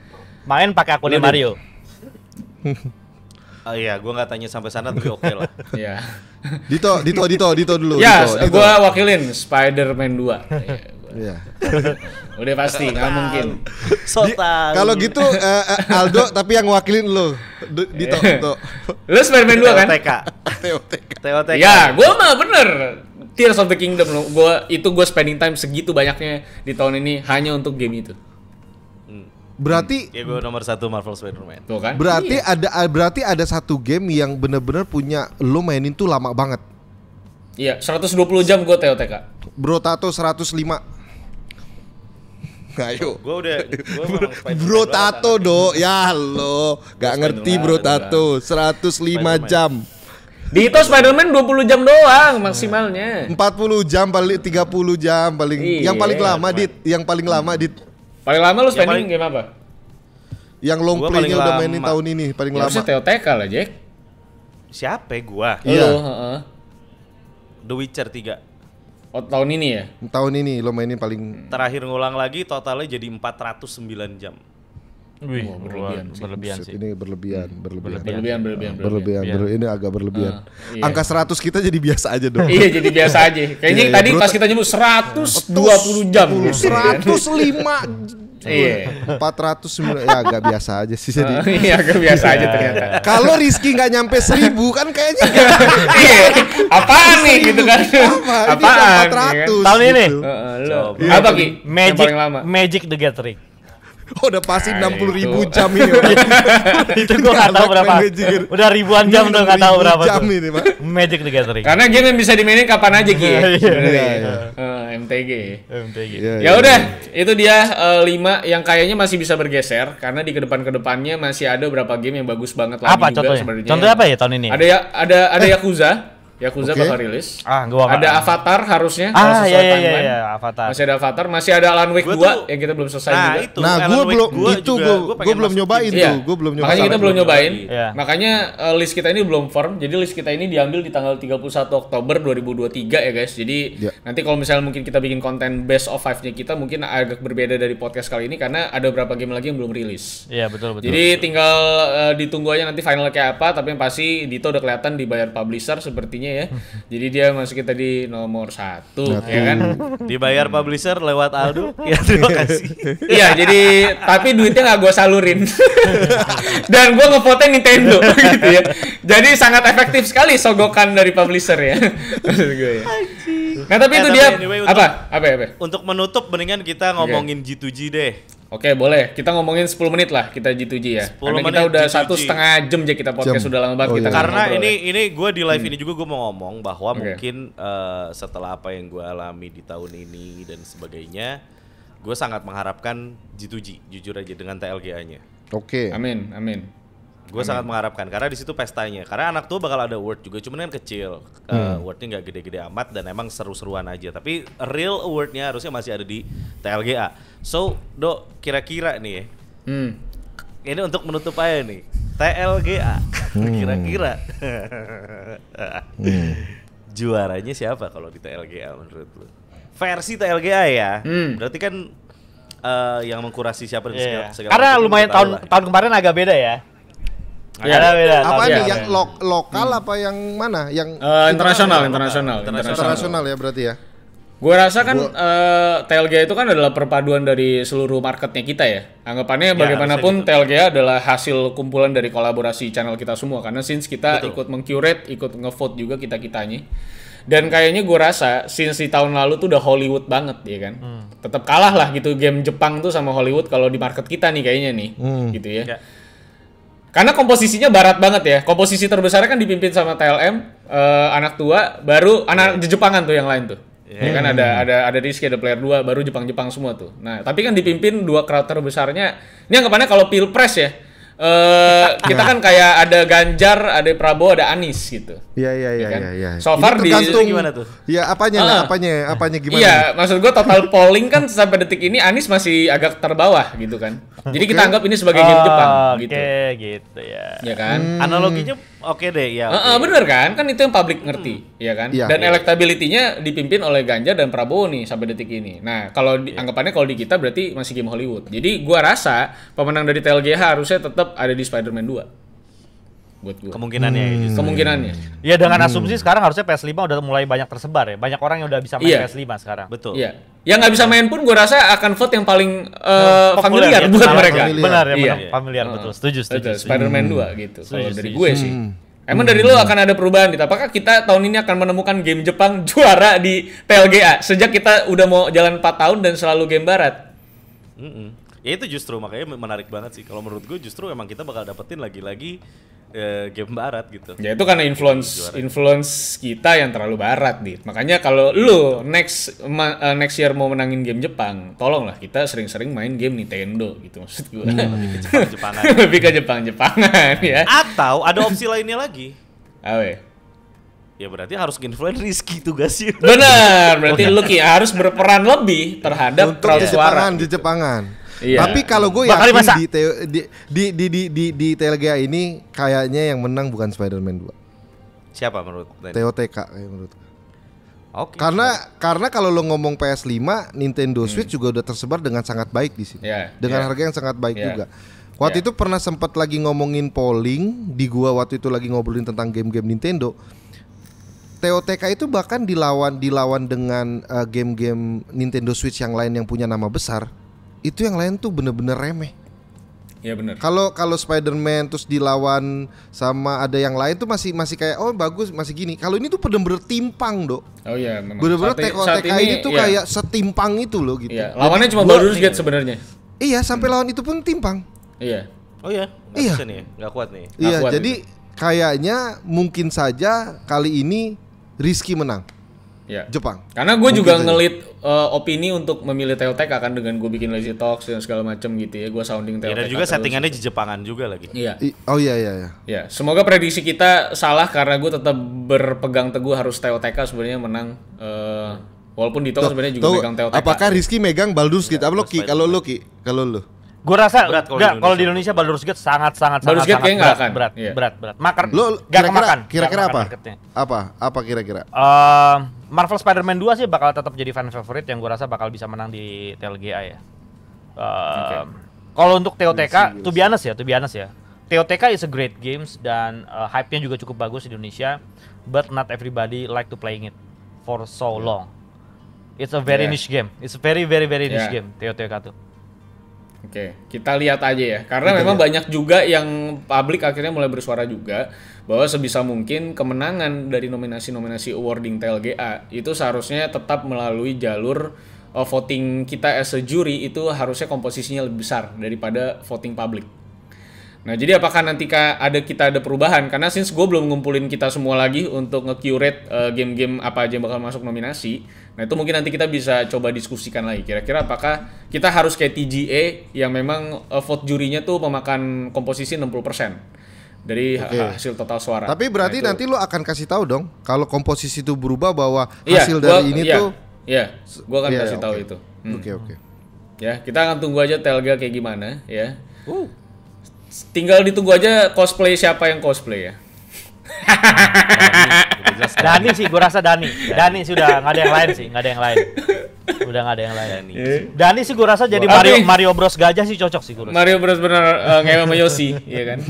main pakai akunnya Mario. Oh iya, gue gak tanya sampai sana tapi oke okay lah. Iya. Dito, Dito, Dito, Dito dulu. Iya, yes, gue wakilin Spider-Man 2. Iya. iya. Udah pasti, nggak mungkin. So Kalau gitu uh, Aldo tapi yang wakilin lo. Dito, iya. Dito. Lo Spider-Man 2 kan? TOTK. TOTK. TOTK. Ya, gue mah bener. Tears of the Kingdom lo. Gua itu gue spending time segitu banyaknya di tahun ini hanya untuk game itu. Berarti hmm. ya gue nomor satu Marvel Spider-Man. Tuh kan? Berarti iya. ada berarti ada satu game yang benar-benar punya lo mainin tuh lama banget. Iya, 120 jam gue TOTK. Bro Tato 105. Ayo. Gue udah gua bro, bro Tato do, ya lo, gak ngerti Bro Tato 105 jam. Di itu Spider-Man 20 jam doang maksimalnya. 40 jam paling 30 jam paling. Iya. Iya, yang paling lama, Dit. Yang paling lama, Dit. Paling lama lu ya, spending ya, paling... game apa? Yang long play-nya udah mainin tahun ini paling ya, lama. Harusnya TOTK lah, Jack. Siapa ya? Gua. Iya. Oh, uh, uh. The Witcher 3. Oh, tahun ini ya? Tahun ini lo mainin paling Terakhir ngulang lagi totalnya jadi 409 jam. Wih, oh, berlebihan, sih. berlebihan sih. Ini hmm. berlebihan, berlebihan. Berlebihan, berlebihan, berlebihan. berlebihan. berlebihan. Ini agak berlebihan. Uh, iya. Angka 100 kita jadi biasa aja dong. iya, jadi biasa aja. Iya, kayaknya iya, tadi bro, pas kita nyebut 120 jam. 105 Iya. 409 ya agak biasa aja sih jadi. Uh, iya agak biasa aja ternyata. Kalau Rizky nggak nyampe seribu kan kayaknya Iya. Apa nih gitu kan? Apa? Apaan? 400. Iya kan? gitu. Tahun ini. uh, lo. Apa Ki? Magic Magic the Gathering. Oh, udah pasti nah, enam puluh ribu jam ini. itu gue nggak tahu berapa. Udah ribuan jam tuh nggak tahu berapa. Jam tuh. ini pak. Magic the Gathering. Karena game yang bisa dimainin kapan aja gitu. MTG. MTG. Ya iya. udah, itu dia uh, lima yang kayaknya masih bisa bergeser karena di kedepan-kedepannya masih ada berapa game yang bagus banget lagi apa, juga sebenarnya. Contohnya apa ya tahun ini? Ada ya ada ada eh. Yakuza. Yakuza okay. bakal rilis. Ah, gua ada Avatar harusnya ah, kalau iya, sesuai iya, iya, timeline. Iya, iya, Avatar. Masih ada Avatar, masih ada Alan Wake 2 yang kita belum selesai nah, juga. Itu, nah, gua belum itu gua gua belum nyobain tuh, gua belum nyobain. Makanya kita belum nyobain. Iya. Makanya eh, list kita ini belum firm. Jadi list kita ini diambil di tanggal 31 Oktober 2023 ya, guys. Jadi iya. nanti kalau misalnya mungkin kita bikin konten best of five nya kita mungkin agak berbeda dari podcast kali ini karena ada beberapa game lagi yang belum rilis. Iya, betul betul. Jadi tinggal uh, ditunggu aja nanti final kayak apa, tapi yang pasti Dito udah kelihatan dibayar publisher sepertinya ya. Jadi dia kita di nomor satu, satu. ya kan? Dibayar publisher lewat Aldo. ya terima iya. kasih. Iya jadi tapi duitnya nggak gue salurin dan gue ngevote Nintendo gitu ya. Jadi sangat efektif sekali sogokan dari publisher ya. ya. Nah tapi eh, itu tapi dia anyway, apa? Untuk, apa apa? Untuk menutup mendingan kita ngomongin okay. G2G deh. Oke boleh, kita ngomongin 10 menit lah kita G2G ya. 10 Karena menit kita udah satu setengah jam aja kita podcast jam. sudah lama banget oh, kita. Iya. Karena ini ya. ini gue di live hmm. ini juga gue mau ngomong bahwa okay. mungkin uh, setelah apa yang gue alami di tahun ini dan sebagainya, gue sangat mengharapkan G2G jujur aja dengan TLGA-nya. Oke. Okay. Amin, amin. Gue sangat mengharapkan karena di situ pestanya. Karena anak tuh bakal ada award juga, cuman kan kecil. Eh, hmm. Uh, awardnya nggak gede-gede amat dan emang seru-seruan aja. Tapi real awardnya harusnya masih ada di TLGA. So, dok kira-kira nih, ya, hmm. ini untuk menutup aja nih. TLGA, hmm. kira-kira. hmm. hmm. Juaranya siapa kalau di TLGA menurut lu? Versi TLGA ya. Hmm. Berarti kan uh, yang mengkurasi siapa di yeah. segala, iya. segala Karena lumayan tahun tahun kemarin agak beda ya. Ya, ada beda. Apa ya, yang lo lokal hmm. apa yang mana? Yang uh, internasional, internasional, internasional. ya berarti ya. Gue rasa kan gua... Uh, eh, TLG itu kan adalah perpaduan dari seluruh marketnya kita ya. Anggapannya ya, bagaimanapun gitu. TLG adalah hasil kumpulan dari kolaborasi channel kita semua. Karena since kita Betul. ikut mengcurate, ikut ngevote juga kita-kitanya. Dan kayaknya gue rasa since di tahun lalu tuh udah Hollywood banget ya kan. Hmm. Tetap kalah lah gitu game Jepang tuh sama Hollywood kalau di market kita nih kayaknya nih. Hmm. Gitu ya. ya karena komposisinya barat banget ya. Komposisi terbesarnya kan dipimpin sama TLM, uh, eh, anak tua, baru anak yeah. Jepangan tuh yang lain tuh. Yeah. Ya kan ada hmm. ada ada Rizky, ada player 2, baru Jepang-Jepang semua tuh. Nah, tapi kan dipimpin dua karakter besarnya. Ini anggapannya kalau Pilpres ya Uh, kita kan kayak ada Ganjar, ada Prabowo, ada Anies gitu. Iya iya iya iya. Ya, So far di gimana tuh? Iya apanya? Uh, apanya? Apanya gimana? Iya, maksud gue total polling kan sampai detik ini Anies masih agak terbawah gitu kan. Jadi okay. kita anggap ini sebagai game oh, Jepang okay, gitu. Oke, gitu ya. Iya kan? Hmm. Analoginya oke deh ya. Ah, ah, okay. Uh, bener kan? Kan itu yang publik ngerti, hmm. ya kan? Ya, dan ya. elektabilitinya dipimpin oleh Ganjar dan Prabowo nih sampai detik ini. Nah, kalau ya. anggapannya kalau di kita berarti masih game Hollywood. Jadi gua rasa pemenang dari TLGH harusnya tetap ada di Spider-Man 2 buat gue. Kemungkinannya ya, hmm. ya Kemungkinannya. Ya dengan hmm. asumsi sekarang harusnya PS5 udah mulai banyak tersebar ya. Banyak orang yang udah bisa main yeah. PS5 sekarang. Betul. Iya. Yeah. Yang nggak bisa main pun gue rasa akan vote yang paling uh, familiar ya, buat mereka. Familiar. Benar ya, iya. benar. Yeah. Familiar uh, betul. Setuju, setuju. setuju. Spider-Man hmm. 2 gitu. Kalau dari gue hmm. sih. Emang dari lo hmm. akan ada perubahan gitu. Apakah kita tahun ini akan menemukan game Jepang juara di PLGA sejak kita udah mau jalan 4 tahun dan selalu game barat? Mm -mm ya itu justru makanya menarik banget sih kalau menurut gue justru emang kita bakal dapetin lagi-lagi uh, game barat gitu ya itu karena influence influence kita yang terlalu barat nih makanya kalau lu next ma, uh, next year mau menangin game Jepang tolonglah kita sering-sering main game Nintendo gitu maksud gue hmm. lebih ke Jepang lebih ke Jepang ya atau ada opsi lainnya lagi Awe ah, ya berarti harus influence Rizky tugasnya. Benar, berarti oh, iya. Lucky harus berperan lebih terhadap crowd suara. Di Jepangan, di Jepangan. Iya. Tapi kalau gue yakin di, di, di di di di di TLGA ini kayaknya yang menang bukan Spider-Man 2. Siapa menurut TOTK kayak menurut Okay, karena karena kalau lo ngomong PS5, Nintendo hmm. Switch juga udah tersebar dengan sangat baik di sini. Yeah, dengan yeah. harga yang sangat baik yeah. juga. Waktu yeah. itu pernah sempat lagi ngomongin polling di gua waktu itu lagi ngobrolin tentang game-game Nintendo. TOTK itu bahkan dilawan dilawan dengan eh, game-game uh, game -game Nintendo Switch yang lain yang punya nama besar itu yang lain tuh bener-bener remeh Iya benar. Kalau kalau Spider-Man terus dilawan sama ada yang lain tuh masih masih kayak oh bagus masih gini. Kalau ini tuh bener-bener timpang, Dok. Oh iya memang. Bener-bener teko TK ini tuh iya. kayak setimpang itu loh gitu. Iya, lawannya cuma baru get sebenarnya. Iya, sampai hmm. lawan itu pun timpang. Iya. Oh iya. Gak iya. nih, ya? gak kuat nih. Iya, kuat jadi gitu. kayaknya mungkin saja kali ini Rizky menang ya Jepang. Karena gue juga ngelit uh, opini untuk memilih Teoteka akan dengan gue bikin lazy talks dan segala macam gitu ya. Gue sounding iya, Teoteka. Ya, dan juga settingannya di gitu. Jepangan juga lagi. Iya. oh iya iya iya. Ya, semoga prediksi kita salah karena gue tetap berpegang teguh harus Teoteka sebenarnya menang uh, walaupun di sebenarnya juga tuh, megang Teoteka. Apakah Rizky megang Baldur's gitu Apa lo Ki? Kalau lo Ki, kalau lo. Gue rasa berat kalau enggak, di Indonesia Baldur's Gate sangat sangat Baldur's sangat, sangat berat, berat, iya. yeah. berat, berat. Makan lo enggak kemakan. Kira-kira apa? Apa? Apa kira-kira? Uh, Marvel Spider-Man 2 sih bakal tetap jadi fan favorite yang gue rasa bakal bisa menang di TLGA ya. Uh, eh, okay. Kalau untuk TOTK, be honest ya, to be honest ya. TOTK is a great games dan uh, hype-nya juga cukup bagus di Indonesia, but not everybody like to playing it for so long. It's a very yeah. niche game. It's a very very very niche yeah. game TOTK tuh. Oke, kita lihat aja ya. Karena memang ya. banyak juga yang publik akhirnya mulai bersuara juga bahwa sebisa mungkin kemenangan dari nominasi-nominasi awarding TLGA itu seharusnya tetap melalui jalur eh, voting kita as a jury itu harusnya komposisinya lebih besar daripada voting publik. Nah, jadi apakah nanti ada kita ada perubahan? Karena since gue belum ngumpulin kita semua lagi untuk nge-curate uh, game-game apa aja yang bakal masuk nominasi. Nah, itu mungkin nanti kita bisa coba diskusikan lagi. Kira-kira apakah kita harus kayak TGA yang memang uh, vote jurinya tuh memakan komposisi 60% dari okay. hasil total suara. Tapi nah, berarti nah, nanti lo akan kasih tahu dong kalau komposisi itu berubah bahwa iya, hasil gua, dari ini iya, tuh Iya, gua akan iya, kasih iya, tahu okay. itu. Oke, hmm. oke. Okay, okay. Ya, kita akan tunggu aja Telga kayak gimana ya. Uh. Tinggal ditunggu aja cosplay siapa yang cosplay ya. Dani, sih, gue rasa Dani. Dani sudah nggak ada yang lain sih, nggak ada yang lain. Udah nggak ada yang lain. Dani, Dani sih gue rasa jadi Mario Mario Bros gajah sih cocok sih gue. Mario Bros bener uh, ngewe sama Yoshi, ya kan?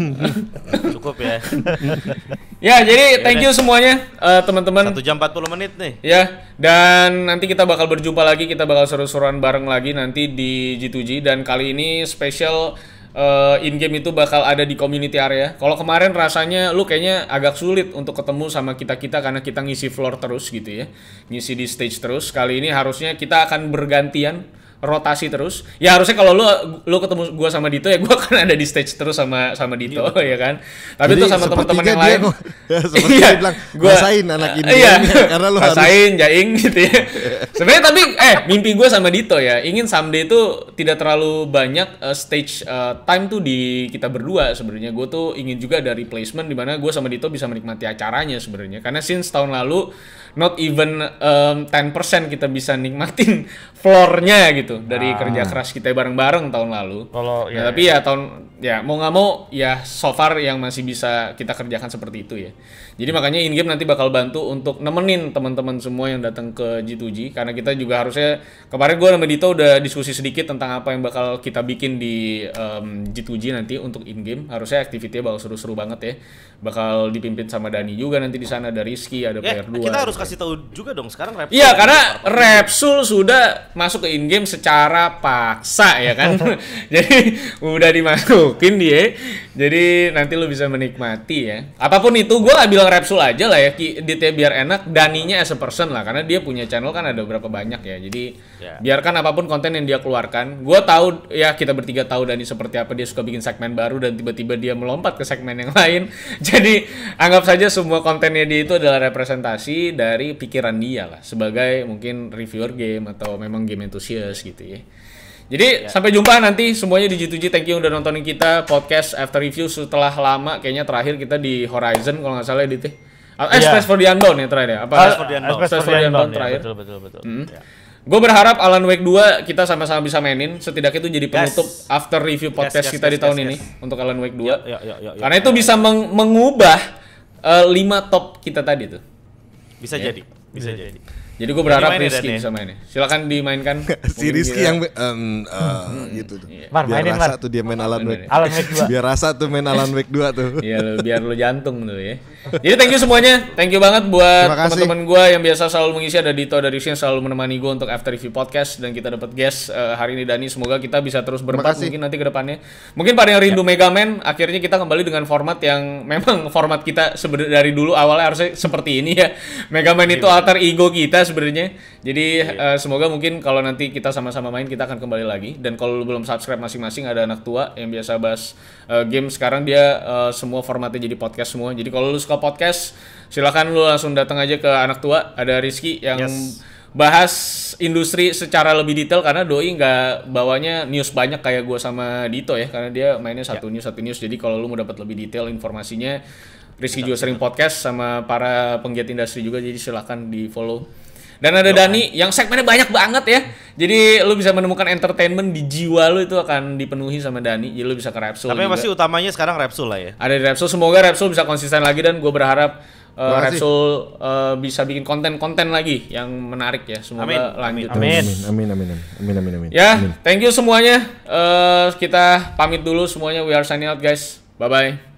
Cukup ya. ya jadi thank you semuanya eh, teman-teman. Satu jam empat puluh menit nih. Ya dan nanti kita bakal berjumpa lagi, kita bakal seru-seruan bareng lagi nanti di G2G dan kali ini spesial uh, eh, in game itu bakal ada di community area. Kalau kemarin rasanya lu kayaknya agak sulit untuk ketemu sama kita-kita karena kita ngisi floor terus gitu ya. Ngisi di stage terus. Kali ini harusnya kita akan bergantian rotasi terus. Ya harusnya kalau lu lu ketemu gua sama Dito ya gua kan ada di stage terus sama sama Dito iya. ya kan. Tapi Jadi, itu sama teman-teman yang lain. ya, seperti iya, bilang, gua rasain anak ini iya, ini ya, karena lu rasain jaing gitu ya. Sebenarnya tapi eh mimpi gua sama Dito ya, ingin someday itu tidak terlalu banyak uh, stage uh, time tuh di kita berdua sebenarnya. Gua tuh ingin juga ada replacement di mana gua sama Dito bisa menikmati acaranya sebenarnya. Karena since tahun lalu not even um, 10% kita bisa nikmatin floornya gitu dari ah. kerja keras kita bareng-bareng tahun lalu. Kalau ya, ya tapi ya. ya tahun ya mau nggak mau ya so far yang masih bisa kita kerjakan seperti itu ya. Jadi makanya in game nanti bakal bantu untuk nemenin teman-teman semua yang datang ke G2G karena kita juga harusnya kemarin gue sama Dito udah diskusi sedikit tentang apa yang bakal kita bikin di um, G2G nanti untuk in game. Harusnya aktivitasnya bakal seru-seru banget ya. Bakal dipimpin sama Dani juga nanti di sana ada Rizky, ada eh, PR dua 2. Kita harus gitu. kasih tahu juga dong sekarang Repsul. Iya, karena Repsul sudah masuk ke in game secara paksa ya kan. Jadi udah dimasukin dia. Jadi nanti lu bisa menikmati ya. Apapun itu gue bilang Repsul aja lah ya di biar enak Daninya as a person lah karena dia punya channel kan ada berapa banyak ya jadi yeah. biarkan apapun konten yang dia keluarkan gue tahu ya kita bertiga tahu Dani seperti apa dia suka bikin segmen baru dan tiba-tiba dia melompat ke segmen yang lain jadi anggap saja semua kontennya dia itu adalah representasi dari pikiran dia lah sebagai mungkin reviewer game atau memang game enthusiast gitu ya jadi ya. sampai jumpa nanti semuanya di G2G. Thank you udah nontonin kita podcast after review setelah lama kayaknya terakhir kita di Horizon kalau nggak salah di teh. Ya. Ah, eh, yeah. Space for the Unknown ya terakhir ya? Apa? Uh, Space for the Unknown. Ya. terakhir. betul, betul, betul. Hmm. Yeah. Gue berharap Alan Wake 2 kita sama-sama bisa mainin setidaknya itu jadi penutup yes. after review podcast yes, yes, kita yes, di tahun yes, ini yes. untuk Alan Wake 2. Ya, ya, ya, ya, ya, Karena ya, itu ya, bisa meng mengubah uh, top kita tadi tuh. Bisa ya. jadi, bisa jadi. Jadi gue berharap Jadi Rizky bisa main. Silakan dimainkan. si Rizky yang um, uh, hmm. gitu tuh. Iya. Biar mainin, rasa Mar. tuh dia main Alan Wake. Alan Wake 2. biar rasa tuh main Alan Wake 2 tuh. Iya biar lu jantung tuh ya. Jadi thank you semuanya. Thank you banget buat teman-teman gue yang biasa selalu mengisi ada Dito dari sini selalu menemani gue untuk After Review Podcast dan kita dapat guest uh, hari ini Dani. Semoga kita bisa terus berempat mungkin nanti ke depannya. Mungkin pada yang rindu ya. Mega Man akhirnya kita kembali dengan format yang memang format kita sebenarnya dari dulu awalnya harusnya seperti ini ya. Mega Man itu iya. alter ego kita sebenarnya jadi yeah. Iya. uh, semoga mungkin kalau nanti kita sama-sama main kita akan kembali lagi. Dan kalau lu belum subscribe masing-masing ada anak tua yang biasa bahas uh, game sekarang dia uh, semua formatnya jadi podcast semua. Jadi kalau lu suka podcast silakan lu langsung datang aja ke anak tua. Ada Rizky yang yes bahas industri secara lebih detail karena doi nggak bawanya news banyak kayak gua sama Dito ya karena dia mainnya ya. satu yeah. news satu news jadi kalau lu mau dapat lebih detail informasinya Rizky juga sering podcast sama para penggiat industri juga jadi silahkan di follow dan ada Dani yang segmennya banyak banget ya. Jadi lu bisa menemukan entertainment di jiwa lu itu akan dipenuhi sama Dani. Jadi lu bisa ke Repsol. Tapi pasti utamanya sekarang Repsol lah ya. Ada di Repsol. Semoga Repsol bisa konsisten lagi dan gue berharap uh, Repsol uh, bisa bikin konten-konten lagi yang menarik ya. Semoga amin. lanjut. Amin. Amin. Amin. Amin. Amin. Amin. Amin. Ya, amin. thank you semuanya. Uh, kita pamit dulu semuanya. We are signing out guys. Bye bye.